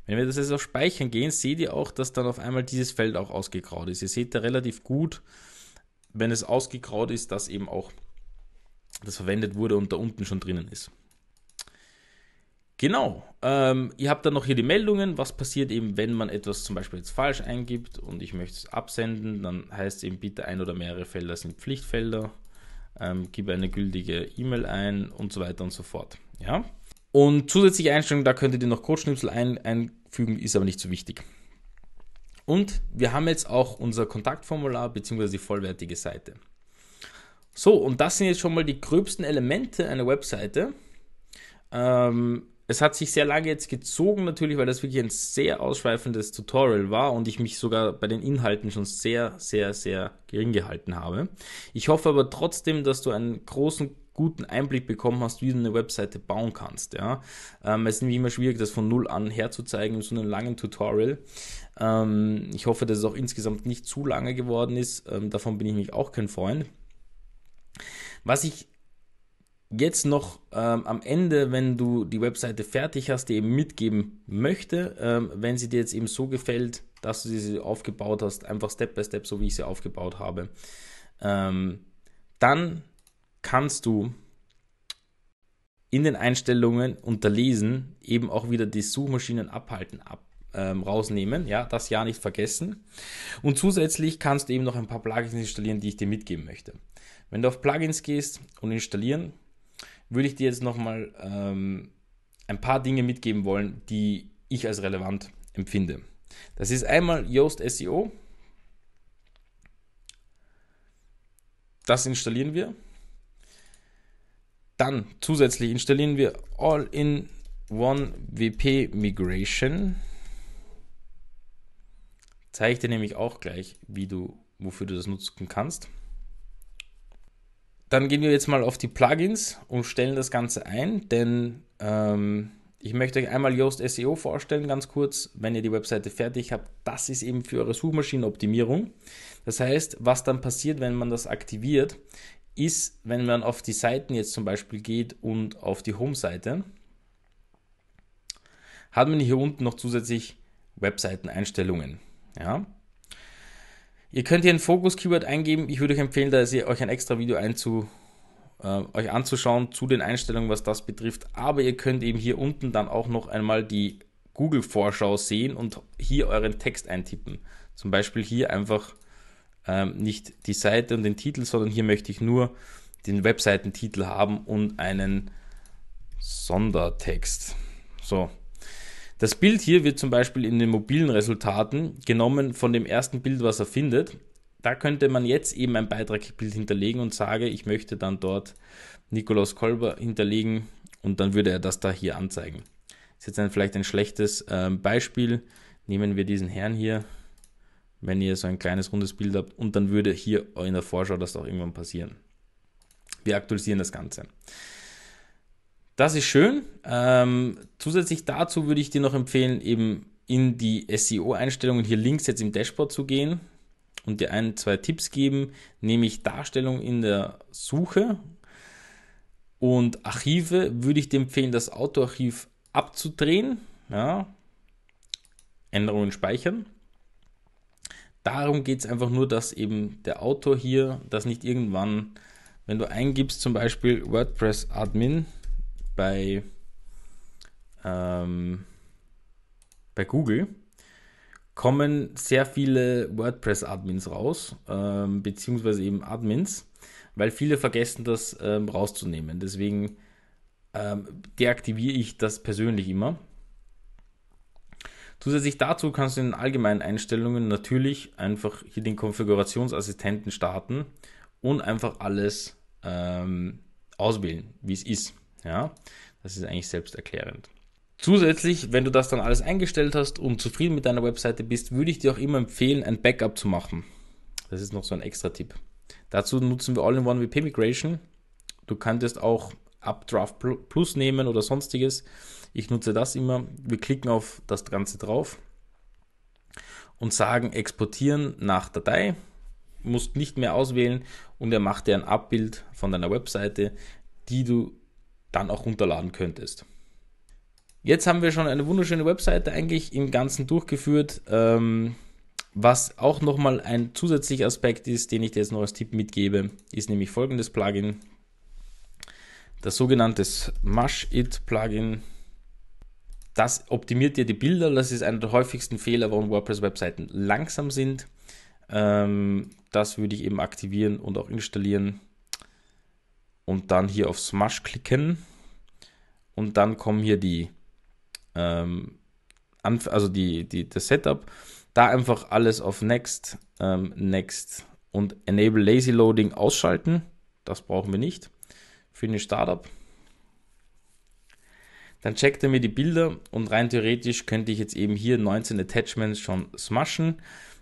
Wenn wir das jetzt auf Speichern gehen, seht ihr auch, dass dann auf einmal dieses Feld auch ausgegraut ist. Ihr seht da relativ gut, wenn es ausgegraut ist, dass eben auch das verwendet wurde und da unten schon drinnen ist. Genau, ähm, ihr habt dann noch hier die Meldungen, was passiert eben, wenn man etwas zum Beispiel jetzt falsch eingibt und ich möchte es absenden, dann heißt es eben bitte ein oder mehrere Felder sind Pflichtfelder, ähm, gib eine gültige E-Mail ein und so weiter und so fort. Ja, und zusätzliche Einstellungen, da könntet ihr noch Codeschnipsel ein, einfügen, ist aber nicht so wichtig. Und wir haben jetzt auch unser Kontaktformular bzw. die vollwertige Seite. So, und das sind jetzt schon mal die gröbsten Elemente einer Webseite. Ähm, es hat sich sehr lange jetzt gezogen, natürlich, weil das wirklich ein sehr ausschweifendes Tutorial war und ich mich sogar bei den Inhalten schon sehr, sehr, sehr gering gehalten habe. Ich hoffe aber trotzdem, dass du einen großen guten Einblick bekommen hast, wie du eine Webseite bauen kannst. Ja? Ähm, es ist nämlich immer schwierig, das von null an herzuzeigen in so einem langen Tutorial. Ähm, ich hoffe, dass es auch insgesamt nicht zu lange geworden ist. Ähm, davon bin ich mich auch kein Freund. Was ich jetzt noch ähm, am Ende, wenn du die Webseite fertig hast, dir eben mitgeben möchte, ähm, wenn sie dir jetzt eben so gefällt, dass du sie aufgebaut hast, einfach Step by Step, so wie ich sie aufgebaut habe, ähm, dann kannst du in den Einstellungen unterlesen eben auch wieder die Suchmaschinen abhalten ab ähm, rausnehmen, ja, das ja nicht vergessen. Und zusätzlich kannst du eben noch ein paar Plugins installieren, die ich dir mitgeben möchte. Wenn du auf Plugins gehst und installieren, würde ich dir jetzt nochmal ähm, ein paar Dinge mitgeben wollen, die ich als relevant empfinde. Das ist einmal Yoast SEO. Das installieren wir. Dann zusätzlich installieren wir All-in-One WP Migration. Zeige ich dir nämlich auch gleich, wie du, wofür du das nutzen kannst. Dann gehen wir jetzt mal auf die Plugins und stellen das Ganze ein, denn ähm, ich möchte euch einmal Yoast SEO vorstellen, ganz kurz, wenn ihr die Webseite fertig habt. Das ist eben für eure Suchmaschinenoptimierung. Das heißt, was dann passiert, wenn man das aktiviert, ist, wenn man auf die Seiten jetzt zum Beispiel geht und auf die Home-Seite, hat man hier unten noch zusätzlich Webseiteneinstellungen. Ja? Ihr könnt hier ein Fokus-Keyword eingeben. Ich würde euch empfehlen, dass ihr euch ein extra Video einzu, äh, euch anzuschauen zu den Einstellungen, was das betrifft. Aber ihr könnt eben hier unten dann auch noch einmal die Google-Vorschau sehen und hier euren Text eintippen. Zum Beispiel hier einfach ähm, nicht die Seite und den Titel, sondern hier möchte ich nur den Webseitentitel haben und einen Sondertext. So. Das Bild hier wird zum Beispiel in den mobilen Resultaten genommen von dem ersten Bild, was er findet. Da könnte man jetzt eben ein Beitragsbild hinterlegen und sage, ich möchte dann dort Nikolaus Kolber hinterlegen und dann würde er das da hier anzeigen. Das ist jetzt ein, vielleicht ein schlechtes äh, Beispiel. Nehmen wir diesen Herrn hier, wenn ihr so ein kleines rundes Bild habt und dann würde hier in der Vorschau das auch irgendwann passieren. Wir aktualisieren das Ganze. Das ist schön. Ähm, zusätzlich dazu würde ich dir noch empfehlen, eben in die SEO-Einstellungen hier links jetzt im Dashboard zu gehen und dir ein, zwei Tipps geben, nämlich Darstellung in der Suche und Archive würde ich dir empfehlen, das Autoarchiv abzudrehen. Ja. Änderungen speichern. Darum geht es einfach nur, dass eben der Autor hier das nicht irgendwann, wenn du eingibst zum Beispiel WordPress Admin bei, ähm, bei Google, kommen sehr viele WordPress-Admins raus, ähm, beziehungsweise eben Admins, weil viele vergessen, das ähm, rauszunehmen. Deswegen ähm, deaktiviere ich das persönlich immer Zusätzlich dazu kannst du in den allgemeinen Einstellungen natürlich einfach hier den Konfigurationsassistenten starten und einfach alles ähm, auswählen, wie es ist. Ja, das ist eigentlich selbsterklärend. Zusätzlich, wenn du das dann alles eingestellt hast und zufrieden mit deiner Webseite bist, würde ich dir auch immer empfehlen, ein Backup zu machen. Das ist noch so ein extra Tipp. Dazu nutzen wir All-in-One WP Migration. Du könntest auch Updraft Plus nehmen oder sonstiges. Ich nutze das immer. Wir klicken auf das Ganze drauf und sagen exportieren nach Datei. Musst nicht mehr auswählen und er macht dir ein Abbild von deiner Webseite, die du dann auch runterladen könntest. Jetzt haben wir schon eine wunderschöne Webseite eigentlich im Ganzen durchgeführt. Ähm, was auch nochmal ein zusätzlicher Aspekt ist, den ich dir jetzt noch als Tipp mitgebe, ist nämlich folgendes Plugin. Das sogenannte Smash It Plugin das optimiert dir die Bilder. Das ist einer der häufigsten Fehler, warum WordPress-Webseiten langsam sind. Ähm, das würde ich eben aktivieren und auch installieren. Und dann hier auf Smash klicken. Und dann kommen hier die, ähm, also die, die, das Setup. Da einfach alles auf Next, ähm, Next und Enable Lazy Loading ausschalten. Das brauchen wir nicht. Finish Startup. Dann checkt er mir die Bilder und rein theoretisch könnte ich jetzt eben hier 19 Attachments schon smashen.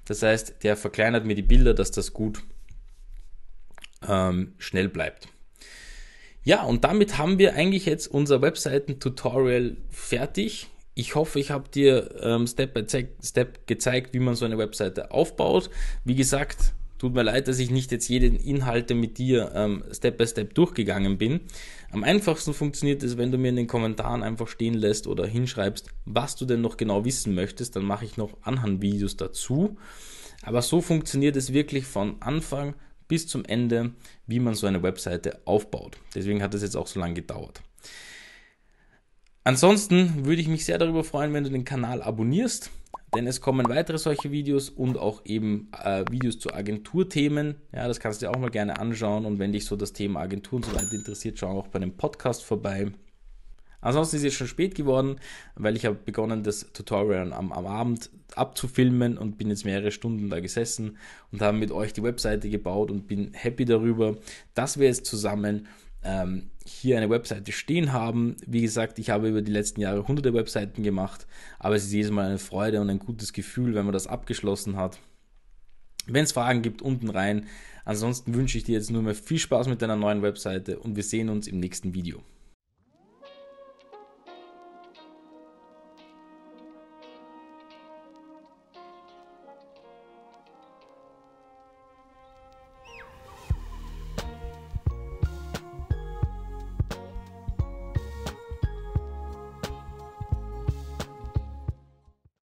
Das heißt, der verkleinert mir die Bilder, dass das gut ähm, schnell bleibt. Ja, und damit haben wir eigentlich jetzt unser Webseiten-Tutorial fertig. Ich hoffe, ich habe dir ähm, Step by Step gezeigt, wie man so eine Webseite aufbaut. Wie gesagt, Tut mir leid, dass ich nicht jetzt jeden Inhalte mit dir ähm, Step by Step durchgegangen bin. Am einfachsten funktioniert es, wenn du mir in den Kommentaren einfach stehen lässt oder hinschreibst, was du denn noch genau wissen möchtest. Dann mache ich noch Anhangvideos dazu. Aber so funktioniert es wirklich von Anfang bis zum Ende, wie man so eine Webseite aufbaut. Deswegen hat es jetzt auch so lange gedauert. Ansonsten würde ich mich sehr darüber freuen, wenn du den Kanal abonnierst denn es kommen weitere solche Videos und auch eben äh, Videos zu Agenturthemen. Ja, das kannst du dir auch mal gerne anschauen und wenn dich so das Thema Agentur und so weiter interessiert, schau auch bei dem Podcast vorbei. Ansonsten ist es schon spät geworden, weil ich habe begonnen, das Tutorial am, am, Abend abzufilmen und bin jetzt mehrere Stunden da gesessen und habe mit euch die Webseite gebaut und bin happy darüber, dass wir jetzt zusammen ähm, hier eine Webseite stehen haben. Wie gesagt, ich habe über die letzten Jahre hunderte Webseiten gemacht, aber es ist jedes Mal eine Freude und ein gutes Gefühl, wenn man das abgeschlossen hat. Wenn es Fragen gibt, unten rein. Ansonsten wünsche ich dir jetzt nur mehr viel Spaß mit deiner neuen Webseite und wir sehen uns im nächsten Video.